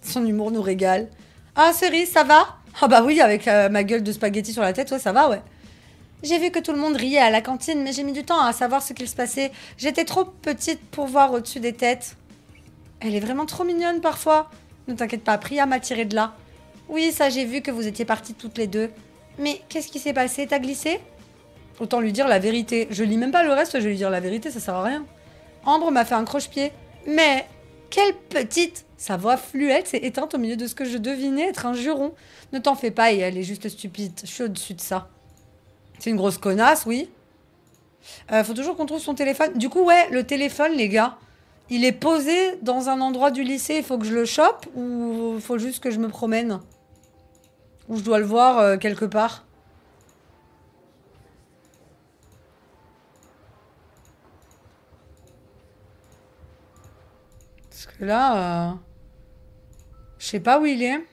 Son humour nous régale. Ah, Cerise, ça va Ah bah oui, avec euh, ma gueule de spaghetti sur la tête, ça va, ouais. J'ai vu que tout le monde riait à la cantine, mais j'ai mis du temps à savoir ce qu'il se passait. J'étais trop petite pour voir au-dessus des têtes. Elle est vraiment trop mignonne parfois. Ne t'inquiète pas, Priya m'a tiré de là. Oui, ça j'ai vu que vous étiez parties toutes les deux. Mais qu'est-ce qui s'est passé T'as glissé Autant lui dire la vérité. Je lis même pas le reste, je vais lui dire la vérité, ça sert à rien. Ambre m'a fait un croche-pied. Mais quelle petite Sa voix fluette s'est éteinte au milieu de ce que je devinais être un juron. Ne t'en fais pas, et elle est juste stupide. Je suis au-dessus de ça. C'est une grosse connasse, oui. Euh, faut toujours qu'on trouve son téléphone. Du coup, ouais, le téléphone, les gars, il est posé dans un endroit du lycée. Il faut que je le chope ou faut juste que je me promène Ou je dois le voir euh, quelque part Parce que là, euh, je sais pas où il est.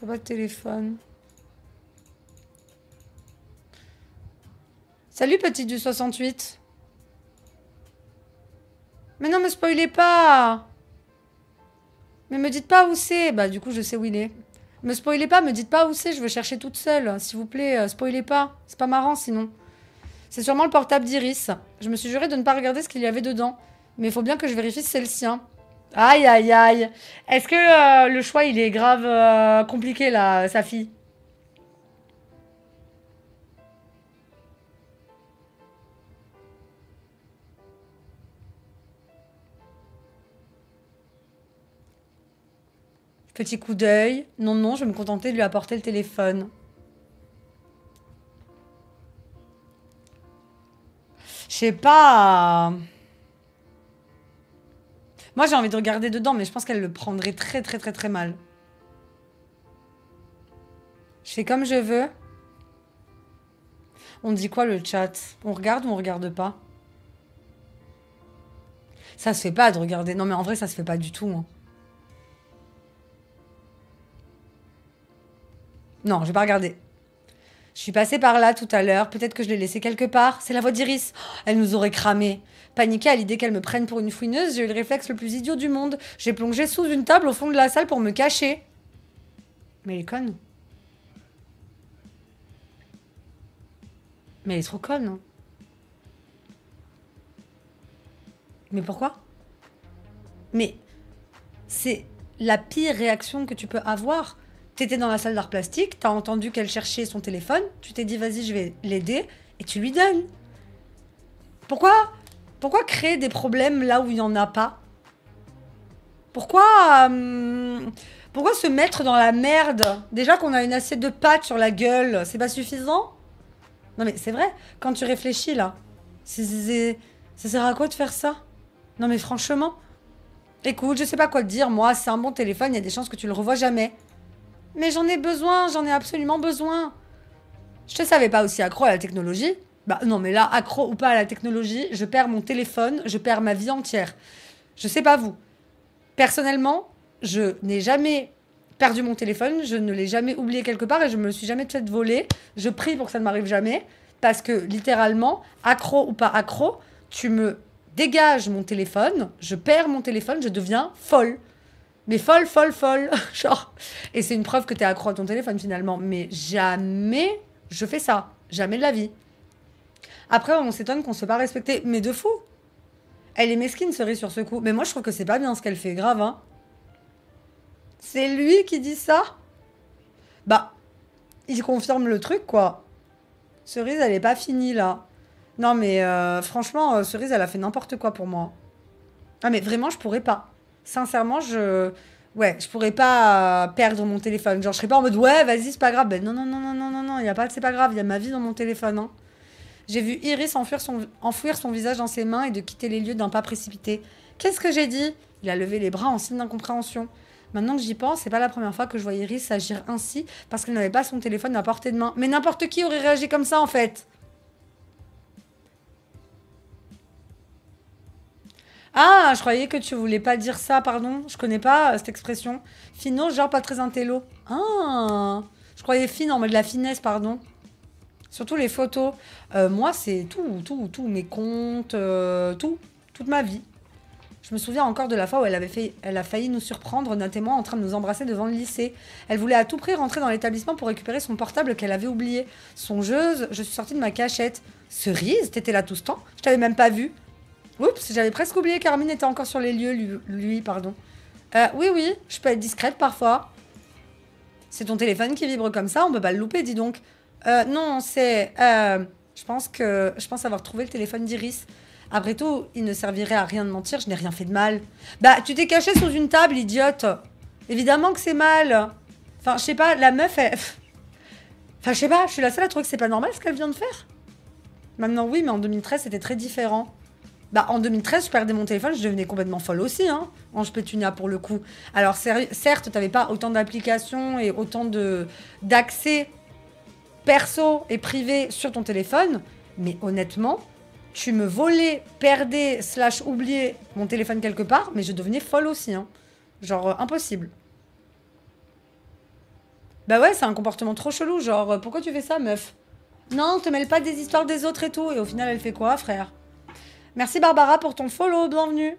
J'ai pas de téléphone. Salut petite du 68. Mais non, me spoilez pas. Mais me dites pas où c'est. Bah du coup, je sais où il est. Me spoilez pas, me dites pas où c'est, je veux chercher toute seule. S'il vous plaît, euh, spoilez pas. C'est pas marrant sinon. C'est sûrement le portable d'Iris. Je me suis juré de ne pas regarder ce qu'il y avait dedans. Mais il faut bien que je vérifie si c'est le sien. Aïe, aïe, aïe. Est-ce que euh, le choix, il est grave euh, compliqué, là, sa fille Petit coup d'œil. Non, non, je vais me contenter de lui apporter le téléphone. Je sais pas. Euh, moi, j'ai envie de regarder dedans, mais je pense qu'elle le prendrait très, très, très, très mal. Je fais comme je veux. On dit quoi le chat On regarde ou on regarde pas Ça se fait pas de regarder. Non, mais en vrai, ça se fait pas du tout. Hein. Non, je vais pas regarder. Je suis passée par là tout à l'heure, peut-être que je l'ai laissée quelque part. C'est la voix d'Iris. Oh, elle nous aurait cramé. Paniquée à l'idée qu'elle me prenne pour une fouineuse, j'ai eu le réflexe le plus idiot du monde. J'ai plongé sous une table au fond de la salle pour me cacher. Mais elle est conne. Mais elle est trop conne. Hein. Mais pourquoi Mais c'est la pire réaction que tu peux avoir t'étais dans la salle d'art plastique, t'as entendu qu'elle cherchait son téléphone, tu t'es dit vas-y, je vais l'aider, et tu lui donnes. Pourquoi Pourquoi créer des problèmes là où il n'y en a pas Pourquoi euh, Pourquoi se mettre dans la merde Déjà qu'on a une assiette de pâtes sur la gueule, c'est pas suffisant Non mais c'est vrai, quand tu réfléchis là, ça sert à quoi de faire ça Non mais franchement, écoute, je sais pas quoi te dire, moi c'est un bon téléphone, il y a des chances que tu le revois jamais. Mais j'en ai besoin, j'en ai absolument besoin. Je te savais pas aussi accro à la technologie. Bah non, mais là, accro ou pas à la technologie, je perds mon téléphone, je perds ma vie entière. Je sais pas vous. Personnellement, je n'ai jamais perdu mon téléphone, je ne l'ai jamais oublié quelque part et je me suis jamais fait voler. Je prie pour que ça ne m'arrive jamais parce que littéralement, accro ou pas accro, tu me dégages mon téléphone, je perds mon téléphone, je deviens folle mais folle, folle, folle. Genre, et c'est une preuve que tu accro à ton téléphone finalement. Mais jamais je fais ça. Jamais de la vie. Après, on s'étonne qu'on se soit pas respecté. Mais de fou. Elle est mesquine, cerise sur ce coup. Mais moi, je trouve que c'est pas bien ce qu'elle fait. Grave, hein. C'est lui qui dit ça. Bah, il confirme le truc, quoi. Cerise, elle est pas finie, là. Non, mais euh, franchement, euh, Cerise, elle a fait n'importe quoi pour moi. Ah, mais vraiment, je pourrais pas. Sincèrement, je. Ouais, je pourrais pas euh, perdre mon téléphone. Genre, je serais pas en mode ouais, vas-y, c'est pas grave. Ben non, non, non, non, non, non, non, il y a pas, c'est pas grave, il y a ma vie dans mon téléphone. Hein. J'ai vu Iris son, enfouir son visage dans ses mains et de quitter les lieux d'un pas précipité. Qu'est-ce que j'ai dit Il a levé les bras en signe d'incompréhension. Maintenant que j'y pense, c'est pas la première fois que je vois Iris agir ainsi parce qu'elle n'avait pas son téléphone à portée de main. Mais n'importe qui aurait réagi comme ça en fait. Ah, je croyais que tu voulais pas dire ça, pardon. Je connais pas euh, cette expression. Fino, genre pas très intello. Ah, je croyais fine en mode de la finesse, pardon. Surtout les photos. Euh, moi, c'est tout, tout, tout, mes comptes, euh, tout, toute ma vie. Je me souviens encore de la fois où elle, avait fait, elle a failli nous surprendre, d'un témoin en train de nous embrasser devant le lycée. Elle voulait à tout prix rentrer dans l'établissement pour récupérer son portable qu'elle avait oublié. Songeuse, je suis sortie de ma cachette. Cerise, t'étais là tout ce temps Je t'avais même pas vue. Oups, j'avais presque oublié qu'Armin était encore sur les lieux, lui, pardon. Euh, oui, oui, je peux être discrète parfois. C'est ton téléphone qui vibre comme ça, on peut pas le louper, dis donc. Euh, non, c'est... Euh, je pense que... Je pense avoir trouvé le téléphone d'Iris. Après tout, il ne servirait à rien de mentir, je n'ai rien fait de mal. Bah, tu t'es caché sous une table, idiote. Évidemment que c'est mal. Enfin, je sais pas, la meuf, elle... Enfin, je sais pas, je suis la seule à trouver que c'est pas normal ce qu'elle vient de faire. Maintenant, oui, mais en 2013, c'était très différent. Bah, en 2013, je perdais mon téléphone, je devenais complètement folle aussi, hein, Ange Pétunia pour le coup. Alors certes, t'avais pas autant d'applications et autant d'accès perso et privé sur ton téléphone, mais honnêtement, tu me volais, perdais, slash oubliais mon téléphone quelque part, mais je devenais folle aussi, hein. Genre euh, impossible. Bah ouais, c'est un comportement trop chelou, genre euh, pourquoi tu fais ça, meuf Non, te mêle pas des histoires des autres et tout, et au final elle fait quoi, frère Merci Barbara pour ton follow, bienvenue.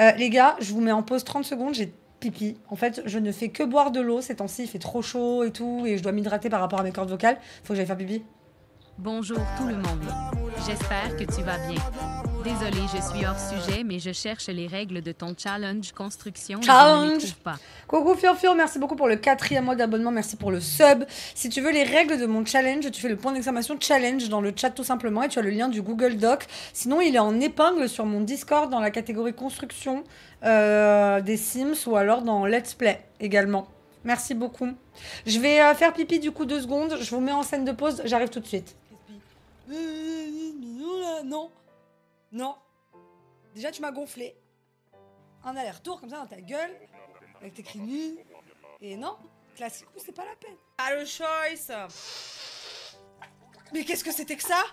Euh, les gars, je vous mets en pause 30 secondes, j'ai pipi. En fait, je ne fais que boire de l'eau ces temps-ci, il fait trop chaud et tout, et je dois m'hydrater par rapport à mes cordes vocales. Faut que j'aille faire pipi. Bonjour tout le monde. J'espère que tu vas bien. Désolée, je suis hors sujet, mais je cherche les règles de ton challenge construction. Challenge je Coucou merci beaucoup pour le quatrième mois d'abonnement, merci pour le sub. Si tu veux les règles de mon challenge, tu fais le point d'exclamation challenge dans le chat tout simplement et tu as le lien du Google Doc. Sinon, il est en épingle sur mon Discord dans la catégorie construction des Sims ou alors dans Let's Play également. Merci beaucoup. Je vais faire pipi du coup deux secondes. Je vous mets en scène de pause. J'arrive tout de suite. Non. Non. Déjà, tu m'as gonflé. Un aller-retour comme ça dans ta gueule, avec tes cris Et non, classique, c'est pas la peine. Ah, le choice Mais qu'est-ce que c'était que ça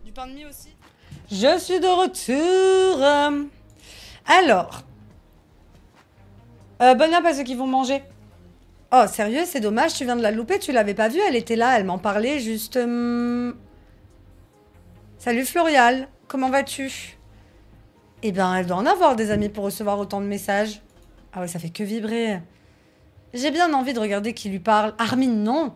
du pain de mie aussi Je suis de retour Alors... Euh, bonne app à ceux qui vont manger. Oh, sérieux, c'est dommage, tu viens de la louper, tu l'avais pas vue, elle était là, elle m'en parlait juste... Euh, Salut Florial, comment vas-tu Eh ben, elle doit en avoir des amis pour recevoir autant de messages. Ah ouais, ça fait que vibrer. J'ai bien envie de regarder qui lui parle. Armin, non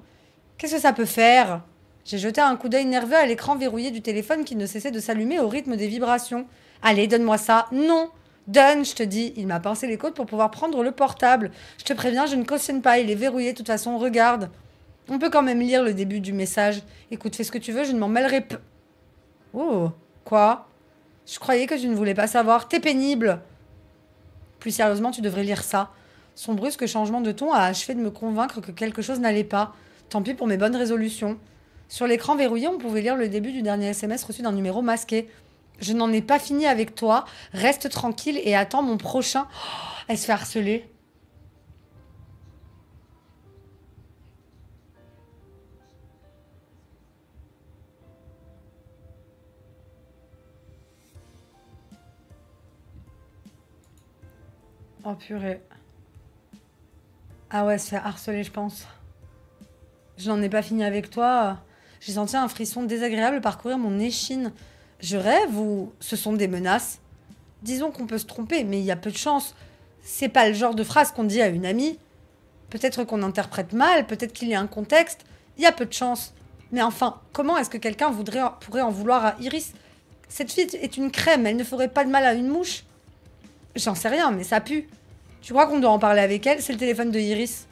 Qu'est-ce que ça peut faire J'ai jeté un coup d'œil nerveux à l'écran verrouillé du téléphone qui ne cessait de s'allumer au rythme des vibrations. Allez, donne-moi ça. Non Donne, je te dis. Il m'a pincé les côtes pour pouvoir prendre le portable. Je te préviens, je ne cautionne pas. Il est verrouillé, de toute façon, regarde. On peut quand même lire le début du message. Écoute, fais ce que tu veux, je ne m'en mêlerai pas. Oh, quoi Je croyais que tu ne voulais pas savoir. T'es pénible. Plus sérieusement, tu devrais lire ça. Son brusque changement de ton a achevé de me convaincre que quelque chose n'allait pas. Tant pis pour mes bonnes résolutions. Sur l'écran verrouillé, on pouvait lire le début du dernier SMS reçu d'un numéro masqué. Je n'en ai pas fini avec toi. Reste tranquille et attends mon prochain. Oh, elle se fait harceler. Oh purée. Ah ouais, c'est harcelé, je pense. Je n'en ai pas fini avec toi. J'ai senti un frisson désagréable parcourir mon échine. Je rêve ou ce sont des menaces Disons qu'on peut se tromper, mais il y a peu de chance. C'est pas le genre de phrase qu'on dit à une amie. Peut-être qu'on interprète mal, peut-être qu'il y a un contexte. Il y a peu de chance. Mais enfin, comment est-ce que quelqu'un voudrait, pourrait en vouloir à Iris Cette fille est une crème, elle ne ferait pas de mal à une mouche. J'en sais rien, mais ça pue. Tu crois qu'on doit en parler avec elle. C'est le téléphone de Iris.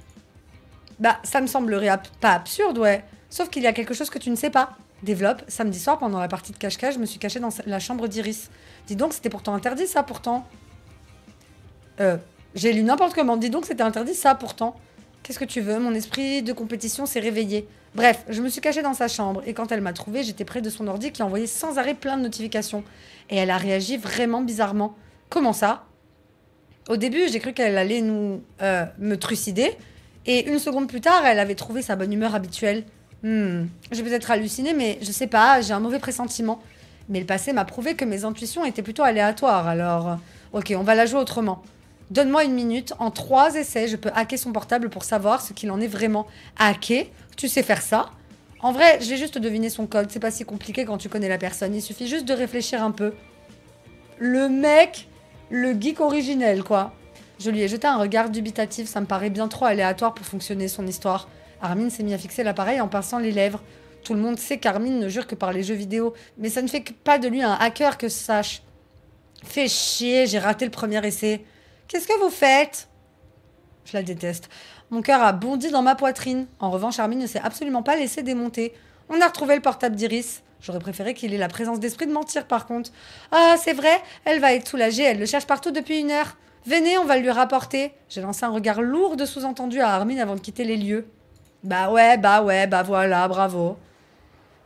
Bah, ça me semblerait pas absurde, ouais. Sauf qu'il y a quelque chose que tu ne sais pas. Développe, samedi soir, pendant la partie de cache-cache, je me suis cachée dans la chambre d'Iris. Dis donc, c'était pourtant interdit, ça, pourtant. Euh, j'ai lu n'importe comment. Dis donc, c'était interdit, ça, pourtant. Qu'est-ce que tu veux Mon esprit de compétition s'est réveillé. Bref, je me suis cachée dans sa chambre et quand elle m'a trouvée, j'étais près de son ordi qui envoyait sans arrêt plein de notifications. Et elle a réagi vraiment bizarrement. Comment ça au début, j'ai cru qu'elle allait nous euh, me trucider. Et une seconde plus tard, elle avait trouvé sa bonne humeur habituelle. Hmm, j'ai peut-être halluciné, mais je sais pas, j'ai un mauvais pressentiment. Mais le passé m'a prouvé que mes intuitions étaient plutôt aléatoires, alors. Euh, ok, on va la jouer autrement. Donne-moi une minute, en trois essais, je peux hacker son portable pour savoir ce qu'il en est vraiment. Hacker Tu sais faire ça En vrai, j'ai juste deviné son code, c'est pas si compliqué quand tu connais la personne, il suffit juste de réfléchir un peu. Le mec le geek originel, quoi. Je lui ai jeté un regard dubitatif, ça me paraît bien trop aléatoire pour fonctionner son histoire. Armin s'est mis à fixer l'appareil en pinçant les lèvres. Tout le monde sait qu'Armin ne jure que par les jeux vidéo, mais ça ne fait pas de lui un hacker que sache. Fais chier, j'ai raté le premier essai. Qu'est-ce que vous faites Je la déteste. Mon cœur a bondi dans ma poitrine. En revanche, Armin ne s'est absolument pas laissé démonter. On a retrouvé le portable d'Iris. J'aurais préféré qu'il ait la présence d'esprit de mentir, par contre. Ah, c'est vrai, elle va être soulagée, elle le cherche partout depuis une heure. Venez, on va lui rapporter. J'ai lancé un regard lourd de sous-entendu à Armin avant de quitter les lieux. Bah ouais, bah ouais, bah voilà, bravo.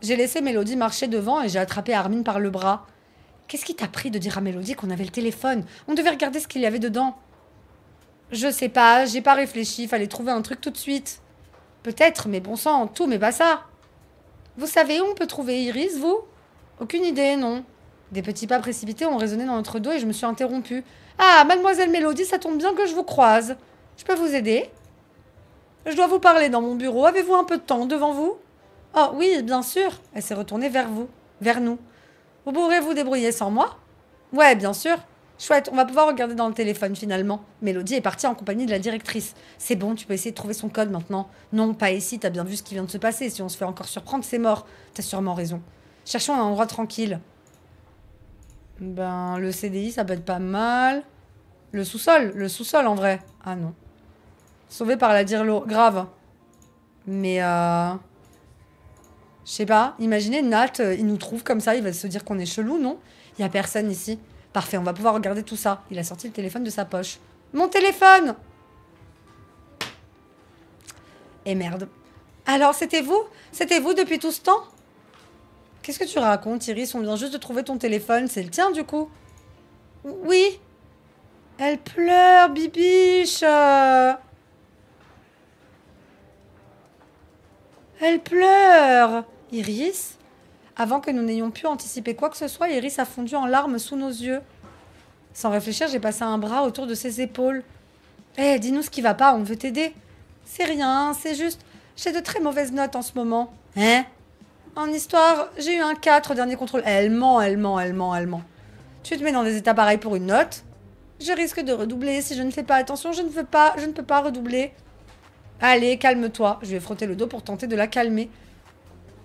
J'ai laissé Mélodie marcher devant et j'ai attrapé Armin par le bras. Qu'est-ce qui t'a pris de dire à Mélodie qu'on avait le téléphone On devait regarder ce qu'il y avait dedans. Je sais pas, j'ai pas réfléchi, fallait trouver un truc tout de suite. Peut-être, mais bon sang, tout, mais pas ça. Vous savez où on peut trouver Iris, vous Aucune idée, non. Des petits pas précipités ont résonné dans notre dos et je me suis interrompue. Ah, mademoiselle Mélodie, ça tombe bien que je vous croise. Je peux vous aider Je dois vous parler dans mon bureau. Avez-vous un peu de temps devant vous Oh oui, bien sûr. Elle s'est retournée vers vous, vers nous. Vous pourrez vous débrouiller sans moi Ouais, bien sûr. Chouette, on va pouvoir regarder dans le téléphone finalement. Mélodie est partie en compagnie de la directrice. C'est bon, tu peux essayer de trouver son code maintenant. Non, pas ici, t'as bien vu ce qui vient de se passer. Si on se fait encore surprendre, c'est mort. T'as sûrement raison. Cherchons un endroit tranquille. Ben, le CDI, ça peut être pas mal. Le sous-sol, le sous-sol en vrai. Ah non. Sauvé par la dirlo, grave. Mais euh... Je sais pas, imaginez Nat, euh, il nous trouve comme ça, il va se dire qu'on est chelou, non Il y a personne ici. Parfait, on va pouvoir regarder tout ça. Il a sorti le téléphone de sa poche. Mon téléphone Et merde. Alors, c'était vous C'était vous depuis tout ce temps Qu'est-ce que tu racontes, Iris On vient juste de trouver ton téléphone. C'est le tien, du coup Oui. Elle pleure, Bibiche. Elle pleure. Iris avant que nous n'ayons pu anticiper quoi que ce soit, Iris a fondu en larmes sous nos yeux. Sans réfléchir, j'ai passé un bras autour de ses épaules. Hé, eh, dis-nous ce qui va pas, on veut t'aider. C'est rien, hein, c'est juste. J'ai de très mauvaises notes en ce moment. Hein En histoire, j'ai eu un 4 dernier contrôle. Elle ment, elle ment, elle ment, elle ment. Tu te mets dans des états pareils pour une note Je risque de redoubler si je ne fais pas attention. Je ne veux pas, je ne peux pas redoubler. Allez, calme-toi. Je vais frotter le dos pour tenter de la calmer.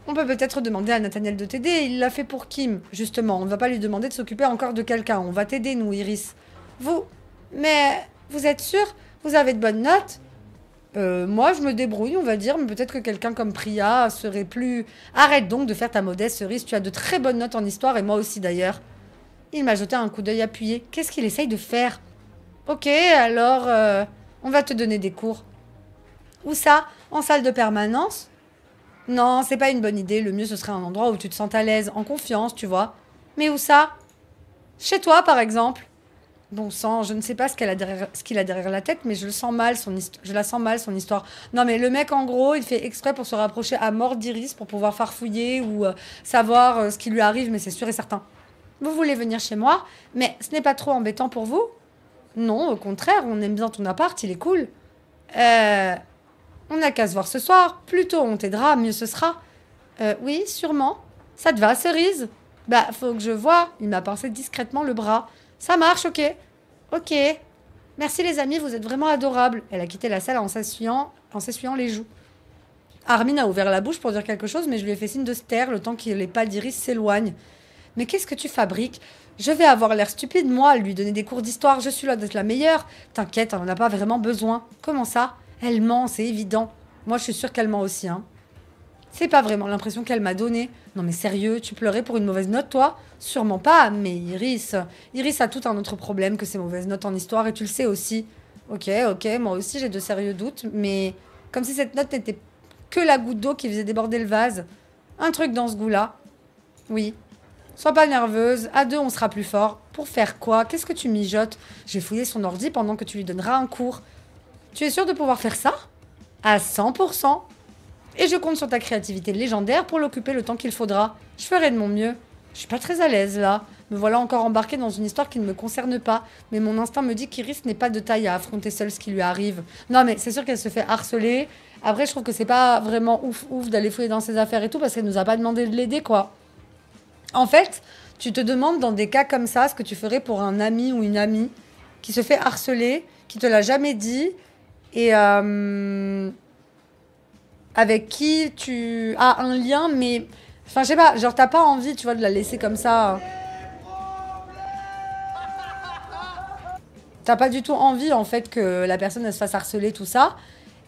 On peut peut-être demander à Nathaniel de t'aider, il l'a fait pour Kim. Justement, on ne va pas lui demander de s'occuper encore de quelqu'un, on va t'aider nous, Iris. Vous... Mais... Vous êtes sûr Vous avez de bonnes notes euh, moi, je me débrouille, on va dire, mais peut-être que quelqu'un comme Priya serait plus... Arrête donc de faire ta modeste Iris, tu as de très bonnes notes en histoire, et moi aussi d'ailleurs. Il m'a jeté un coup d'œil appuyé. Qu'est-ce qu'il essaye de faire Ok, alors, euh, on va te donner des cours. Où ça En salle de permanence non, c'est pas une bonne idée. Le mieux, ce serait un endroit où tu te sens à l'aise, en confiance, tu vois. Mais où ça Chez toi, par exemple. Bon sang, je ne sais pas ce qu'il a, derrière, a derrière la tête, mais je le sens mal, son je la sens mal, son histoire. Non, mais le mec, en gros, il fait exprès pour se rapprocher à mort d'Iris pour pouvoir farfouiller ou euh, savoir euh, ce qui lui arrive, mais c'est sûr et certain. Vous voulez venir chez moi, mais ce n'est pas trop embêtant pour vous Non, au contraire, on aime bien ton appart, il est cool. Euh, on n'a qu'à se voir ce soir. Plus tôt on t'aidera, mieux ce sera. Euh, oui, sûrement. Ça te va, cerise Bah, faut que je vois. Il m'a pensé discrètement le bras. Ça marche, ok. Ok. Merci les amis, vous êtes vraiment adorables. Elle a quitté la salle en s'essuyant, en les joues. Armin a ouvert la bouche pour dire quelque chose, mais je lui ai fait signe de se taire le temps que les pas d'Iris s'éloignent. Mais qu'est-ce que tu fabriques Je vais avoir l'air stupide, moi, lui donner des cours d'histoire, je suis là d'être la meilleure. T'inquiète, on n'en a pas vraiment besoin. Comment ça elle ment, c'est évident. Moi, je suis sûre qu'elle ment aussi. Hein. C'est pas vraiment l'impression qu'elle m'a donnée. Non mais sérieux, tu pleurais pour une mauvaise note, toi Sûrement pas, mais Iris... Iris a tout un autre problème que ses mauvaises notes en histoire, et tu le sais aussi. Ok, ok, moi aussi j'ai de sérieux doutes, mais... Comme si cette note n'était que la goutte d'eau qui faisait déborder le vase. Un truc dans ce goût-là. Oui. Sois pas nerveuse, à deux on sera plus fort. Pour faire quoi Qu'est-ce que tu mijotes J'ai fouillé son ordi pendant que tu lui donneras un cours. Tu es sûr de pouvoir faire ça À 100%. Et je compte sur ta créativité légendaire pour l'occuper le temps qu'il faudra. Je ferai de mon mieux. Je suis pas très à l'aise là. Me voilà encore embarqué dans une histoire qui ne me concerne pas, mais mon instinct me dit qu'Iris n'est pas de taille à affronter seule ce qui lui arrive. Non mais c'est sûr qu'elle se fait harceler. Après je trouve que c'est pas vraiment ouf ouf d'aller fouiller dans ses affaires et tout parce qu'elle nous a pas demandé de l'aider quoi. En fait, tu te demandes dans des cas comme ça ce que tu ferais pour un ami ou une amie qui se fait harceler, qui te l'a jamais dit, et euh, avec qui tu as un lien, mais. Enfin, je sais pas, genre, t'as pas envie, tu vois, de la laisser comme ça. Hein. T'as pas du tout envie, en fait, que la personne, elle se fasse harceler, tout ça.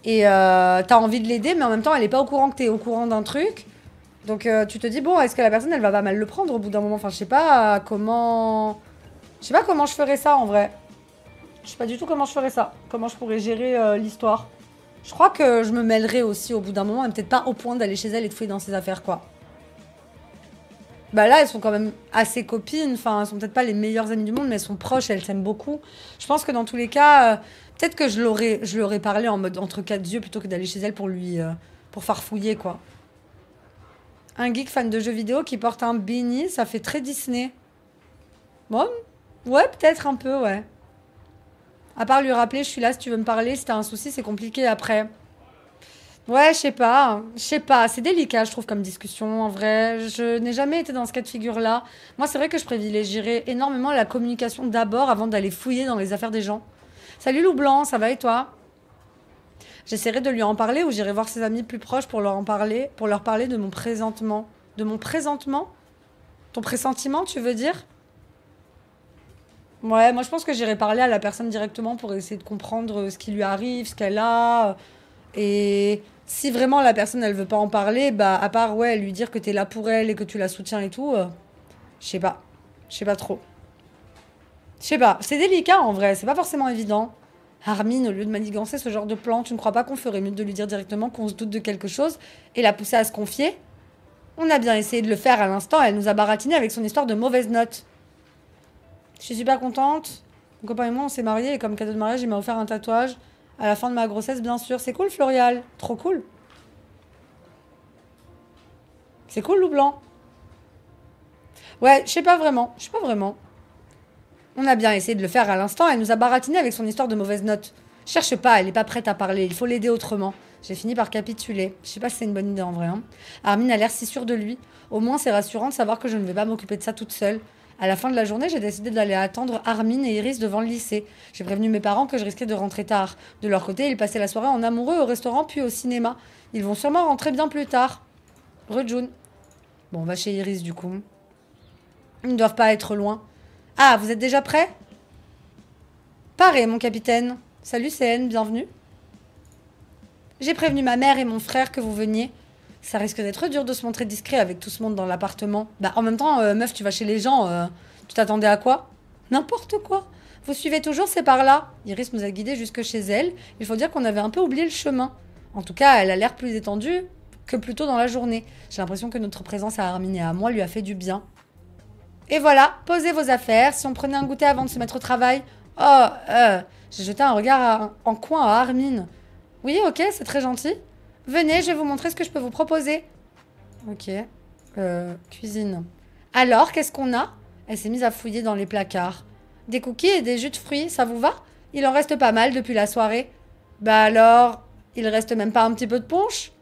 Et euh, t'as envie de l'aider, mais en même temps, elle est pas au courant que t'es au courant d'un truc. Donc, euh, tu te dis, bon, est-ce que la personne, elle va pas mal le prendre au bout d'un moment Enfin, je sais pas euh, comment. Je sais pas comment je ferais ça, en vrai. Je sais pas du tout comment je ferais ça, comment je pourrais gérer euh, l'histoire. Je crois que je me mêlerais aussi au bout d'un moment, et peut-être pas au point d'aller chez elle et de fouiller dans ses affaires, quoi. Bah là, elles sont quand même assez copines, enfin, elles sont peut-être pas les meilleures amies du monde, mais elles sont proches, elles s'aiment beaucoup. Je pense que dans tous les cas, euh, peut-être que je l'aurais, je parlé en mode entre quatre yeux plutôt que d'aller chez elle pour lui, pour euh, pour farfouiller, quoi. Un geek fan de jeux vidéo qui porte un beanie, ça fait très Disney. Bon, ouais, peut-être un peu, ouais. À part lui rappeler, je suis là si tu veux me parler, si t'as un souci, c'est compliqué après. Ouais, je sais pas, je sais pas, c'est délicat je trouve comme discussion en vrai. Je n'ai jamais été dans ce cas de figure là. Moi, c'est vrai que je privilégierais énormément la communication d'abord avant d'aller fouiller dans les affaires des gens. Salut Lou Blanc, ça va et toi J'essaierai de lui en parler ou j'irai voir ses amis plus proches pour leur en parler, pour leur parler de mon présentement, de mon présentement. Ton pressentiment, tu veux dire Ouais, moi je pense que j'irai parler à la personne directement pour essayer de comprendre euh, ce qui lui arrive, ce qu'elle a. Et si vraiment la personne elle veut pas en parler, bah à part ouais, lui dire que tu es là pour elle et que tu la soutiens et tout, euh, je sais pas. Je sais pas trop. Je sais pas, c'est délicat en vrai, c'est pas forcément évident. Harmine au lieu de manigancer ce genre de plan, tu ne crois pas qu'on ferait mieux de lui dire directement qu'on se doute de quelque chose et la pousser à se confier On a bien essayé de le faire à l'instant, elle nous a baratiné avec son histoire de mauvaise note. Je suis super contente. Mon copain et moi, on s'est mariés et comme cadeau de mariage, il m'a offert un tatouage à la fin de ma grossesse, bien sûr. C'est cool, Florial. Trop cool. C'est cool, loup blanc. Ouais, je sais pas vraiment. Je sais pas vraiment. On a bien essayé de le faire à l'instant. Elle nous a baratiné avec son histoire de mauvaise note. Cherche pas, elle n'est pas prête à parler. Il faut l'aider autrement. J'ai fini par capituler. Je sais pas si c'est une bonne idée en vrai. Hein. Armin a l'air si sûr de lui. Au moins, c'est rassurant de savoir que je ne vais pas m'occuper de ça toute seule. À la fin de la journée, j'ai décidé d'aller attendre Armin et Iris devant le lycée. J'ai prévenu mes parents que je risquais de rentrer tard. De leur côté, ils passaient la soirée en amoureux au restaurant puis au cinéma. Ils vont sûrement rentrer bien plus tard. Rejune. Bon, on va chez Iris du coup. Ils ne doivent pas être loin. Ah, vous êtes déjà prêts Paré, mon capitaine. Salut CN, bienvenue. J'ai prévenu ma mère et mon frère que vous veniez ça risque d'être dur de se montrer discret avec tout ce monde dans l'appartement. Bah, en même temps, euh, meuf, tu vas chez les gens, euh, tu t'attendais à quoi N'importe quoi. Vous suivez toujours, c'est par là. Iris nous a guidés jusque chez elle. Il faut dire qu'on avait un peu oublié le chemin. En tout cas, elle a l'air plus étendue que plus tôt dans la journée. J'ai l'impression que notre présence à Armin et à moi lui a fait du bien. Et voilà, posez vos affaires. Si on prenait un goûter avant de se mettre au travail. Oh, euh, j'ai jeté un regard en coin à Armin. Oui, ok, c'est très gentil. Venez, je vais vous montrer ce que je peux vous proposer. Ok. Euh, cuisine. Alors, qu'est-ce qu'on a Elle s'est mise à fouiller dans les placards. Des cookies et des jus de fruits, ça vous va Il en reste pas mal depuis la soirée. Bah alors, il reste même pas un petit peu de punch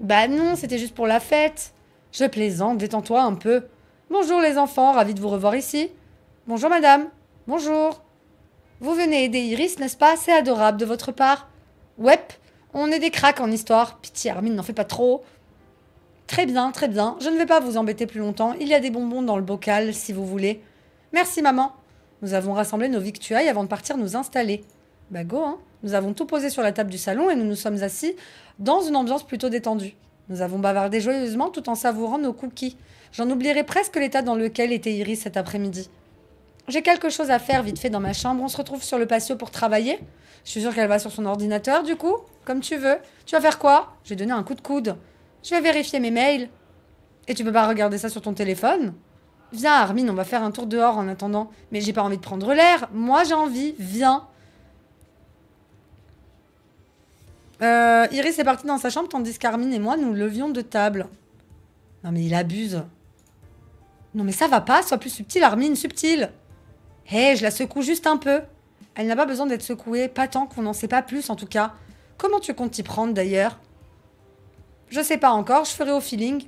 Bah non, c'était juste pour la fête. Je plaisante, détends-toi un peu. Bonjour les enfants, ravi de vous revoir ici. Bonjour madame. Bonjour. Vous venez aider Iris, n'est-ce pas C'est adorable de votre part. Ouais, on est des cracks en histoire. Pitié, Armin, n'en fais pas trop. Très bien, très bien. Je ne vais pas vous embêter plus longtemps. Il y a des bonbons dans le bocal, si vous voulez. Merci, maman. Nous avons rassemblé nos victuailles avant de partir nous installer. Bah go, hein. Nous avons tout posé sur la table du salon et nous nous sommes assis dans une ambiance plutôt détendue. Nous avons bavardé joyeusement tout en savourant nos cookies. J'en oublierai presque l'état dans lequel était Iris cet après-midi. J'ai quelque chose à faire vite fait dans ma chambre. On se retrouve sur le patio pour travailler. Je suis sûre qu'elle va sur son ordinateur, du coup comme tu veux. Tu vas faire quoi Je vais donner un coup de coude. Je vais vérifier mes mails. Et tu peux pas regarder ça sur ton téléphone Viens, Armin, on va faire un tour dehors en attendant. Mais j'ai pas envie de prendre l'air. Moi, j'ai envie. Viens. Euh, Iris est partie dans sa chambre tandis qu'Armin et moi nous levions de table. Non mais il abuse. Non mais ça va pas, sois plus subtil Armin, subtil. Hé, eh, je la secoue juste un peu. Elle n'a pas besoin d'être secouée, pas tant qu'on n'en sait pas plus en tout cas. Comment tu comptes t'y prendre d'ailleurs Je sais pas encore, je ferai au feeling.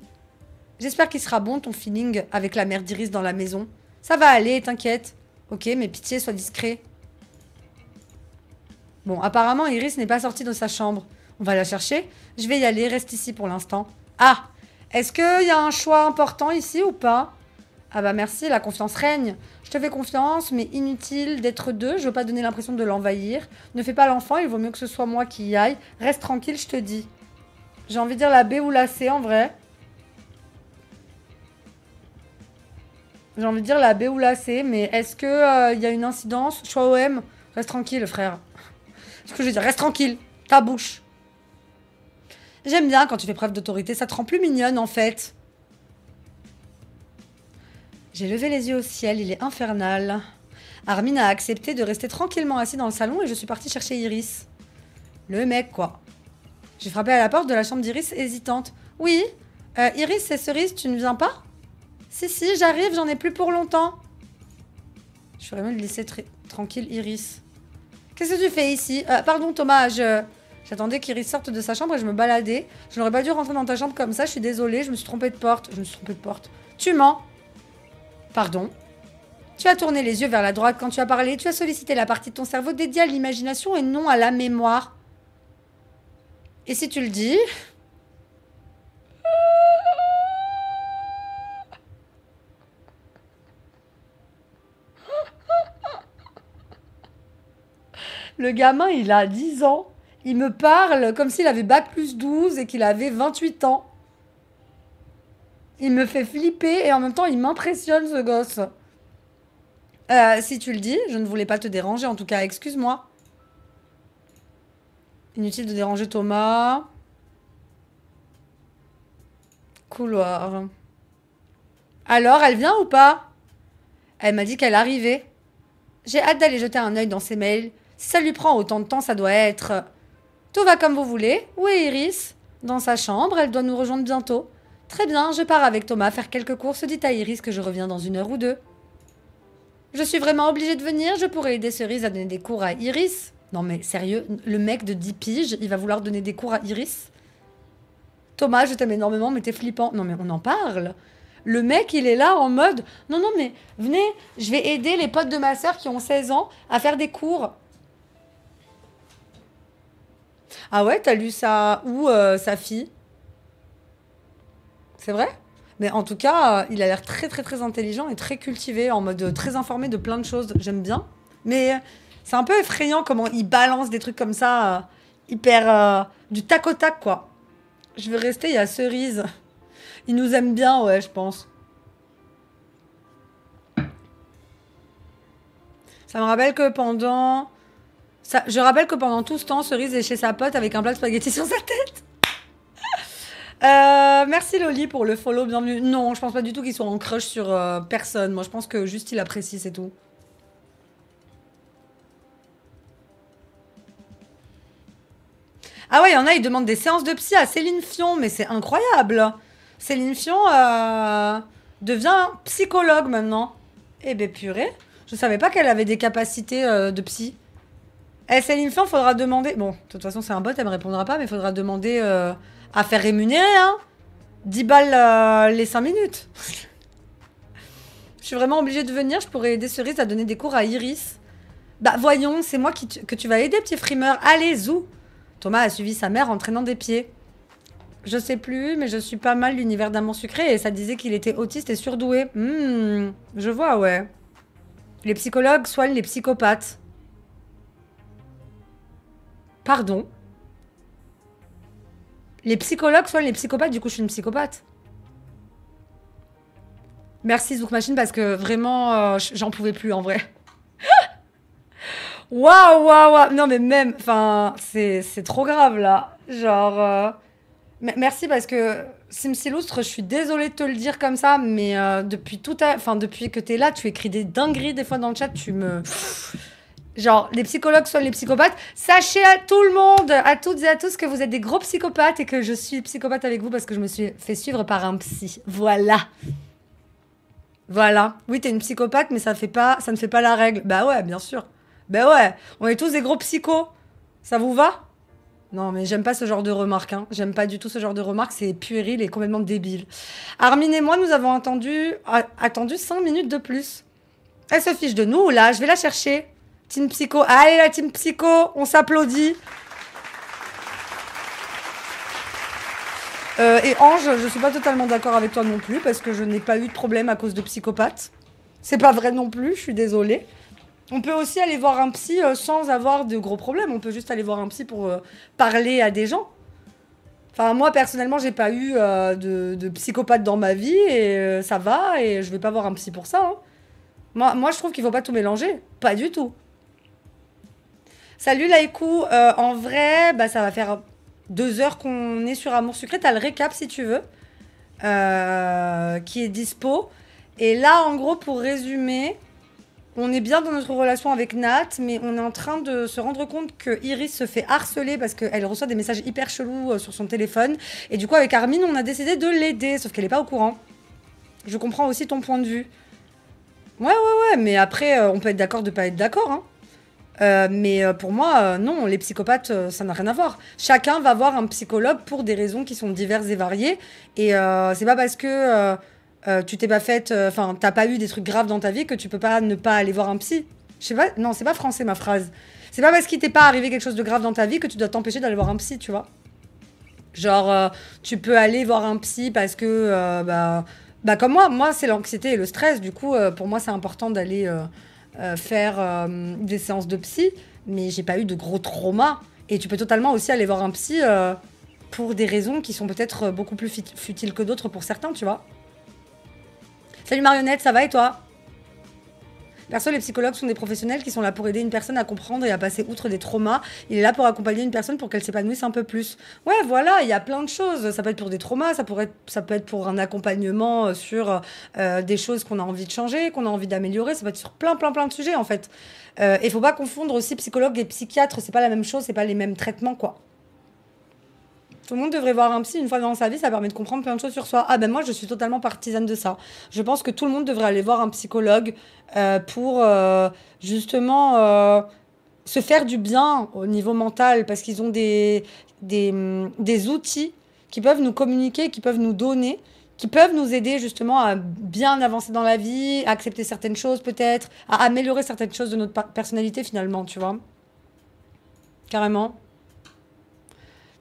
J'espère qu'il sera bon ton feeling avec la mère d'Iris dans la maison. Ça va aller, t'inquiète. Ok, mais pitié, sois discret. Bon, apparemment, Iris n'est pas sortie de sa chambre. On va la chercher. Je vais y aller, reste ici pour l'instant. Ah Est-ce qu'il y a un choix important ici ou pas ah bah merci, la confiance règne. Je te fais confiance, mais inutile d'être deux, je veux pas donner l'impression de l'envahir. Ne fais pas l'enfant, il vaut mieux que ce soit moi qui y aille. Reste tranquille, je te dis. J'ai envie de dire la B ou la C en vrai. J'ai envie de dire la B ou la C, mais est-ce qu'il euh, il y a une incidence Choix OM, reste tranquille frère. Ce que je veux dire, reste tranquille, ta bouche. J'aime bien quand tu fais preuve d'autorité, ça te rend plus mignonne en fait. J'ai levé les yeux au ciel, il est infernal. Armin a accepté de rester tranquillement assis dans le salon et je suis partie chercher Iris. Le mec, quoi. J'ai frappé à la porte de la chambre d'Iris, hésitante. Oui euh, Iris, c'est Cerise, tu ne viens pas Si, si, j'arrive, j'en ai plus pour longtemps. Je ferais mieux de laisser tranquille Iris. Qu'est-ce que tu fais ici euh, Pardon Thomas, J'attendais qu'Iris sorte de sa chambre et je me baladais. Je n'aurais pas dû rentrer dans ta chambre comme ça, je suis désolée, je me suis trompée de porte. Je me suis trompée de porte. Tu mens Pardon Tu as tourné les yeux vers la droite quand tu as parlé, tu as sollicité la partie de ton cerveau dédiée à l'imagination et non à la mémoire. Et si tu le dis Le gamin, il a 10 ans. Il me parle comme s'il avait bac plus 12 et qu'il avait 28 ans. Il me fait flipper et en même temps, il m'impressionne ce gosse. Euh, si tu le dis, je ne voulais pas te déranger. En tout cas, excuse-moi. Inutile de déranger Thomas. Couloir. Alors, elle vient ou pas Elle m'a dit qu'elle arrivait. J'ai hâte d'aller jeter un œil dans ses mails. Si ça lui prend autant de temps, ça doit être. Tout va comme vous voulez. Où est Iris Dans sa chambre, elle doit nous rejoindre bientôt. Très bien, je pars avec Thomas faire quelques courses, dit à Iris que je reviens dans une heure ou deux. Je suis vraiment obligée de venir, je pourrais aider Cerise à donner des cours à Iris. Non mais sérieux, le mec de 10 piges, il va vouloir donner des cours à Iris Thomas, je t'aime énormément, mais t'es flippant. Non mais on en parle. Le mec, il est là en mode Non, non, mais venez, je vais aider les potes de ma sœur qui ont 16 ans à faire des cours. Ah ouais, t'as lu ça ou euh, sa fille c'est vrai mais en tout cas, euh, il a l'air très très très intelligent et très cultivé, en mode euh, très informé de plein de choses. J'aime bien. Mais euh, c'est un peu effrayant comment il balance des trucs comme ça, hyper du tac au tac quoi. Je veux rester, il y a Cerise. Il nous aime bien, ouais, je pense. Ça me rappelle que pendant... Ça... Je rappelle que pendant tout ce temps, Cerise est chez sa pote avec un plat de spaghettis sur sa tête. Euh, merci Loli pour le follow, bienvenue. Non, je pense pas du tout qu'il soit en crush sur euh, personne. Moi, je pense que juste il apprécie, c'est tout. Ah ouais, il en a, ils demandent des séances de psy à Céline Fion, mais c'est incroyable. Céline Fion euh, devient psychologue maintenant. Eh ben purée, je savais pas qu'elle avait des capacités de psy. Eh Céline Fion, faudra demander... Bon, de toute façon c'est un bot, elle me répondra pas, mais faudra demander à faire rémunérer, hein 10 balles euh, les 5 minutes. je suis vraiment obligée de venir, je pourrais aider Cerise à donner des cours à Iris. Bah voyons, c'est moi qui que tu vas aider, petit frimeur. Allez, zou Thomas a suivi sa mère en traînant des pieds. Je sais plus, mais je suis pas mal l'univers d'amour sucré et ça disait qu'il était autiste et surdoué. Hum, je vois, ouais. Les psychologues soignent les psychopathes. Pardon les psychologues soient les psychopathes, du coup, je suis une psychopathe. Merci Zouk Machine parce que vraiment, euh, j'en pouvais plus en vrai. Waouh, waouh, waouh. Non, mais même, enfin, c'est trop grave là. Genre. Euh, merci parce que Simsilustre, je suis désolée de te le dire comme ça, mais euh, depuis tout à... enfin, depuis que t'es là, tu écris des dingueries des fois dans le chat, tu me genre les psychologues sont les psychopathes. Sachez à tout le monde, à toutes et à tous, que vous êtes des gros psychopathes et que je suis psychopathe avec vous parce que je me suis fait suivre par un psy. Voilà. Voilà. Oui, t'es une psychopathe, mais ça, fait pas, ça ne fait pas la règle. Bah ouais, bien sûr. Bah ouais, on est tous des gros psychos. Ça vous va non, mais j'aime pas ce genre de remarque. Hein. J'aime pas du tout ce genre de remarque. C'est puéril et complètement débile. Armin et moi, nous avons attendu, attendu 5 minutes de plus. Elle se fiche de nous, là. Je vais la chercher. Team Psycho. Allez, la Team Psycho, on s'applaudit. Euh, et Ange, je ne suis pas totalement d'accord avec toi non plus, parce que je n'ai pas eu de problème à cause de psychopathe. C'est pas vrai non plus, je suis désolée. On peut aussi aller voir un psy euh, sans avoir de gros problèmes. On peut juste aller voir un psy pour euh, parler à des gens. Enfin, moi, personnellement, j'ai pas eu de, psychopathes psychopathe dans ma vie, et ça va, et je vais pas voir un psy pour ça. Hein. Moi, moi, je trouve qu'il faut pas tout mélanger. Pas du tout. Salut Laïkou, euh, en vrai, bah, ça va faire deux heures qu'on est sur Amour secret. T'as le récap si tu veux, euh, qui est dispo. Et là, en gros, pour résumer, on est bien dans notre relation avec Nat, mais on est en train de se rendre compte que Iris se fait harceler parce qu'elle reçoit des messages hyper chelous euh, sur son téléphone. Et du coup, avec Armin, on a décidé de l'aider, sauf qu'elle n'est pas au courant. Je comprends aussi ton point de vue. Ouais, ouais, ouais, mais après, on peut être d'accord de ne pas être d'accord. Hein. Euh, mais euh, pour moi, euh, non, les psychopathes, ça n'a rien à voir. Chacun va voir un psychologue pour des raisons qui sont diverses et variées. Et c'est pas parce que tu t'es pas faite, enfin, t'as pas eu des trucs graves dans ta vie que tu peux pas ne pas aller voir un psy. Je sais pas, non, c'est pas français ma phrase. C'est pas parce qu'il t'est pas arrivé quelque chose de grave dans ta vie que tu dois t'empêcher d'aller voir un psy, tu vois. Genre, tu peux aller voir un psy parce que, bah, bah, comme moi, moi, c'est l'anxiété et le stress. Du coup, pour moi, c'est important d'aller. Euh, faire euh, des séances de psy, mais j'ai pas eu de gros traumas. Et tu peux totalement aussi aller voir un psy euh, pour des raisons qui sont peut-être beaucoup plus futiles que d'autres pour certains, tu vois. Salut Marionnette, ça va et toi Perso, les psychologues sont des professionnels qui sont là pour aider une personne à comprendre et à passer outre des traumas. Il est là pour accompagner une personne pour qu'elle s'épanouisse un peu plus. Ouais, voilà, il y a plein de choses. Ça peut être pour des traumas, ça, pourrait, ça peut être pour un accompagnement euh, sur euh, euh, des choses qu'on a envie de changer, qu'on a envie d'améliorer. Ça peut être sur plein, plein, plein de sujets, en fait. et il faut pas confondre aussi psychologue et psychiatre. C'est pas la même chose, c'est pas les mêmes traitements, quoi. Tout le monde devrait voir un psy une fois dans sa vie, ça permet de comprendre plein de choses sur soi. Ah ben moi, je suis totalement partisane de ça. Je pense que tout le monde devrait aller voir un psychologue euh, pour euh, justement euh, se faire du bien au niveau mental, parce qu'ils ont des, des, mm, des outils qui peuvent nous communiquer, qui peuvent nous donner, qui peuvent nous aider justement à bien avancer dans la vie, à accepter certaines choses peut-être, à améliorer certaines choses de notre personnalité finalement, tu vois. Carrément.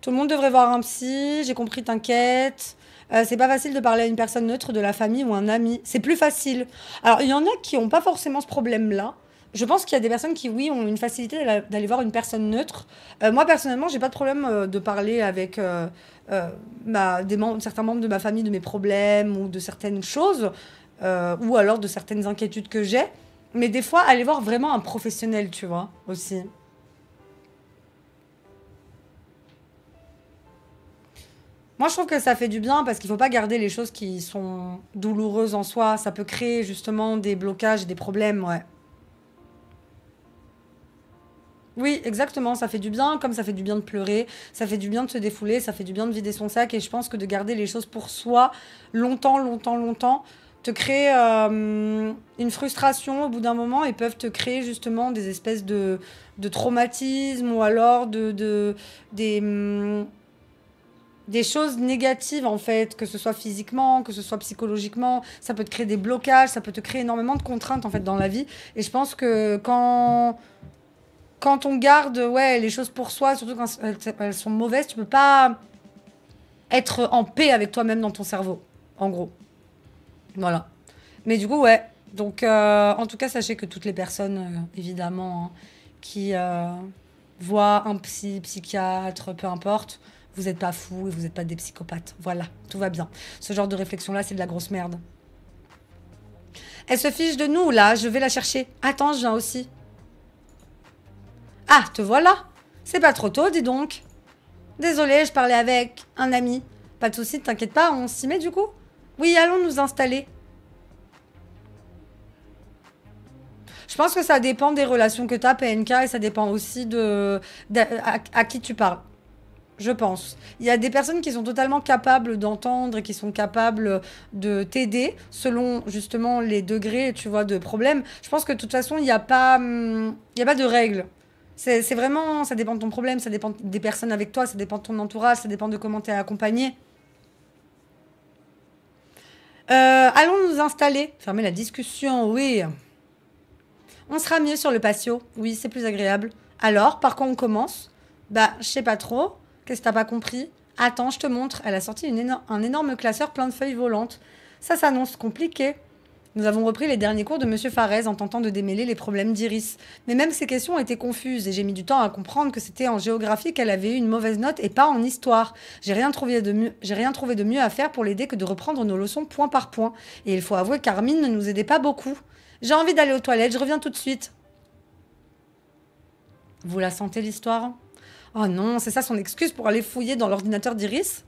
Tout le monde devrait voir un psy, j'ai compris, t'inquiète. Euh, c'est pas facile de parler à une personne neutre de la famille ou un ami. C'est plus facile. Alors, il y en a qui n'ont pas forcément ce problème-là. Je pense qu'il y a des personnes qui, oui, ont une facilité d'aller voir une personne neutre. Euh, moi, personnellement, j'ai pas de problème euh, de parler avec certains membres de ma famille de mes problèmes ou de certaines choses, ou alors de certaines inquiétudes que j'ai. Mais des fois, aller voir vraiment un professionnel, tu vois, aussi. Moi, je trouve que ça fait du bien parce qu'il ne faut pas garder les choses qui sont douloureuses en soi. Ça peut créer justement des blocages et des problèmes, ouais. Oui, exactement, ça fait du bien, comme ça fait du bien de pleurer, ça fait du bien de se défouler, ça fait du bien de vider son sac, et je pense que de garder les choses pour soi longtemps, longtemps, longtemps, te crée euh, une frustration au bout d'un moment et peuvent te créer justement des espèces de, de traumatismes ou alors de, des... Hum, des choses négatives en fait, que ce soit physiquement, que ce soit psychologiquement, ça peut te créer des blocages, ça peut te créer énormément de contraintes en fait dans la vie. Et je pense que quand quand on garde ouais les choses pour soi, surtout quand elles sont mauvaises, tu peux pas être en paix avec toi-même dans ton cerveau, en gros. Voilà. Mais du coup ouais. Donc euh, en tout cas sachez que toutes les personnes euh, évidemment hein, qui euh, voient un psy, psychiatre, peu importe vous n'êtes pas fou et vous n'êtes pas des psychopathes. Voilà, tout va bien. Ce genre de réflexion-là, c'est de la grosse merde. Elle se fiche de nous, là. Je vais la chercher. Attends, je viens aussi. Ah, te voilà. C'est pas trop tôt, dis donc. Désolée, je parlais avec un ami. Pas de soucis, t'inquiète pas, on s'y met du coup Oui, allons nous installer. Je pense que ça dépend des relations que tu as, PNK, et ça dépend aussi de, à qui tu parles je pense. Il y a des personnes qui sont totalement capables d'entendre et qui sont capables de t'aider selon justement les degrés, tu vois, de problèmes. Je pense que de toute façon, il n'y a pas, hum, a pas de règles. C'est, vraiment, ça dépend de ton problème, ça dépend des personnes avec toi, ça dépend de ton entourage, ça dépend de comment tu es accompagné. Euh, allons nous installer. Fermer la discussion, oui. On sera mieux sur le patio. Oui, c'est plus agréable. Alors, par quoi on commence Bah, je sais pas trop. Qu'est-ce que t'as pas compris Attends, je te montre. Elle a sorti un énorme classeur plein de feuilles volantes. Ça s'annonce compliqué. Nous avons repris les derniers cours de Monsieur Farès en tentant de démêler les problèmes d'Iris. Mais même ces questions étaient confuses et j'ai mis du temps à comprendre que c'était en géographie qu'elle avait eu une mauvaise note et pas en histoire. J'ai rien trouvé de mieux, j'ai rien trouvé de mieux à faire pour l'aider que de reprendre nos leçons point par point. Et il faut avouer qu'Armine ne nous aidait pas beaucoup. J'ai envie d'aller aux toilettes, je reviens tout de suite. Vous la sentez l'histoire Oh non, c'est ça son excuse pour aller fouiller dans l'ordinateur d'Iris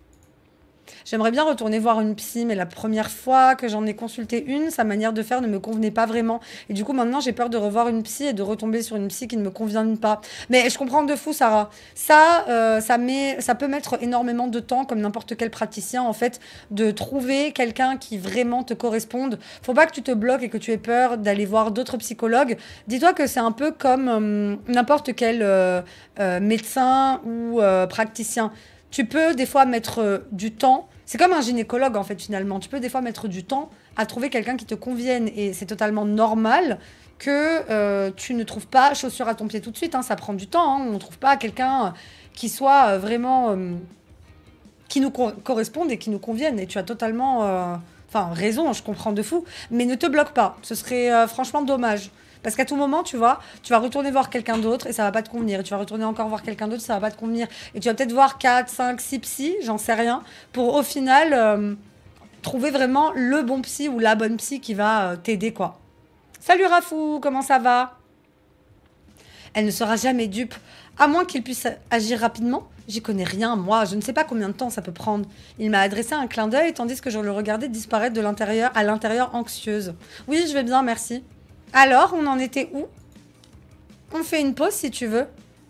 J'aimerais bien retourner voir une psy, mais la première fois que j'en ai consulté une, sa manière de faire ne me convenait pas vraiment. Et du coup, maintenant, j'ai peur de revoir une psy et de retomber sur une psy qui ne me convient pas. Mais je comprends de fou, Sarah. Ça, euh, ça, met, ça peut mettre énormément de temps, comme n'importe quel praticien, en fait, de trouver quelqu'un qui vraiment te corresponde. Faut pas que tu te bloques et que tu aies peur d'aller voir d'autres psychologues. Dis-toi que c'est un peu comme euh, n'importe quel euh, médecin ou praticien tu peux des fois mettre euh, du temps. C'est comme un gynécologue en fait finalement. Tu peux des fois mettre du temps à trouver quelqu'un qui te convienne et c'est totalement normal que euh, tu ne trouves pas chaussure à ton pied tout de suite. Hein. ça prend du temps. Hein. on ne trouve pas quelqu'un euh, qui soit vraiment qui nous corresponde et qui nous convienne. Et tu as totalement, enfin raison. Je comprends de fou. Mais ne te bloque pas. Ce serait franchement dommage. Parce qu'à tout moment, tu vois, tu vas retourner voir quelqu'un d'autre et ça va pas te convenir. Et tu vas retourner encore voir quelqu'un d'autre, ça va pas te convenir. Et tu vas peut-être voir 4, 5, 6 psys, j'en sais rien, pour au final euh, trouver vraiment le bon psy ou la bonne psy qui va euh, t'aider, quoi. Salut Rafou, comment ça va Elle ne sera jamais dupe, à moins qu'il puisse agir rapidement. J'y connais rien, moi, je ne sais pas combien de temps ça peut prendre. Il m'a adressé un clin d'œil tandis que je le regardais disparaître de l'intérieur à l'intérieur anxieuse. Oui, je vais bien, merci. Alors, on en était où On fait une pause si tu veux.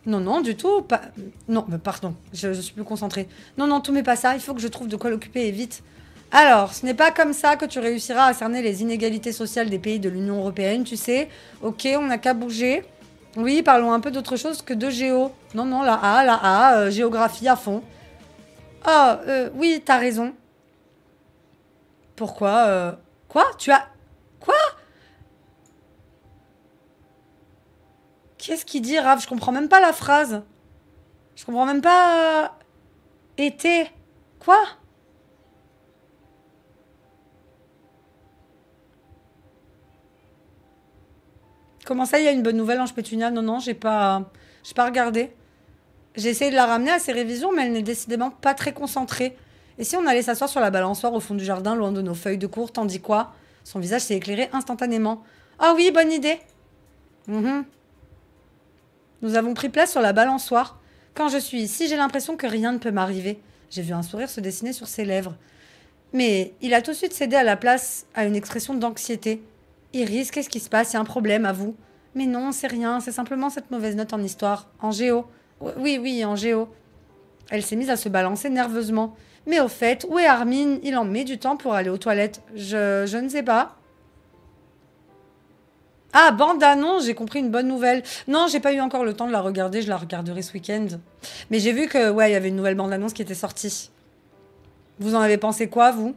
Non, non, du tout. Pas... Non, mais pardon, je, suis plus concentrée. Non, non, tout mais pas ça. Il faut que je trouve de quoi l'occuper et vite. Alors, ce n'est pas comme ça que tu réussiras à cerner les inégalités sociales des pays de l'Union européenne, tu sais. Ok, on n'a qu'à bouger. Oui, parlons un peu d'autre chose que de géo. Non, non, la A, la A, euh, géographie à fond. Ah, oh, oui, t'as raison. Pourquoi euh, Quoi Tu as... Quoi Qu'est-ce qu'il dit, Rav Je comprends même pas la phrase. Je comprends même pas. Été. Euh, e quoi Comment ça, il y a une bonne nouvelle en Pétunia Non, non, j'ai pas, euh, j'ai pas regardé. J'ai essayé de la ramener à ses révisions, mais elle n'est décidément pas très concentrée. Et si on allait s'asseoir sur la balançoire au fond du jardin, loin de nos feuilles de cours, tandis quoi Son visage s'est éclairé instantanément. Ah oui, bonne idée. Mmh nous avons pris place sur la balançoire. Quand je suis ici, j'ai l'impression que rien ne peut m'arriver. J'ai vu un sourire se dessiner sur ses lèvres. Mais il a tout de suite cédé à la place à une expression d'anxiété. Iris, qu'est-ce qui se passe Il y a un problème à vous Mais non, c'est rien, c'est simplement cette mauvaise note en histoire, en géo. Oui, oui, en géo. Elle s'est mise à se balancer nerveusement. Mais au fait, où est Armin Il en met du temps pour aller aux toilettes. Je, je ne sais pas. Ah, bande annonce, j'ai compris une bonne nouvelle. Non, j'ai pas eu encore le temps de la regarder, je la regarderai ce week-end. Mais j'ai vu que, ouais, il y avait une nouvelle bande annonce qui était sortie. Vous en avez pensé quoi, vous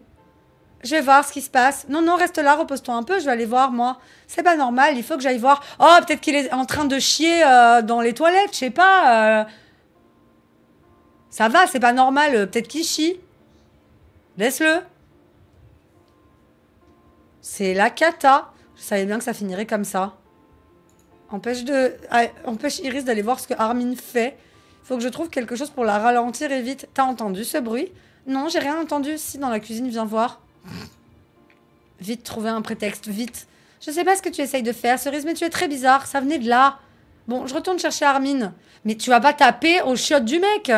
Je vais voir ce qui se passe. Non, non, reste là, repose-toi un peu, je vais aller voir, moi. C'est pas normal, il faut que j'aille voir. Oh, peut-être qu'il est en train de chier euh, dans les toilettes, je sais pas. Euh. Ça va, c'est pas normal, euh, peut-être qu'il chie. Laisse-le. C'est la cata. Je savais bien que ça finirait comme ça. Empêche, de... Ah, empêche Iris d'aller voir ce que Armin fait. Faut que je trouve quelque chose pour la ralentir et vite. T'as entendu ce bruit Non, j'ai rien entendu. Si, dans la cuisine, viens voir. vite, trouver un prétexte, vite. Je sais pas ce que tu essayes de faire, Cerise, mais tu es très bizarre. Ça venait de là. Bon, je retourne chercher Armin. Mais tu vas pas taper au chiottes du mec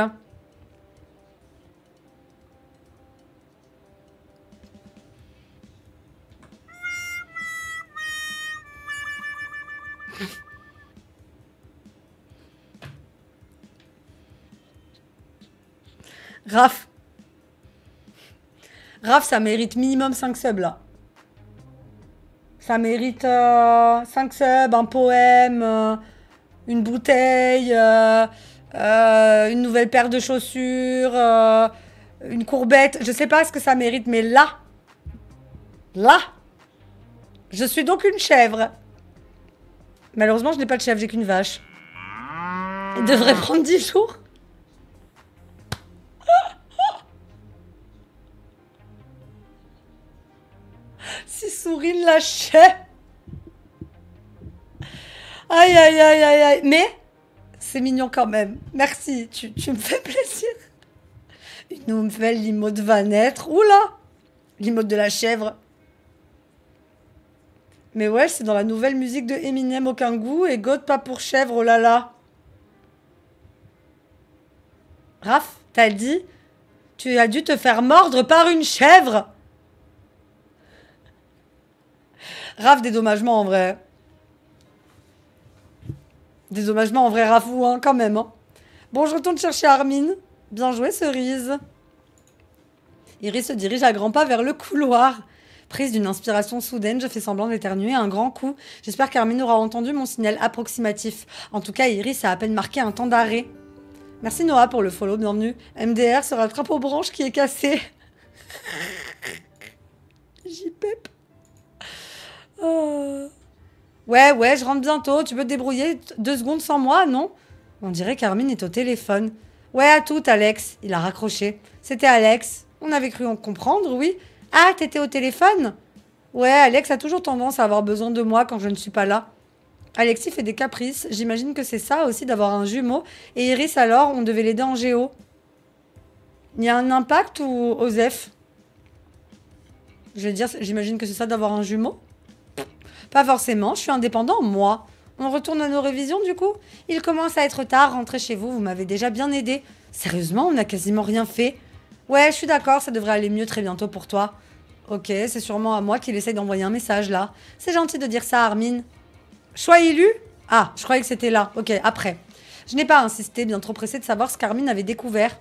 Raph. Raph, ça mérite minimum 5 subs, là. Ça mérite 5 euh, subs, un poème, euh, une bouteille, euh, une nouvelle paire de chaussures, une courbette. Je sais pas ce que ça mérite, mais là, là, je suis donc une chèvre. Malheureusement, je n'ai pas de chèvre, j'ai qu'une vache. Il devrait prendre 10 jours. Si Sourine lâchait. Aïe, aïe, aïe, aïe, aïe. Mais c'est mignon quand même. Merci, tu, me fais plaisir. Une nouvelle limote va naître. Oula Limote de la chèvre. Mais ouais, c'est dans la nouvelle musique de Eminem, aucun goût. Et God, pas pour chèvre, oh là là. Raph, t'as dit Tu as dû te faire mordre par une chèvre Raf, dédommagement en vrai. Dédommagement en vrai, Rafou, hein, quand même. Hein. Bon, je retourne chercher Armin. Bien joué, Cerise. Iris se dirige à grands pas vers le couloir. Prise d'une inspiration soudaine, je fais semblant d'éternuer un grand coup. J'espère qu'Armin aura entendu mon signal approximatif. En tout cas, Iris a à peine marqué un temps d'arrêt. Merci Noah pour le follow, bienvenue. MDR se rattrape aux branches qui est cassé. J'y pep. Oh. Ouais, ouais, je rentre bientôt. Tu peux te débrouiller deux secondes sans moi, non On dirait qu'Armin est au téléphone. Ouais, à tout, Alex. Il a raccroché. C'était Alex. On avait cru en comprendre, oui. Ah, t'étais au téléphone Ouais, Alex a toujours tendance à avoir besoin de moi quand je ne suis pas là. Alexis fait des caprices. J'imagine que c'est ça aussi d'avoir un jumeau. Et Iris, alors, on devait l'aider en géo. Il y a un impact ou Osef Je veux dire, j'imagine que c'est ça d'avoir un jumeau pas forcément, je suis indépendant, moi. On retourne à nos révisions du coup Il commence à être tard, rentrez chez vous, vous m'avez déjà bien aidé. Sérieusement, on n'a quasiment rien fait. Ouais, je suis d'accord, ça devrait aller mieux très bientôt pour toi. Ok, c'est sûrement à moi qu'il essaye d'envoyer un message là. C'est gentil de dire ça Armin. Choix élu Ah, je croyais que c'était là. Ok, après. Je n'ai pas insisté, bien trop pressé de savoir ce qu'Armin avait découvert.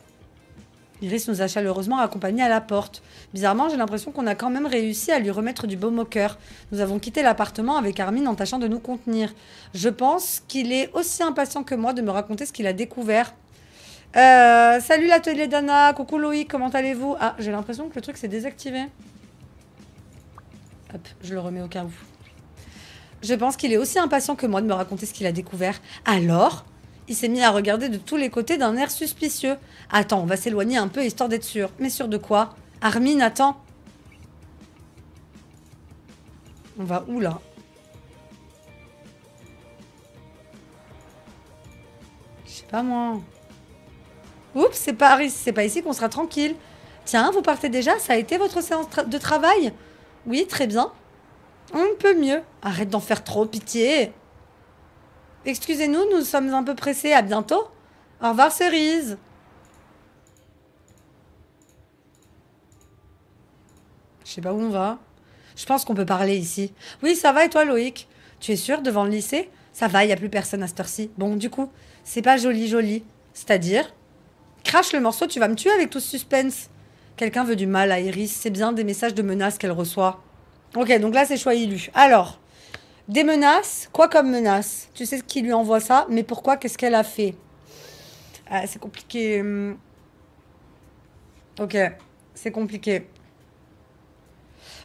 Iris nous a chaleureusement accompagnés à la porte. Bizarrement, j'ai l'impression qu'on a quand même réussi à lui remettre du baume au cœur. Nous avons quitté l'appartement avec Armin en tâchant de nous contenir. Je pense qu'il est aussi impatient que moi de me raconter ce qu'il a découvert. Euh, salut l'atelier d'Anna, coucou Loïc, comment allez-vous Ah, j'ai l'impression que le truc s'est désactivé. Hop, je le remets au cas où. Je pense qu'il est aussi impatient que moi de me raconter ce qu'il a découvert. Alors, il s'est mis à regarder de tous les côtés d'un air suspicieux. Attends, on va s'éloigner un peu histoire d'être sûr. Mais sûr de quoi Armin, attends. On va où là Je sais pas moi. Oups, c'est pas, pas ici qu'on sera tranquille. Tiens, vous partez déjà Ça a été votre séance de travail Oui, très bien. On peut mieux. Arrête d'en faire trop, pitié. Excusez-nous, nous sommes un peu pressés. À bientôt. Au revoir, cerise. Je sais pas où on va. Je pense qu'on peut parler ici. Oui, ça va et toi, Loïc Tu es sûr devant le lycée Ça va, il n'y a plus personne à cette heure-ci. Bon, du coup, c'est pas joli, joli. C'est-à-dire Crache le morceau, tu vas me tuer avec tout ce suspense. Quelqu'un veut du mal à Iris. C'est bien des messages de menaces qu'elle reçoit. Ok, donc là, c'est choix élu. Alors des menaces Quoi comme menaces Tu sais ce qui lui envoie ça, mais pourquoi Qu'est-ce qu'elle a fait ah, C'est compliqué. Hmm. Ok, c'est compliqué.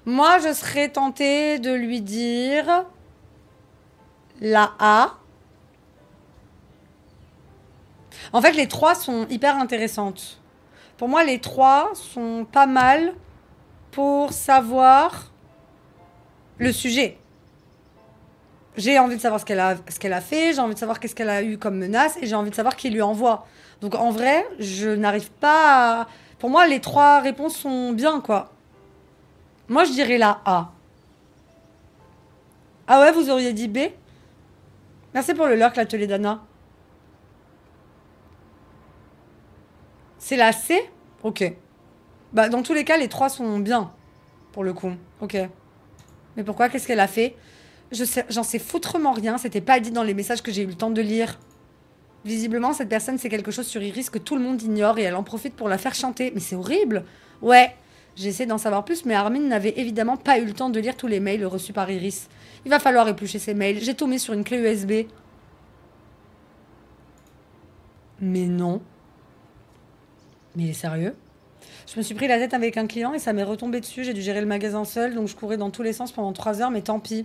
Moi, je serais tentée de lui dire la A. En fait, les trois sont hyper intéressantes. Pour moi, les trois sont pas mal pour savoir le sujet. J'ai envie de savoir ce qu'elle a, a fait, j'ai envie de savoir qu'est-ce qu'elle a eu comme menace et j'ai envie de savoir qui lui envoie. Donc en vrai, je n'arrive pas à... Pour moi, les trois réponses sont bien, quoi. Moi, je dirais la A. Ah ouais, vous auriez dit B Merci pour le lurk, l'atelier d'Anna. C'est la C Ok. Bah, dans tous les cas, les trois sont bien, pour le coup. Ok. Mais pourquoi Qu'est-ce qu'elle a fait J'en sais, foutrement rien. C'était pas dit dans les messages que j'ai eu le temps de lire. Visiblement, cette personne sait quelque chose sur Iris que tout le monde ignore et elle en profite pour la faire chanter. Mais c'est horrible. Ouais. J'essaie d'en savoir plus, mais Armin n'avait évidemment pas eu le temps de lire tous les mails reçus par Iris. Il va falloir éplucher ces mails. J'ai tombé sur une clé USB. Mais non. Mais il est sérieux je me suis pris la tête avec un client et ça m'est retombé dessus. J'ai dû gérer le magasin seul, donc je courais dans tous les sens pendant trois heures, mais tant pis.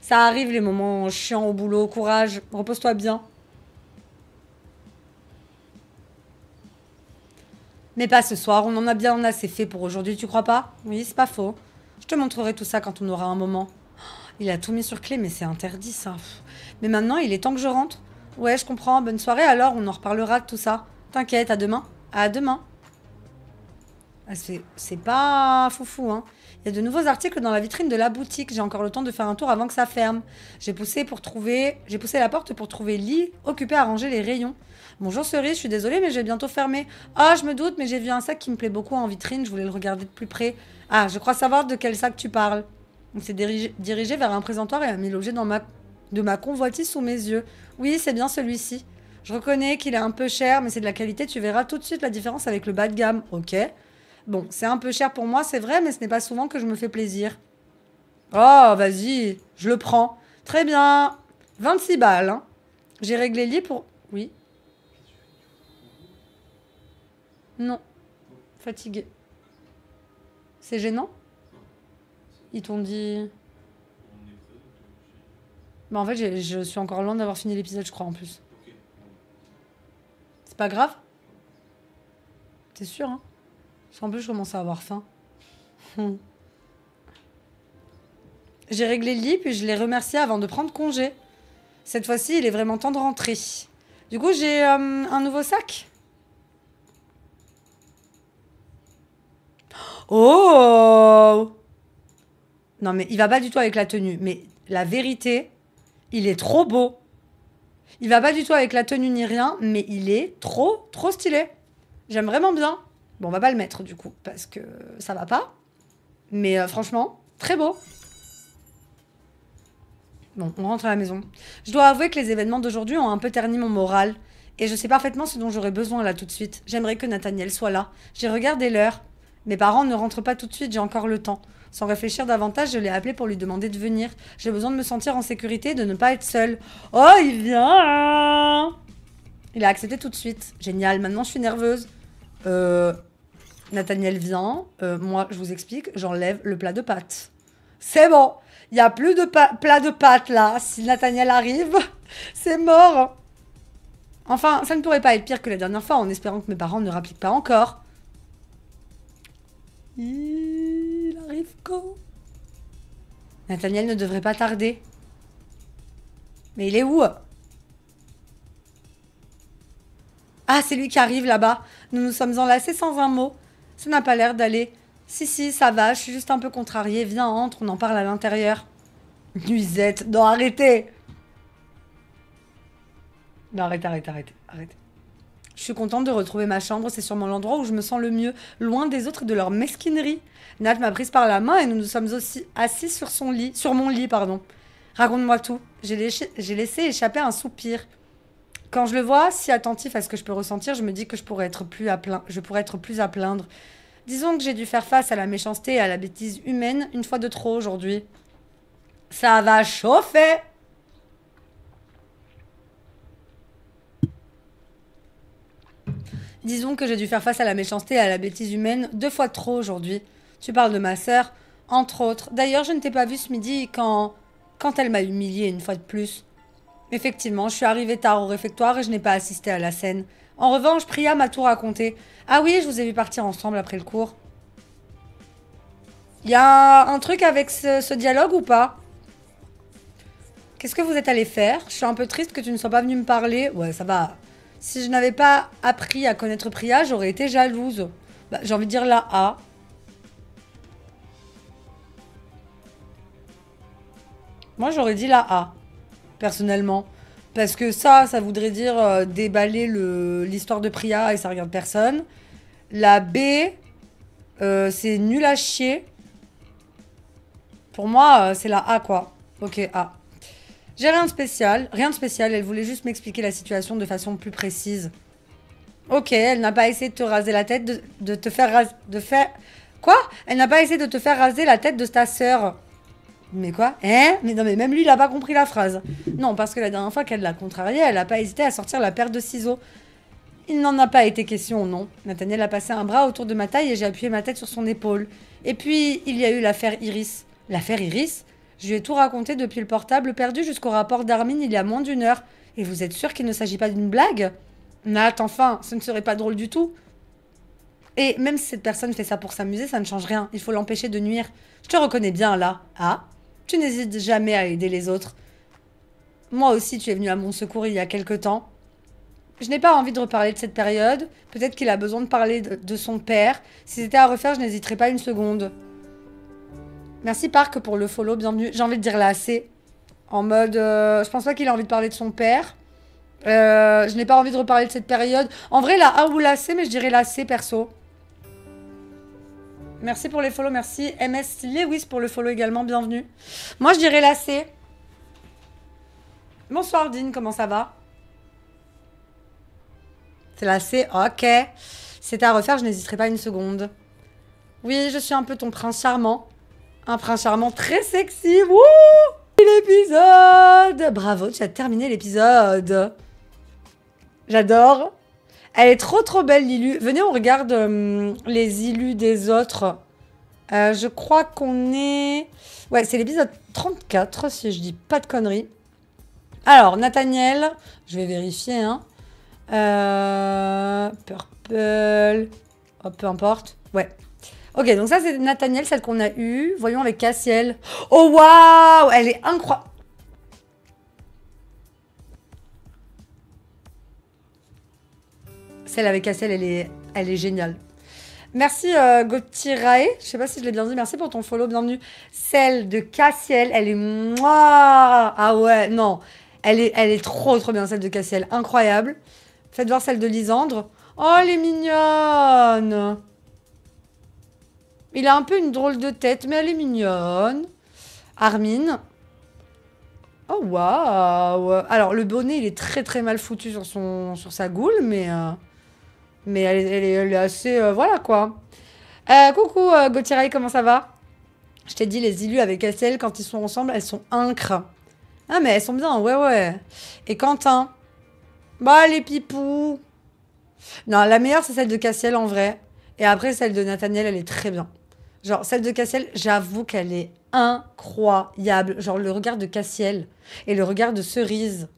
Ça arrive les moments chiants au boulot. Courage, repose-toi bien. Mais pas ce soir, on en a bien assez fait pour aujourd'hui, tu crois pas Oui, c'est pas faux. Je te montrerai tout ça quand on aura un moment. Il a tout mis sur clé, mais c'est interdit ça. Mais maintenant, il est temps que je rentre. Ouais, je comprends. Bonne soirée alors, on en reparlera de tout ça. T'inquiète, à demain. À demain. Ah, c'est pas foufou, hein. Il y a de nouveaux articles dans la vitrine de la boutique. J'ai encore le temps de faire un tour avant que ça ferme. J'ai poussé pour trouver, j'ai poussé la porte pour trouver Lee, occupé à ranger les rayons. Bonjour Cerise, je suis désolée, mais j'ai bientôt fermé. Ah, je me doute, mais j'ai vu un sac qui me plaît beaucoup en vitrine. Je voulais le regarder de plus près. Ah, je crois savoir de quel sac tu parles. on s'est dirigé, vers un présentoir et a mis l'objet dans de ma convoitise sous mes yeux. Oui, c'est bien celui-ci. Je reconnais qu'il est un peu cher, mais c'est de la qualité. Tu verras tout de suite la différence avec le bas de gamme. Ok. Bon, c'est un peu cher pour moi, c'est vrai, mais ce n'est pas souvent que je me fais plaisir. Oh, vas-y, je le prends. Très bien. 26 balles. Hein. J'ai réglé l'île pour... Oui. Non. Fatigué. C'est gênant Ils t'ont dit... Bah en fait, je suis encore loin d'avoir fini l'épisode, je crois, en plus. C'est pas grave C'est sûr, hein sans plus, je commence à avoir faim. Hmm. J'ai réglé le lit, puis je l'ai remercié avant de prendre congé. Cette fois-ci, il est vraiment temps de rentrer. Du coup, j'ai euh, un nouveau sac. Oh Non, mais il va pas du tout avec la tenue. Mais la vérité, il est trop beau. Il va pas du tout avec la tenue ni rien, mais il est trop, trop stylé. J'aime vraiment bien. Bon, on va pas le mettre du coup, parce que ça va pas. Mais euh, franchement, très beau. Bon, on rentre à la maison. Je dois avouer que les événements d'aujourd'hui ont un peu terni mon moral. Et je sais parfaitement ce dont j'aurais besoin là tout de suite. J'aimerais que Nathaniel soit là. J'ai regardé l'heure. Mes parents ne rentrent pas tout de suite, j'ai encore le temps. Sans réfléchir davantage, je l'ai appelé pour lui demander de venir. J'ai besoin de me sentir en sécurité et de ne pas être seule. Oh, il vient Il a accepté tout de suite. Génial, maintenant je suis nerveuse. Euh, Nathaniel vient, euh, moi je vous explique, j'enlève le plat de pâtes. C'est bon, il n'y a plus de plat de pâtes là. Si Nathaniel arrive, c'est mort. Enfin, ça ne pourrait pas être pire que la dernière fois en espérant que mes parents ne rappliquent pas encore. Il arrive quand Nathaniel ne devrait pas tarder. Mais il est où Ah, c'est lui qui arrive là-bas. Nous nous sommes enlacés sans un mot. Ça n'a pas l'air d'aller. Si, si, ça va, je suis juste un peu contrariée. Viens, entre, on en parle à l'intérieur. Nuisette, non, arrêtez Non, arrête, arrêtez, arrêtez, arrêtez. Je suis contente de retrouver ma chambre, c'est sûrement l'endroit où je me sens le mieux, loin des autres et de leur mesquinerie. Nat m'a prise par la main et nous nous sommes aussi assis sur son lit, sur mon lit, pardon. Raconte-moi tout. J'ai laissé échapper un soupir quand je le vois, si attentif à ce que je peux ressentir, je me dis que je pourrais être plus à, plaindre, Disons que j'ai dû faire face à la méchanceté et à la bêtise humaine une fois de trop aujourd'hui. Ça va chauffer Disons que j'ai dû faire face à la méchanceté et à la bêtise humaine deux fois de trop aujourd'hui. Tu parles de ma sœur, entre autres. D'ailleurs, je ne t'ai pas vu ce midi quand, quand elle m'a humilié une fois de plus. Effectivement, je suis arrivée tard au réfectoire et je n'ai pas assisté à la scène. En revanche, Priya m'a tout raconté. Ah oui, je vous ai vu partir ensemble après le cours. Il y a un truc avec ce, dialogue ou pas Qu'est-ce que vous êtes allé faire Je suis un peu triste que tu ne sois pas venu me parler. Ouais, ça va. Si je n'avais pas appris à connaître Priya, j'aurais été jalouse. Bah, j'ai envie de dire la A. Moi, j'aurais dit la A personnellement. Parce que ça, ça voudrait dire euh, déballer l'histoire de Priya et ça regarde personne. La B, euh, c'est nul à chier. Pour moi, euh, c'est la A, quoi. Ok, A. J'ai rien de spécial. Rien de spécial, elle voulait juste m'expliquer la situation de façon plus précise. Ok, elle n'a pas essayé de te raser la tête, de, de te faire De faire... Quoi Elle n'a pas essayé de te faire raser la tête de ta sœur. Mais quoi Hein Mais non, mais même lui, il a pas compris la phrase. Non, parce que la dernière fois qu'elle l'a contrarié, elle n'a pas hésité à sortir la paire de ciseaux. Il n'en a pas été question, non. Nathaniel a passé un bras autour de ma taille et j'ai appuyé ma tête sur son épaule. Et puis, il y a eu l'affaire Iris. L'affaire Iris Je lui ai tout raconté depuis le portable perdu jusqu'au rapport d'Armin il y a moins d'une heure. Et vous êtes sûr qu'il ne s'agit pas d'une blague Nat, enfin, ce ne serait pas drôle du tout. Et même si cette personne fait ça pour s'amuser, ça ne change rien. Il faut l'empêcher de nuire. Je te reconnais bien là. Ah tu n'hésites jamais à aider les autres. Moi aussi, tu es venu à mon secours il y a quelque temps. Je n'ai pas envie de reparler de cette période. Peut-être qu'il a besoin de parler de, son père. Si c'était à refaire, je n'hésiterais pas une seconde. Merci Park pour le follow, bienvenue. J'ai envie de dire là assez. En mode, euh, je pense pas qu'il a envie de parler de son père. Euh, je n'ai pas envie de reparler de cette période. En vrai, la A ou la C, mais je dirais la C perso. Merci pour les follow, merci. MS Lewis pour le follow également, bienvenue. Moi, je dirais la C. Bonsoir, Dean. comment ça va C'est la C, ok. C'est à refaire, je n'hésiterai pas une seconde. Oui, je suis un peu ton prince charmant. Un prince charmant très sexy. Wouh L'épisode Bravo, tu as terminé l'épisode. J'adore. Elle est trop trop belle l'illu. Venez, on regarde euh, les illus des autres. Euh, je crois qu'on est... Ouais, c'est l'épisode 34, si je dis pas de conneries. Alors, Nathaniel, je vais vérifier. Hein. Euh, purple... Oh, peu importe. Ouais. Ok, donc ça, c'est Nathaniel, celle qu'on a eue. Voyons avec Cassiel. Oh, waouh Elle est incroyable Celle avec Cassiel, elle est, elle est géniale. Merci euh, Rae, je sais pas si je l'ai bien dit, merci pour ton follow, bienvenue. Celle de Cassiel, elle est Ah ouais, non, elle est, elle est trop trop bien celle de Cassiel, incroyable. Faites voir celle de Lisandre. Oh, elle est mignonne Il a un peu une drôle de tête, mais elle est mignonne. Armin. Oh, waouh Alors, le bonnet, il est très très mal foutu sur, son, sur sa goule, mais... Euh, mais elle, est, assez... Euh, voilà, quoi. Euh, coucou, euh, Gauthier, comment ça va Je t'ai dit, les élus avec Cassiel, quand ils sont ensemble, elles sont incres. Ah, mais elles sont bien, ouais, ouais. Et Quentin Bah, les pipous Non, la meilleure, c'est celle de Cassiel, en vrai. Et après, celle de Nathaniel, elle est très bien. Genre, celle de Cassiel, j'avoue qu'elle est incroyable. Genre, le regard de Cassiel et le regard de Cerise.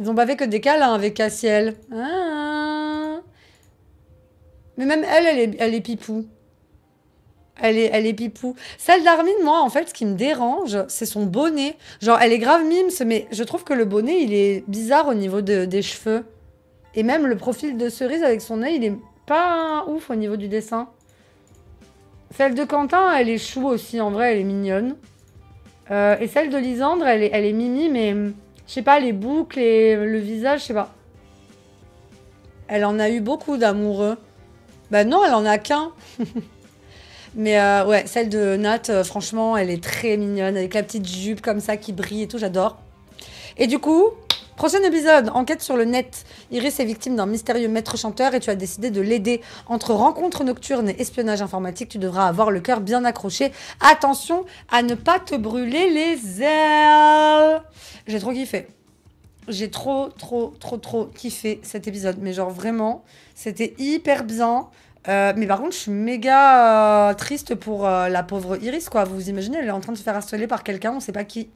Ils ont bavé que des câlins avec Cassiel. Ah, ah, ah. Mais même elle, elle est, elle pipou. Elle est, elle est pipou. Celle d'Armin, moi, en fait, ce qui me dérange, c'est son bonnet. Genre, elle est grave mimes, mais je trouve que le bonnet, il est bizarre au niveau des cheveux. Et même le profil de Cerise avec son nez, il est pas ouf au niveau du dessin. Celle de Quentin, elle est chou aussi, en vrai, elle est mignonne. Euh, et celle de Lisandre, elle est, elle est mimi, mais hum, je sais pas, les boucles et le visage, je sais pas. Elle en a eu beaucoup d'amoureux. Bah non, elle en a qu'un. Mais euh, ouais, celle de Nat, euh, franchement, elle est très mignonne, avec la petite jupe comme ça qui brille et tout, j'adore. Et du coup, Prochain épisode, enquête sur le net. Iris est victime d'un mystérieux maître chanteur et tu as décidé de l'aider. Entre rencontres nocturnes et espionnage informatique, tu devras avoir le cœur bien accroché. Attention à ne pas te brûler les ailes. J'ai trop kiffé j'ai trop, trop, trop, trop kiffé cet épisode. Mais genre vraiment, c'était hyper bien. Euh, mais par contre, je suis méga euh, triste pour euh, la pauvre Iris, quoi. Vous vous imaginez, elle est en train de se faire assoler par quelqu'un, on sait pas qui.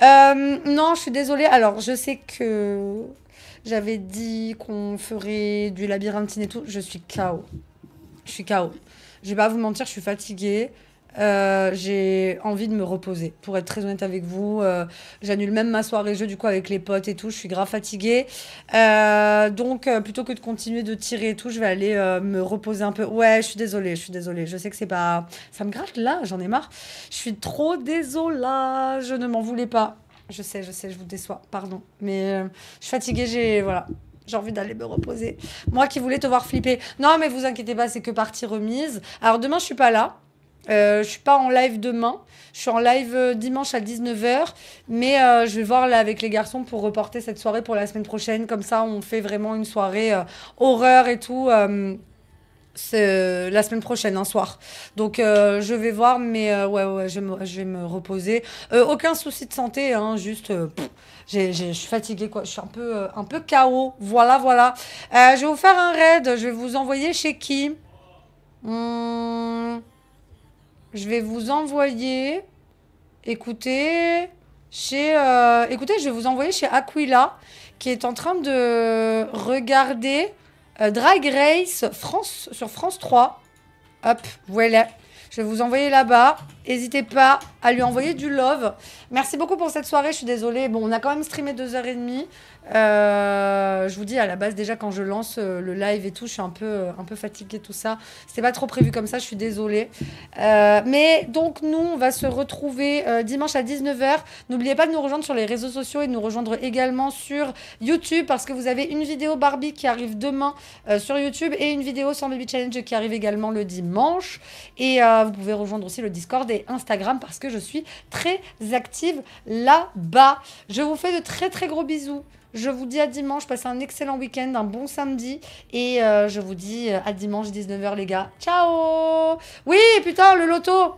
non, je suis désolée. Alors, je sais que j'avais dit qu'on ferait du labyrinthine et tout. Je suis KO. Je suis KO. Je vais pas vous mentir, je suis fatiguée. Euh, j'ai envie de me reposer, pour être très honnête avec vous. Euh, j'annule même ma soirée jeu du coup avec les potes et tout, je suis grave fatiguée. Euh, donc plutôt que de continuer de tirer et tout, je vais aller me reposer un peu. Ouais, je suis désolée, je suis désolée. Je sais que c'est pas... Ça me gratte là, j'en ai marre. Je suis trop désolée, je ne m'en voulais pas. Je sais, je sais, je vous déçois, pardon. Mais je suis fatiguée, j'ai... Voilà, j'ai envie d'aller me reposer. Moi qui voulais te voir flipper. Non, mais vous inquiétez pas, c'est que partie remise. Alors demain, je suis pas là. Je euh, je suis pas en live demain. Je suis en live euh, dimanche à 19h. Mais euh, je vais voir là avec les garçons pour reporter cette soirée pour la semaine prochaine. Comme ça, on fait vraiment une soirée horreur et tout. la semaine prochaine, un soir. Donc je vais voir, mais ouais, ouais, je vais, me, reposer. aucun souci de santé, hein, juste je suis fatiguée, quoi. Je suis un peu, un peu KO. Voilà, voilà. je vais vous faire un raid. Je vais vous envoyer chez qui Hum je vais vous envoyer, écoutez, chez, euh, écoutez, je vais vous envoyer chez Aquila, qui est en train de regarder euh, Drag Race France, sur France 3. Hop, voilà. Je vais vous envoyer là-bas. N'hésitez pas à lui envoyer du love. Merci beaucoup pour cette soirée. Je suis désolée. Bon, on a quand même streamé 2h30. Euh, je vous dis, à la base, déjà, quand je lance euh, le live et tout, je suis un peu, euh, un peu fatiguée, tout ça. C'était pas trop prévu comme ça, je suis désolée. mais donc, nous, on va se retrouver dimanche à 19h. N'oubliez pas de nous rejoindre sur les réseaux sociaux et de nous rejoindre également sur YouTube parce que vous avez une vidéo Barbie qui arrive demain sur YouTube et une vidéo sans Baby Challenge qui arrive également le dimanche. Et vous pouvez rejoindre aussi le Discord Instagram parce que je suis très active là-bas. Je vous fais de très très gros bisous. Je vous dis à dimanche, passez un excellent week-end, un bon samedi. Et euh, je vous dis euh, à dimanche 19h les gars. Ciao Oui, putain, le loto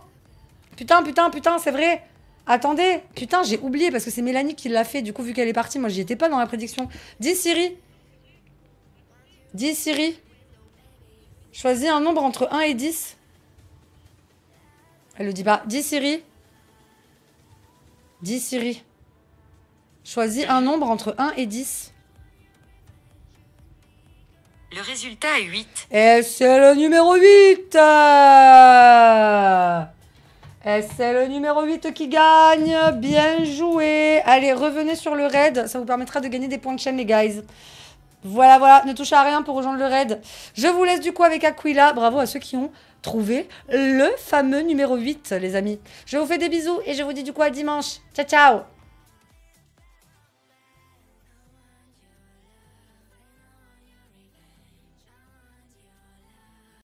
Putain, putain, putain, c'est vrai Attendez, putain, j'ai oublié parce que c'est Mélanie qui l'a fait. Du coup, vu qu'elle est partie, moi, j'y étais pas dans la prédiction. Dis Siri. Dis Siri. Choisis un nombre entre 1 et 10. Elle le dit pas. dis Siri. Dis Siri. Choisis un nombre entre 1 et 10. Le résultat est 8. Et c'est le numéro 8 et c'est le numéro 8 qui gagne. Bien joué. Allez, revenez sur le raid. Ça vous permettra de gagner des points de chaîne, les guys. Voilà, voilà. Ne touchez à rien pour rejoindre le raid. Je vous laisse du coup avec Aquila. Bravo à ceux qui ont trouver le fameux numéro 8, les amis. Je vous fais des bisous et je vous dis du coup à dimanche. Ciao, ciao